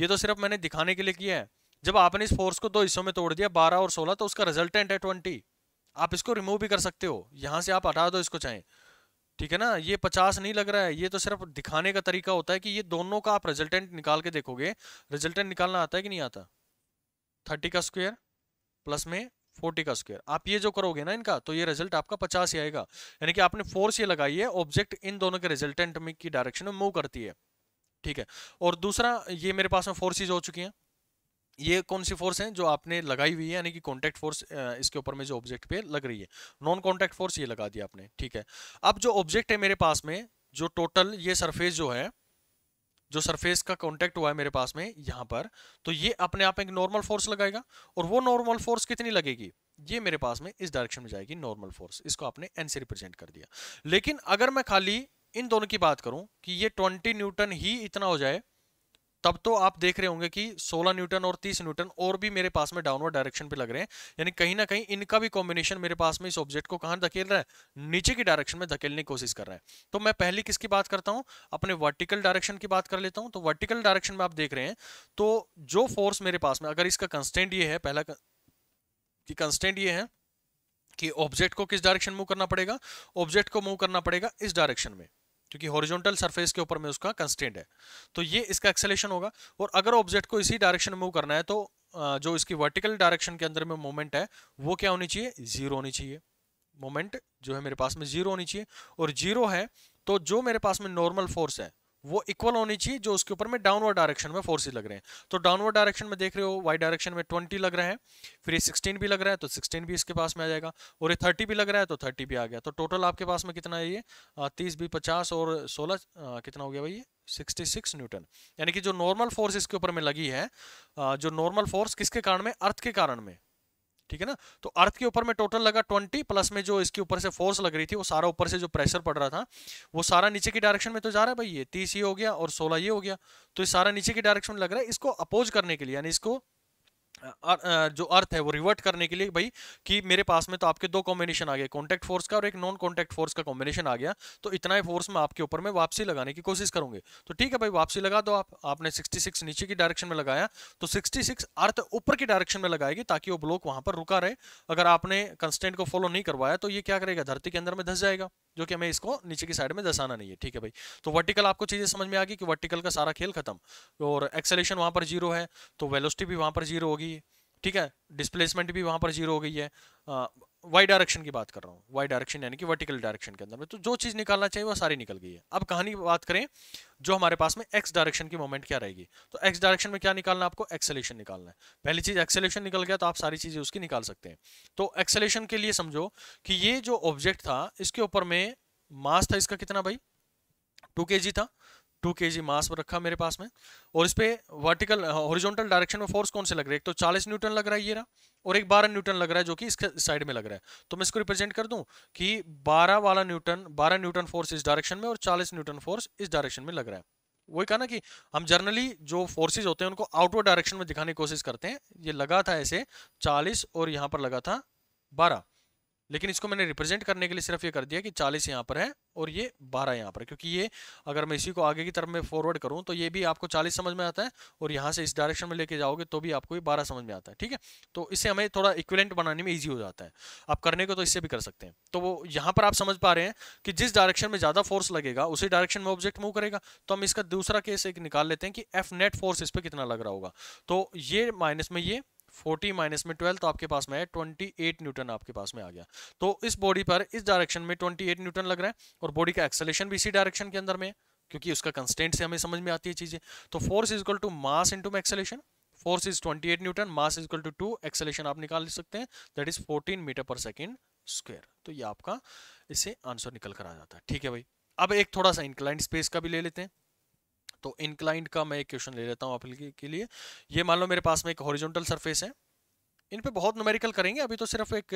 [SPEAKER 1] ये तो सिर्फ मैंने दिखाने के लिए किया है जब आपने इस फोर्स को दो हिस्सों में तोड़ दिया बारह और सोलह तो उसका रिजल्टेंट है ट्वेंटी आप इसको रिमूव भी कर सकते हो यहाँ से आप हटा दो इसको चाहें ठीक है ना ये पचास नहीं लग रहा है ये तो सिर्फ दिखाने का तरीका होता है कि ये दोनों का आप रिजल्टेंट निकाल के देखोगे रिजल्टेंट निकालना आता है कि नहीं आता थर्टी का स्क्वायर प्लस में फोर्टी का स्क्वायर आप ये जो करोगे ना इनका तो ये रिजल्ट आपका पचास ही आएगा यानी कि आपने फोर्स ये लगाई है ऑब्जेक्ट इन दोनों के रिजल्टेंट में की डायरेक्शन में मूव करती है ठीक है और दूसरा ये मेरे पास में फोर्सेज हो चुकी हैं ये कौन सी फोर्स है जो आपने लगाई हुई है यानी कि कॉन्टैक्ट फोर्स इसके ऊपर में जो ऑब्जेक्ट पे लग रही है नॉन कॉन्टैक्ट फोर्स ये लगा दिया आपने ठीक है अब जो ऑब्जेक्ट है मेरे पास में जो टोटल ये सरफेस जो है जो सरफेस का कॉन्टैक्ट हुआ है मेरे पास में यहाँ पर तो ये अपने आप एक नॉर्मल फोर्स लगाएगा और वो नॉर्मल फोर्स कितनी लगेगी ये मेरे पास में इस डायरेक्शन में जाएगी नॉर्मल फोर्स इसको आपने एन से रिप्रेजेंट कर दिया लेकिन अगर मैं खाली इन दोनों की बात करूं कि ये 20 न्यूटन ही इतना हो जाए तब तो आप देख रहे होंगे कि 16 न्यूटन और 30 न्यूटन और भी मेरे पास में डाउनवर्ड डायरेक्शन पे लग रहे हैं यानी कहीं ना कहीं इनका भी कॉम्बिनेशन मेरे पास में इस ऑब्जेक्ट को कहां धकेल रहा है नीचे की डायरेक्शन में धकेलने की कोशिश कर रहा है तो मैं पहले किसकी बात करता हूँ अपने वर्टिकल डायरेक्शन की बात कर लेता हूँ तो वर्टिकल डायरेक्शन में आप देख रहे हैं तो जो फोर्स मेरे पास में अगर इसका कंस्टेंट ये है पहला कि कंस्टेंट ये है कि ऑब्जेक्ट को किस डायरेक्शन मूव करना पड़ेगा ऑब्जेक्ट को मूव करना पड़ेगा इस डायरेक्शन में क्योंकि हॉरिजॉन्टल सरफेस के ऊपर में उसका कंस्टेंट है तो ये इसका एक्सेलेशन होगा और अगर ऑब्जेक्ट को इसी डायरेक्शन में मूव करना है तो जो इसकी वर्टिकल डायरेक्शन के अंदर में मोमेंट है वो क्या होनी चाहिए जीरो होनी चाहिए मोमेंट जो है मेरे पास में जीरो होनी चाहिए और जीरो है तो जो मेरे पास में नॉर्मल फोर्स है वो इक्वल होनी चाहिए जो उसके ऊपर में डाउनवर्ड डायरेक्शन में फोर्सेज लग रहे हैं तो डाउनवर्ड डायरेक्शन में देख रहे हो वाई डायरेक्शन में ट्वेंटी लग रहा है फिर ये सिक्सटीन भी लग रहा है तो सिक्सटीन भी इसके पास में आ जाएगा और ये थर्टी भी लग रहा है तो थर्टी भी आ गया तो टोटल आपके पास में कितना है ये तीस भी पचास और सोलह कितना हो गया भाई ये सिक्स न्यूटन यानी कि जो नॉर्मल फोर्स इसके ऊपर में लगी है जो नॉर्मल फोर्स किसके कारण में अर्थ के कारण में ठीक है ना तो अर्थ के ऊपर में टोटल लगा ट्वेंटी प्लस में जो इसके ऊपर से फोर्स लग रही थी वो सारा ऊपर से जो प्रेशर पड़ रहा था वो सारा नीचे की डायरेक्शन में तो जा रहा है भाई ये तीस ये हो गया और सोलह ये हो गया तो ये सारा नीचे की डायरेक्शन में लग रहा है इसको अपोज करने के लिए यानी इसको जो अर्थ है वो रिवर्ट करने के लिए भाई कि मेरे पास में तो आपके दो कॉम्बिनेशन आ गए कॉन्टैक्ट फोर्स का और एक नॉन कॉन्टैक्ट फोर्स का कॉम्बिनेशन आ गया तो इतना ही फोर्स मैं आपके ऊपर में वापसी लगाने की कोशिश करूंगे तो ठीक है भाई वापसी लगा दो आप आपने 66 नीचे की डायरेक्शन में लगाया तो सिक्स अर्थ ऊपर की डायरेक्शन में लगाएगी ताकि वो ब्लॉक वहां पर रुका रहे अगर आपने कंस्टेंट को फॉलो नहीं करवाया तो ये क्या करेगा धरती के अंदर में धस जाएगा जो कि हमें इसको नीचे की साइड में दर्शाना नहीं है ठीक है भाई तो वर्टिकल आपको चीज़ें समझ में आ गई कि वर्टिकल का सारा खेल खत्म और एक्सेलेशन वहां पर जीरो है तो वेलोसिटी भी वहां पर जीरो होगी ठीक है डिस्प्लेसमेंट भी वहां पर जीरो हो गई है वाई डायरेक्शन की बात कर रहा हूँ वाई डायरेक्शन यानी कि वर्टिकल डायरेक्शन के अंदर में तो जो चीज़ निकालना चाहिए वो सारी निकल गई है अब कहानी की बात करें जो हमारे पास में एक्स डायरेक्शन की मोमेंट क्या रहेगी तो एक्स डायरेक्शन में क्या निकालना आपको एक्सेलेशन निकालना है पहली चीज़ एक्सेलेशन निकल गया तो आप सारी चीज़ें उसकी निकाल सकते हैं तो एक्सेलेशन के लिए समझो कि ये जो ऑब्जेक्ट था इसके ऊपर में मास था इसका कितना भाई टू के जी था टू के जी मास रखा मेरे पास में और इस पर वर्टिकल हॉरिजॉन्टल डायरेक्शन में फोर्स कौन से लग रहे हैं एक तो 40 न्यूटन लग रहा है ये रहा और एक 12 न्यूटन लग रहा है जो कि इस साइड में लग रहा है तो मैं इसको रिप्रेजेंट कर दूं कि 12 वाला न्यूटन 12 न्यूटन फोर्स इस डायरेक्शन में और 40 न्यूटन फोर्स इस डायरेक्शन में लग रहा है वही कहा ना कि हम जनरली जो फोर्सेज होते हैं उनको आउटवर्ड डायरेक्शन में दिखाने की कोशिश करते हैं ये लगा था ऐसे चालीस और यहाँ पर लगा था बारह लेकिन इसको मैंने रिप्रेजेंट करने के लिए सिर्फ ये कर दिया कि 40 यहाँ पर है और ये 12 यहाँ पर क्योंकि ये अगर मैं इसी को आगे की तरफ में फॉरवर्ड करूँ तो ये भी आपको 40 समझ में आता है और यहाँ से इस डायरेक्शन में लेके जाओगे तो भी आपको ये 12 समझ में आता है ठीक है तो इससे हमें थोड़ा इक्विलेंट बनाने में ईजी हो जाता है आप करने को तो इससे भी कर सकते हैं तो वो यहाँ पर आप समझ पा रहे हैं कि जिस डायरेक्शन में ज़्यादा फोर्स लगेगा उसी डायरेक्शन में ऑब्जेक्ट मूव करेगा तो हम इसका दूसरा केस एक निकाल लेते हैं कि एफ नेट फोर्स इस पर कितना लग रहा होगा तो ये माइनस में ये 40 माइनस में 12 तो आपके पास में है 28 न्यूटन आपके पास में आ गया तो इस बॉडी पर इस डायरेक्शन में 28 न्यूटन लग रहा है और बॉडी का एक्सेलेशन भी इसी डायरेक्शन के अंदर में है क्योंकि उसका कंस्टेंट से हमें समझ में आती है चीज़ें तो force is equal to mass into acceleration force is 28 newton mass is equal to two acceleration आप निकाल सकते हैं that is fourteen metre per second square तो ये आपका इससे आंसर निकल कर आ जाता है ठीक है भाई अब एक थोड़ा सा इंक्लाइंड स्पेस का भी ले लेते हैं तो इंक्लाइंड का मैं एक क्वेश्चन ले लेता हूँ आप के लिए ये मान लो मेरे पास में एक हॉरिजॉन्टल सरफेस है इन पर बहुत न्यूमेरिकल करेंगे अभी तो सिर्फ एक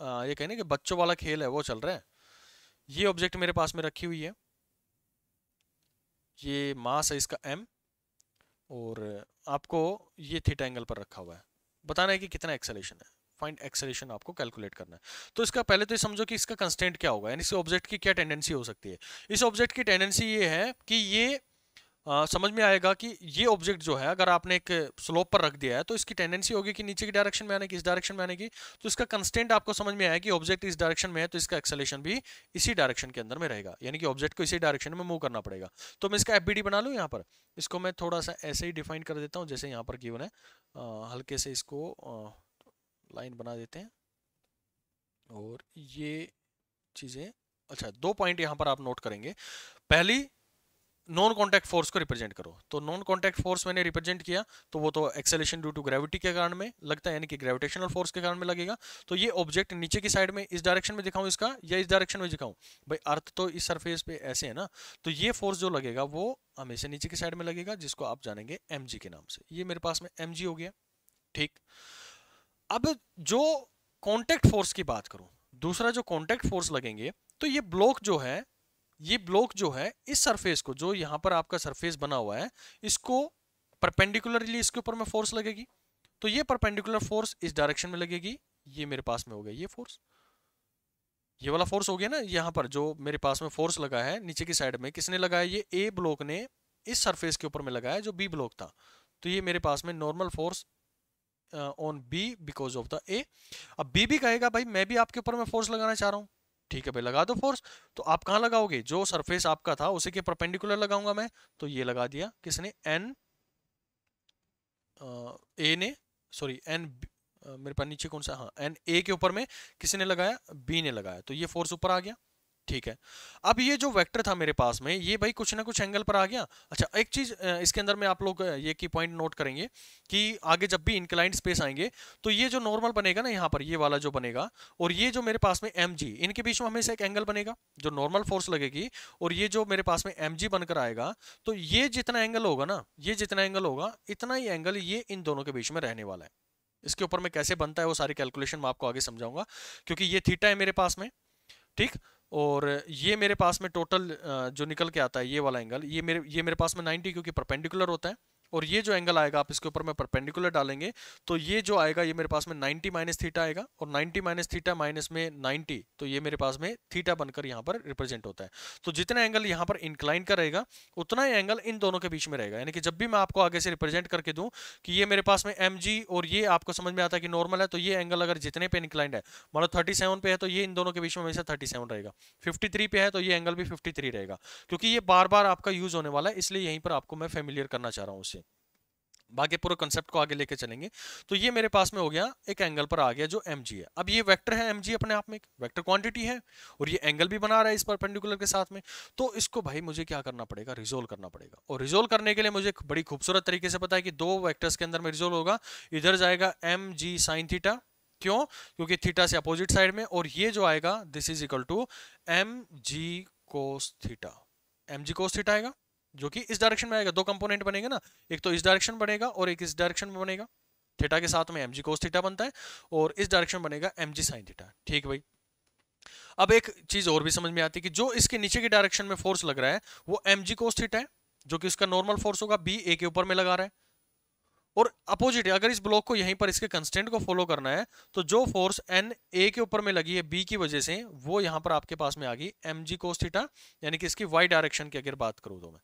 [SPEAKER 1] ये कहने कि बच्चों वाला खेल है वो चल रहा है ये ऑब्जेक्ट मेरे पास में रखी हुई है ये मास है इसका एम और आपको ये थीटा एंगल पर रखा हुआ है बताना है कि कितना एक्सेलेशन है फाइंड एक्सेलेशन आपको कैलकुलेट करना है तो इसका पहले तो ये समझो कि इसका कंस्टेंट क्या होगा यानी इस ऑब्जेक्ट की क्या टेंडेंसी हो सकती है इस ऑब्जेक्ट की टेंडेंसी ये है कि ये आ, समझ में आएगा कि ये ऑब्जेक्ट जो है अगर आपने एक स्लोप पर रख दिया है तो इसकी टेंडेंसी होगी कि नीचे की डायरेक्शन में आने की इस डायरेक्शन में आने की तो इसका कंस्टेंट आपको समझ में आया कि ऑब्जेक्ट इस डायरेक्शन में है तो इसका एक्सेलेशन भी इसी डायरेक्शन के अंदर में रहेगा यानी कि ऑब्जेक्ट को इसी डायरेक्शन में मूव करना पड़ेगा तो मैं इसका एफ बना लूँ यहाँ पर इसको मैं थोड़ा सा ऐसे ही डिफाइन कर देता हूँ जैसे यहाँ पर गिवन है हल्के से इसको लाइन बना देते हैं और ये चीज़ें अच्छा दो पॉइंट यहाँ पर आप नोट करेंगे पहली नॉन कॉन्टैक्ट फोर्स को रिप्रेजेंट करो तो नॉन कॉन्टैक्ट फोर्स मैंने रिप्रेजेंट किया तो वो तो एक्सेलेशन ड्यू टू ग्रेविटी के कारण में लगता है यानी कि ग्रेविटेशनल फोर्स के कारण में लगेगा तो ये ऑब्जेक्ट नीचे की साइड में इस डायरेक्शन में दिखाऊं इसका या इस डायरेक्शन में दिखाऊं भाई अर्थ तो इस सरफेस पे ऐसे है ना तो ये फोर्स जो लगेगा वो हमेशा नीचे की साइड में लगेगा जिसको आप जानेंगे एम के नाम से ये मेरे पास में एम हो गया ठीक अब जो कॉन्टैक्ट फोर्स की बात करूँ दूसरा जो कॉन्टैक्ट फोर्स लगेंगे तो ये ब्लॉक जो है ये ब्लॉक जो है इस सरफेस को जो यहाँ पर आपका सरफेस बना हुआ है इसको परपेंडिकुलरली इसके ऊपर में फोर्स लगेगी तो ये परपेंडिकुलर फोर्स इस डायरेक्शन में लगेगी ये मेरे पास में हो गया ये फोर्स ये वाला फोर्स हो गया ना यहाँ पर जो मेरे पास में फोर्स लगा है नीचे की साइड में किसने लगाया ये ए ब्लॉक ने इस सरफेस के ऊपर में लगाया जो बी ब्लॉक था तो ये मेरे पास में normal force on B because of the A अब बी भी कहेगा भाई मैं भी आपके ऊपर में फोर्स लगाना चाह रहा हूँ ठीक है भाई लगा दो फोर्स तो आप कहाँ लगाओगे जो सरफेस आपका था उसी के परपेंडिकुलर लगाऊंगा मैं तो ये लगा दिया किसने एन ए ने सॉरी एन मेरे पास नीचे कौन सा हाँ एन ए के ऊपर में किसी ने लगाया बी ने लगाया तो ये फोर्स ऊपर आ गया ठीक है अब ये जो वेक्टर था मेरे पास में ये भाई कुछ ना कुछ एंगल पर आ गया अच्छा एक चीज़ इसके अंदर में आप लोग ये की पॉइंट नोट करेंगे कि आगे जब भी इंक्लाइंट स्पेस आएंगे तो ये जो नॉर्मल बनेगा ना यहाँ पर ये वाला जो बनेगा और ये जो मेरे पास में एम इनके बीच में हमेशा एक एंगल बनेगा जो नॉर्मल फोर्स लगेगी और ये जो मेरे पास में एम बनकर आएगा तो ये जितना एंगल होगा ना ये जितना एंगल होगा इतना ही एंगल ये इन दोनों के बीच में रहने वाला है इसके ऊपर में कैसे बनता है वो सारी कैलकुलेशन मैं आपको आगे समझाऊंगा क्योंकि ये थीटा है मेरे पास में ठीक और ये मेरे पास में टोटल जो निकल के आता है ये वाला एंगल ये मेरे ये मेरे पास में 90 क्योंकि परपेंडिकुलर होता है और ये जो एंगल आएगा आप इसके ऊपर में परपेंडिकुलर डालेंगे तो ये जो आएगा ये मेरे पास में 90 माइनस थीटा आएगा और 90 माइनस थीटा माइनस में 90 तो ये मेरे पास में थीटा बनकर यहाँ पर रिप्रेजेंट होता है तो जितना एंगल यहाँ पर इंक्लाइन का रहेगा उतना ही एंगल इन दोनों के बीच में रहेगा यानी कि जब भी मैं आपको आगे से रिप्रेजेंट करके दूँ कि ये मेरे पास में एम और ये आपको समझ में आता है कि नॉर्मल है तो ये एंगल अगर जितने पे इंक्लाइंड है मतलब थर्टी पे है तो ये इन दोनों के बीच में हमेशा थर्टी रहेगा फिफ्टी पे है तो ये एंगल भी फिफ्टी रहेगा क्योंकि ये बार बार आपका यूज होने वाला है इसलिए यहीं पर आपको मैं फेमिलियर करना चाह रहा हूँ उसे बाकी पूरे कंसेप्ट को आगे लेके चलेंगे तो ये मेरे पास में हो गया एक एंगल पर आ गया जो एम है अब ये वैक्टर है एम अपने आप में वैक्टर क्वांटिटी है और ये एंगल भी बना रहा है इस परपेंडिकुलर के साथ में तो इसको भाई मुझे क्या करना पड़ेगा रिजोल्व करना पड़ेगा और रिजोल्व करने के लिए मुझे बड़ी खूबसूरत तरीके से पता है कि दो वैक्टर्स के अंदर में रिजोल्व होगा इधर जाएगा एम जी साइन थीटा क्यों क्योंकि थीटा से अपोजिट साइड में और ये जो आएगा this is equal to M G cos theta M G cos theta आएगा जो कि इस डायरेक्शन में आएगा दो कंपोनेंट बनेगा ना एक तो इस डायरेक्शन बनेगा और एक इस डायरेक्शन में बनेगा थीटा के साथ में एम जी कोस थीटा बनता है और इस डायरेक्शन बनेगा एम जी साइन थीटा ठीक भाई अब एक चीज और भी समझ में आती है कि जो इसके नीचे के डायरेक्शन में फोर्स लग रहा है वो एम जी कोस थीटा है जो कि उसका नॉर्मल फोर्स होगा बी ए के ऊपर में लगा रहा है और अपोजिट अगर इस ब्लॉक को यहीं पर इसके कंस्टेंट को फॉलो करना है तो जो फोर्स एन ए के ऊपर में लगी है बी की वजह से वो यहां पर आपके पास में आ गई एम जी कोस थीटा यानी कि इसकी वाई डायरेक्शन की अगर बात करूं तो मैं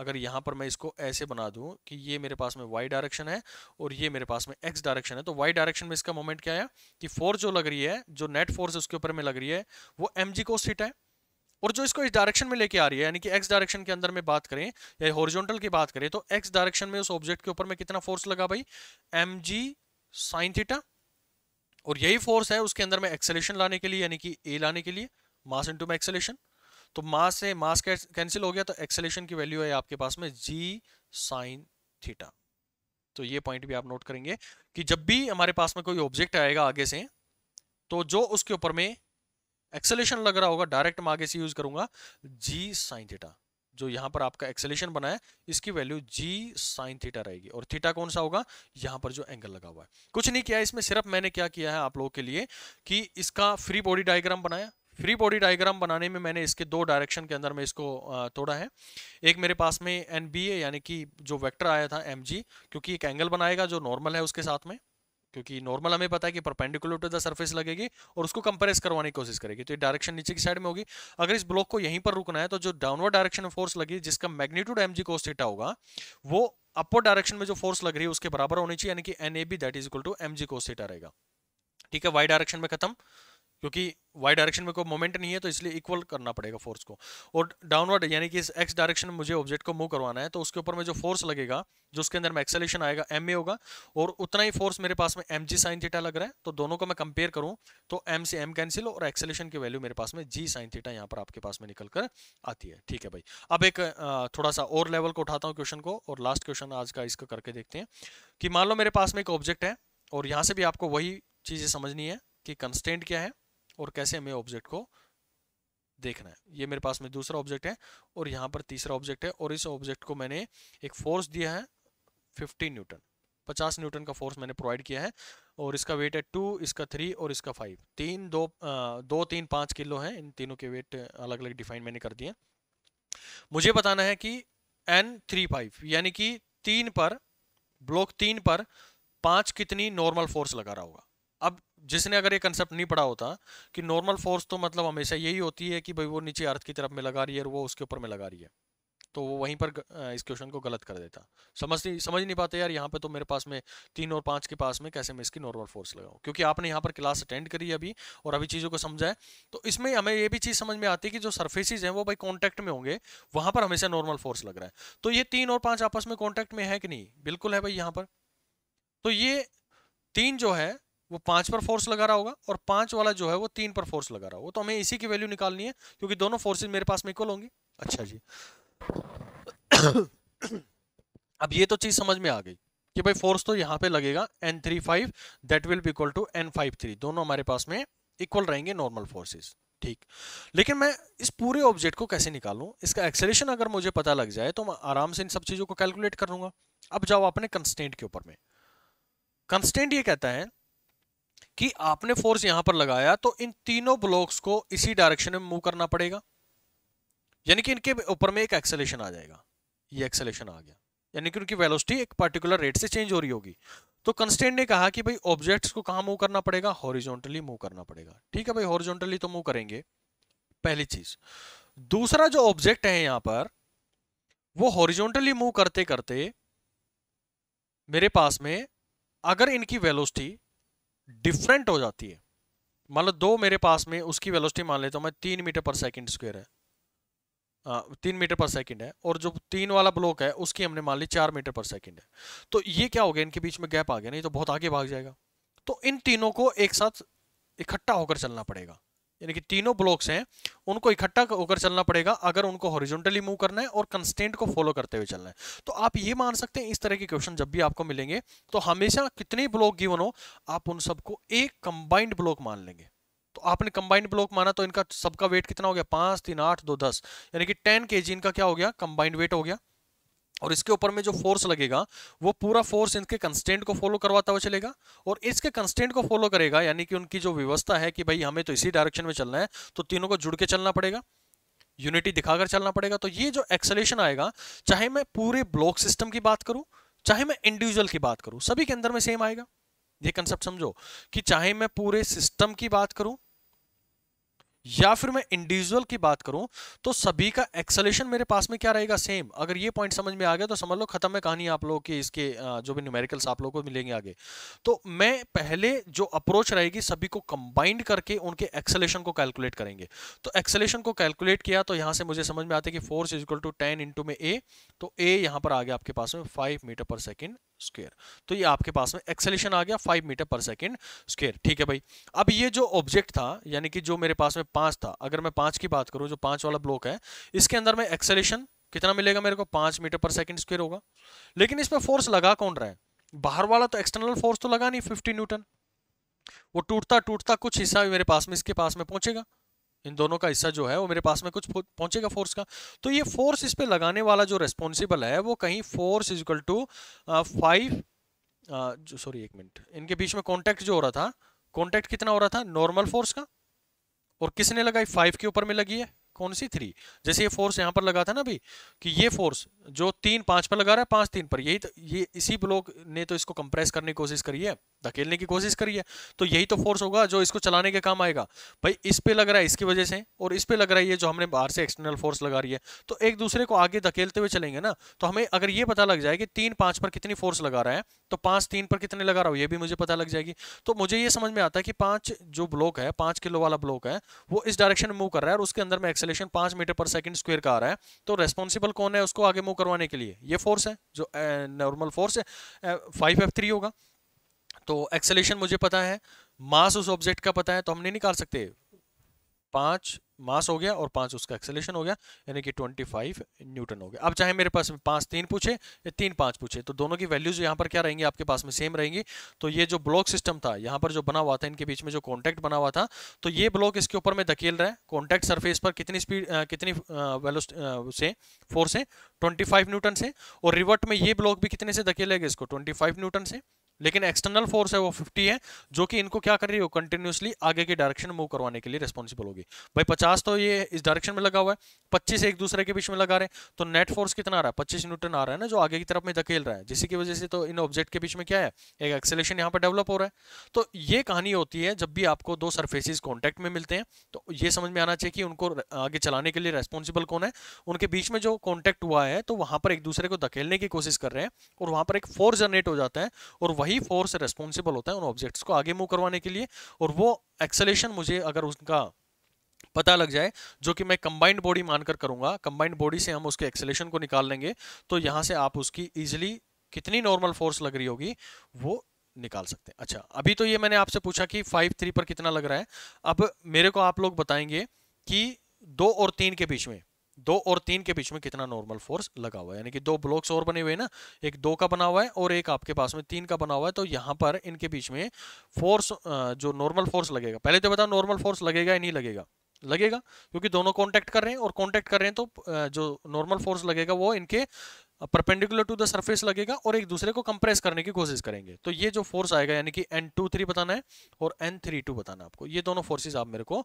[SPEAKER 1] अगर यहाँ पर मैं इसको ऐसे बना दूँ कि ये मेरे पास में वाई डायरेक्शन है और ये मेरे पास में एक्स डायरेक्शन है तो वाई डायरेक्शन में इसका मोमेंट क्या है कि फोर्स जो लग रही है जो नेट फोर्स उसके ऊपर में लग रही है वो एम जी को सीट है और जो इसको इस डायरेक्शन में लेके आ रही है यानी कि एक्स डायरेक्शन के अंदर में बात करें या हॉरिजॉन्टल की बात करें तो एक्स डायरेक्शन में उस ऑब्जेक्ट के ऊपर में कितना फोर्स लगा भाई एम जी साइन थीटा और यही फोर्स है उसके अंदर में एक्सेलेशन लाने के लिए यानी कि ए लाने के लिए मास इंटू में एक्सेलेशन तो मास से मास कैंसिल हो गया तो एक्सेलेशन की वैल्यू है आपके पास में जी साइन थीटा तो ये पॉइंट भी आप नोट करेंगे कि जब भी हमारे पास में कोई ऑब्जेक्ट आएगा आगे से तो जो उसके ऊपर में एक्सेलेशन लग रहा होगा डायरेक्ट मैं आगे से यूज करूंगा जी साइन थीटा जो यहाँ पर आपका एक्सेलेशन बना है इसकी वैल्यू जी साइन थीटा रहेगी और थीटा कौन सा होगा यहाँ पर जो एंगल लगा हुआ है कुछ नहीं किया इसमें सिर्फ मैंने क्या किया है आप लोगों के लिए कि इसका फ्री बॉडी डायग्राम बनाया फ्री बॉडी डायग्राम बनाने में मैंने इसके दो डायरेक्शन के अंदर में इसको तोड़ा है एक मेरे पास में एन बी यानी कि जो वेक्टर आया था एम क्योंकि एक एंगल बनाएगा जो नॉर्मल है उसके साथ में क्योंकि नॉर्मल हमें पता है कि परपेंडिकुलर टू द सर्फेस लगेगी और उसको कंप्रेस करवाने की कोशिश करेगी तो ये डायरेक्शन नीचे की साइड में होगी अगर इस ब्लॉक को यहीं पर रुकना है तो जो डाउनवर्ड डायरेक्शन में फोर्स लगी जिसका मैग्नीट्यूड एम जी कोस होगा वो अपर डायरेक्शन में जो फोर्स लग रही है उसके बराबर होनी चाहिए यानी कि N A B that is equal to M G cos रहेगा ठीक है वाई डायरेक्शन में खत्म क्योंकि वाई डायरेक्शन में कोई मोमेंट नहीं है तो इसलिए इक्वल करना पड़ेगा फोर्स को और डाउनवर्ड यानी कि इस एक्स डायरेक्शन में मुझे ऑब्जेक्ट को मूव करवाना है तो उसके ऊपर में जो फोर्स लगेगा जो उसके अंदर में एक्सेलेशन आएगा एम ए होगा और उतना ही फोर्स मेरे पास में एम जी साइन थीटा लग रहा है तो दोनों को मैं कंपेयर करूँ तो एम से एम कैंसिल और एक्सेलेशन की वैल्यू मेरे पास में जी साइन थीटा यहाँ पर आपके पास में निकल कर आती है ठीक है भाई अब एक थोड़ा सा और लेवल को उठाता हूँ क्वेश्चन को और लास्ट क्वेश्चन आज का इसका करके देखते हैं कि मान लो मेरे पास में एक ऑब्जेक्ट है और यहाँ से भी आपको वही चीज़ें समझनी है कि कंस्टेंट क्या है और कैसे हमें ऑब्जेक्ट को देखना है ये मेरे पास में दूसरा ऑब्जेक्ट है और यहाँ पर तीसरा ऑब्जेक्ट है और इस ऑब्जेक्ट को मैंने एक फोर्स दिया है 50 न्यूटन 50 न्यूटन का फोर्स मैंने प्रोवाइड किया है और इसका वेट है टू इसका थ्री और इसका फाइव तीन दो आ, दो तीन पाँच किलो हैं इन तीनों के वेट अलग अलग डिफाइन मैंने कर दिए मुझे बताना है कि एन थ्री फाइव यानी कि तीन पर ब्लॉक तीन पर पाँच कितनी नॉर्मल फोर्स लगा रहा होगा अब जिसने अगर ये कंसेप्ट नहीं पढ़ा होता कि नॉर्मल फोर्स तो मतलब हमेशा यही होती है कि भाई वो नीचे अर्थ की तरफ में लगा रही है और वो उसके ऊपर में लगा रही है तो वो वहीं पर इस क्वेश्चन को गलत कर देता समझ नहीं समझ नहीं पाते यार यहाँ पे तो मेरे पास में तीन और पाँच के पास में कैसे मैं इसकी नॉर्मल फोर्स लगाऊँ क्योंकि आपने यहाँ पर क्लास अटेंड करी अभी और अभी चीज़ों को समझा है तो इसमें हमें ये भी चीज़ समझ में आती है कि जो सर्फेसिज हैं वो भाई कॉन्टैक्ट में होंगे वहाँ पर हमेशा नॉर्मल फोर्स लग रहा है तो ये तीन और पाँच आपस में कॉन्टैक्ट में है कि नहीं बिल्कुल है भाई यहाँ पर तो ये तीन जो है वो पांच पर फोर्स लगा रहा होगा और पांच वाला जो है वो तीन पर फोर्स लगा रहा होगा तो हमें इसी की वैल्यू निकालनी है क्योंकि दोनों फोर्सेज मेरे पास में इक्वल होंगी अच्छा जी अब ये तो चीज़ समझ में आ गई कि भाई फोर्स तो यहाँ पे लगेगा N three five that will equal to N five three दोनों हमारे पास में इक्वल रहेंगे नॉर्मल फोर्सेस ठीक लेकिन मैं इस पूरे ऑब्जेक्ट को कैसे निकालूं इसका एक्सेलेशन अगर मुझे पता लग जाए तो मैं आराम से इन सब चीज़ों को कैलकुलेट कर लूँगा अब जाओ अपने कंस्टेंट के ऊपर में कंस्टेंट ये कहता है कि आपने फोर्स यहां पर लगाया तो इन तीनों ब्लॉक्स को इसी डायरेक्शन में मूव करना पड़ेगा यानी कि इनके ऊपर में एक एक्सेलेशन आ जाएगा ये एक्सेलेशन आ गया यानी कि उनकी वेलोसिटी एक पर्टिकुलर रेट से चेंज हो रही होगी तो कंस्टेंट ने कहा कि भाई ऑब्जेक्ट्स को कहाँ मूव करना पड़ेगा हॉरिजॉन्टली मूव करना पड़ेगा ठीक है भाई हॉरिजॉन्टली तो मूव करेंगे पहली चीज दूसरा जो ऑब्जेक्ट है यहाँ पर वो हॉरिजॉन्टली मूव करते करते मेरे पास में अगर इनकी वेलोसिटी डिफरेंट हो जाती है मान लो दो मेरे पास में उसकी वेलोसिटी मान लेता हूँ मैं तीन मीटर पर सेकंड स्क्वायर है आ, तीन मीटर पर सेकंड है और जो तीन वाला ब्लॉक है उसकी हमने मान ली चार मीटर पर सेकंड है तो ये क्या हो गया इनके बीच में गैप आ गया नहीं तो बहुत आगे भाग जाएगा तो इन तीनों को एक साथ इकट्ठा होकर चलना पड़ेगा यानी कि तीनों ब्लॉक्स हैं उनको इकट्ठा होकर चलना पड़ेगा अगर उनको हॉरिजॉन्टली मूव करना है और कंस्टेंट को फॉलो करते हुए चलना है तो आप ये मान सकते हैं इस तरह के क्वेश्चन जब भी आपको मिलेंगे तो हमेशा कितने ब्लॉक गिवन हो आप उन सबको एक कंबाइंड ब्लॉक मान लेंगे तो आपने कंबाइंड ब्लॉक माना तो इनका सबका वेट कितना हो गया पांच तीन आठ दो दस यानी कि टेन के इनका क्या हो गया कंबाइंड वेट हो गया और इसके ऊपर में जो फोर्स लगेगा वो पूरा फोर्स इनके कंस्टेंट को फॉलो करवाता हुआ चलेगा और इसके कंस्टेंट को फॉलो करेगा यानी कि उनकी जो व्यवस्था है कि भाई हमें तो इसी डायरेक्शन में चलना है तो तीनों को जुड़ के चलना पड़ेगा यूनिटी दिखाकर चलना पड़ेगा तो ये जो एक्सलेशन आएगा चाहे मैं पूरे ब्लॉक सिस्टम की बात करूं चाहे मैं इंडिविजुअल की बात करूं सभी के अंदर में सेम आएगा ये कंसेप्ट समझो कि चाहे मैं पूरे सिस्टम की बात करूं या फिर मैं इंडिविजुअल की बात करूं तो सभी का एक्सलेशन मेरे पास में क्या रहेगा सेम अगर ये पॉइंट समझ में आ गया तो समझ लो खत्म है कहानी आप लोगों की इसके जो भी न्यूमेरिकल्स आप लोगों को मिलेंगे आगे तो मैं पहले जो अप्रोच रहेगी सभी को कंबाइंड करके उनके एक्सलेशन को कैलकुलेट करेंगे तो एक्सलेशन को कैलकुलेट किया तो यहाँ से मुझे समझ में आता है कि force is to ten into में ए तो ए यहाँ पर आ गया आपके पास में five metre per second square तो ये आपके पास में एक्सेलेशन आ गया five metre per second square ठीक है भाई अब ये जो ऑब्जेक्ट था यानी कि जो मेरे पास में पाँच था अगर मैं पाँच की बात करूँ जो पाँच वाला ब्लॉक है इसके अंदर में एक्सेलेशन कितना मिलेगा मेरे को पाँच मीटर पर सेकेंड स्क्वेयर होगा लेकिन इसमें फोर्स लगा कौन रहा है बाहर वाला तो एक्सटर्नल फोर्स तो लगा नहीं फिफ्टी न्यूटन वो टूटता टूटता कुछ हिस्सा मेरे पास में इसके पास में पहुंचेगा इन दोनों का हिस्सा जो है वो मेरे पास में कुछ पहुंचेगा फोर्स का तो ये फोर्स इस पर लगाने वाला जो रेस्पॉन्सिबल है वो कहीं force is equal to five sorry एक मिनट इनके बीच में कॉन्टैक्ट जो हो रहा था कॉन्टैक्ट कितना हो रहा था नॉर्मल फोर्स का और किसने लगाई फाइव के ऊपर में लगी है कौन सी थ्री जैसे ये फोर्स यहाँ पर लगा था ना अभी कि ये फोर्स जो तीन पाँच पर लगा रहा है पाँच तीन पर यही तो ये इसी ब्लॉक ने तो इसको कंप्रेस करने की कोशिश करी है धकेलने की कोशिश करी है तो यही तो फोर्स होगा जो इसको चलाने के काम आएगा भाई इस पर लग रहा है इसकी वजह से और इस पर लग रहा है ये जो हमने बाहर से एक्सटर्नल फोर्स लगा रही है तो एक दूसरे को आगे धकेलते हुए चलेंगे ना तो हमें अगर ये पता लग जाए कि तीन पाँच पर कितनी फोर्स लगा रहा है तो पाँच तीन पर कितने लगा रहा हो ये भी मुझे पता लग जाएगी तो मुझे ये समझ में आता है कि पाँच जो ब्लॉक है पाँच किलो वाला ब्लॉक है वो इस डायरेक्शन में मूव कर रहा है और उसके अंदर में एक्सेलेशन पाँच मीटर पर सेकंड स्क्वायर का आ रहा है तो रेस्पॉन्सिबल कौन है उसको आगे मूव करवाने के लिए ये फोर्स है जो नॉर्मल फोर्स है फाइव एफ थ्री होगा तो एक्सेलेशन मुझे पता है मास उस ऑब्जेक्ट का पता है तो हम नहीं निकाल सकते पाँच मास हो गया और पाँच उसका एक्सेलेशन हो गया यानी कि 25 न्यूटन हो गया अब चाहे मेरे पास पाँच तीन पूछे या तीन पाँच पूछे तो दोनों की वैल्यूज यहाँ पर क्या रहेंगी आपके पास में सेम रहेंगी तो ये जो ब्लॉक सिस्टम था यहाँ पर जो बना हुआ था इनके बीच में जो कॉन्टैक्ट बना हुआ था तो ये ब्लॉक इसके ऊपर में धकेल रहा है कॉन्टैक्ट सरफेस पर कितनी स्पीड कितनी वैल्यू से फोर से ट्वेंटी न्यूटन से और रिवर्ट में ये ब्लॉक भी कितने से धकेलेगा इसको ट्वेंटी न्यूटन से लेकिन एक्सटर्नल फोर्स है वो 50 है जो कि इनको क्या कर रही हो कंटिन्यूसली आगे की डायरेक्शन मूव करवाने के लिए रिस्पॉन्सिबल होगी भाई 50 तो ये इस डायरेक्शन में लगा हुआ है 25 एक दूसरे के बीच में लगा रहे हैं तो नेट फोर्स कितना आ रहा है 25 न्यूटन आ रहा है ना जो आगे की तरफ में धकेल रहा है जिसकी वजह से तो इन ऑब्जेक्ट के बीच में क्या है एक एक्सेलेशन यहाँ पर डेवलप हो रहा है तो ये कहानी होती है जब भी आपको दो सर्फेसिस कॉन्टैक्ट में मिलते हैं तो ये समझ में आना चाहिए कि उनको आगे चलाने के लिए रेस्पॉन्सिबल कौन है उनके बीच में जो कॉन्टैक्ट हुआ है तो वहाँ पर एक दूसरे को धकेलने की कोशिश कर रहे हैं और वहाँ पर एक फोर्स जनरेट हो जाता है और वही फोर्स रेस्पॉन्सिबल होता है उन ऑब्जेक्ट्स को आगे मूव करवाने के लिए और वो एक्सलेशन मुझे अगर उनका पता लग जाए जो कि मैं कंबाइंड बॉडी मानकर करूंगा कंबाइंड बॉडी से हम उसके एक्सलेशन को निकाल लेंगे तो यहाँ से आप उसकी ईजिली कितनी नॉर्मल फोर्स लग रही होगी वो निकाल सकते हैं अच्छा अभी तो ये मैंने आपसे पूछा कि फाइव थ्री पर कितना लग रहा है अब मेरे को आप लोग बताएंगे कि दो और तीन के बीच में दो और तीन के बीच में कितना नॉर्मल फोर्स लगा हुआ है यानी कि दो ब्लॉक्स और बने हुए हैं ना एक दो का बना हुआ है और एक आपके पास में तीन का बना हुआ है तो यहाँ पर इनके बीच में फोर्स जो नॉर्मल फोर्स लगेगा पहले तो बताओ नॉर्मल फोर्स लगेगा या नहीं लगेगा लगेगा क्योंकि दोनों कॉन्टेक्ट कर रहे हैं और कॉन्टेक्ट कर रहे हैं तो जो नॉर्मल फोर्स लगेगा वो इनके परपेंडिकुलर टू द सरफेस लगेगा और एक दूसरे को कंप्रेस करने की कोशिश करेंगे तो ये जो फोर्स आएगा यानी कि एन टू थ्री बताना है और एन थ्री टू बताना आपको ये दोनों फोर्सेस आप मेरे को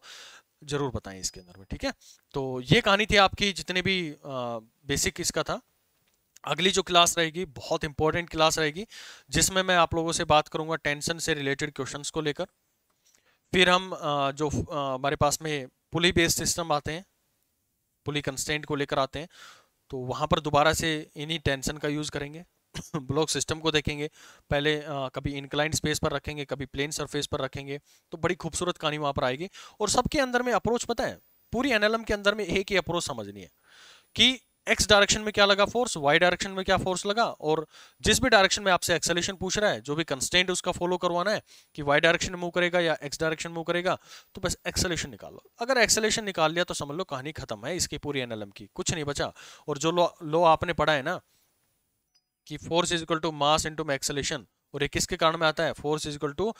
[SPEAKER 1] जरूर बताएं इसके अंदर में ठीक है तो ये कहानी थी आपकी जितने भी आ, बेसिक इसका था अगली जो क्लास रहेगी बहुत इंपॉर्टेंट क्लास रहेगी जिसमें मैं आप लोगों से बात करूंगा टेंशन से रिलेटेड क्वेश्चन को लेकर फिर हम आ, जो हमारे पास में पुली बेस्ड सिस्टम आते हैं पुली कंस्टेंट को लेकर आते हैं तो वहाँ पर दोबारा से इन्हीं टेंशन का यूज़ करेंगे (coughs) ब्लॉक सिस्टम को देखेंगे पहले आ, कभी इंक्लाइंट स्पेस पर रखेंगे कभी प्लेन सरफेस पर रखेंगे तो बड़ी खूबसूरत कहानी वहाँ पर आएगी और सबके अंदर में अप्रोच पता है पूरी एनएलएम के अंदर में एक ही अप्रोच समझनी है कि एक्स डायरेक्शन में क्या लगा फोर्स वाई डायरेक्शन में क्या फोर्स लगा और जिस भी डायरेक्शन में आपसे एक्सेलेशन पूछ रहा है जो भी कंस्टेंट उसका फॉलो करवाना है कि वाई डायरेक्शन मूव करेगा या एक्स डायरेक्शन मूव करेगा तो बस एक्सेलेशन निकाल लो अगर एक्सेलेशन निकाल लिया तो समझ लो कहानी खत्म है इसकी पूरी एनएलएम की कुछ नहीं बचा और जो लो, लो आपने पढ़ा है ना कि force is equal to mass into acceleration और ये किसके कारण में आता है force is equal to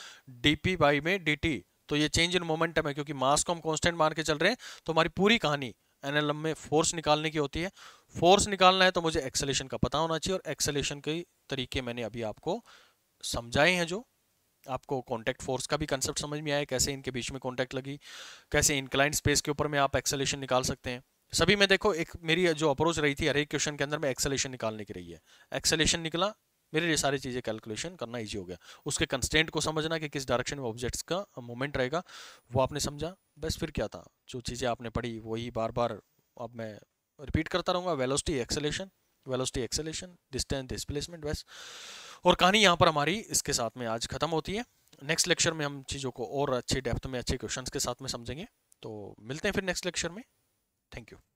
[SPEAKER 1] D by में डी तो ये चेंज इन मोमेंटम है क्योंकि मास को हम कॉन्स्टेंट मान के चल रहे हैं तो हमारी पूरी कहानी एन में फोर्स निकालने की होती है फोर्स निकालना है तो मुझे एक्सेलेशन का पता होना चाहिए और एक्सेलेशन के तरीके मैंने अभी आपको समझाए हैं जो आपको कॉन्टैक्ट फोर्स का भी कंसेप्ट समझ में आया कैसे इनके बीच में कॉन्टैक्ट लगी कैसे इनक्लाइंट स्पेस के ऊपर में आप एक्सेलेशन निकाल सकते हैं सभी में देखो एक मेरी जो अप्रोच रही थी हर एक क्वेश्चन के अंदर में एक्सेलेशन निकालने की रही है एक्सेलेशन निकला मेरे लिए सारी चीज़ें कैलकुलेशन करना ईजी हो गया उसके कंस्टेंट को समझना कि किस डायरेक्शन में ऑब्जेक्ट्स का मोमेंट रहेगा वो आपने समझा बस फिर क्या था जो चीज़ें आपने पढ़ी वही बार बार अब मैं रिपीट करता रहूँगा velocity acceleration velocity acceleration distance displacement बस और कहानी यहाँ पर हमारी इसके साथ में आज ख़त्म होती है नेक्स्ट लेक्चर में हम चीज़ों को और अच्छे डेप्थ में अच्छे क्वेश्चन के साथ में समझेंगे तो मिलते हैं फिर नेक्स्ट लेक्चर में थैंक यू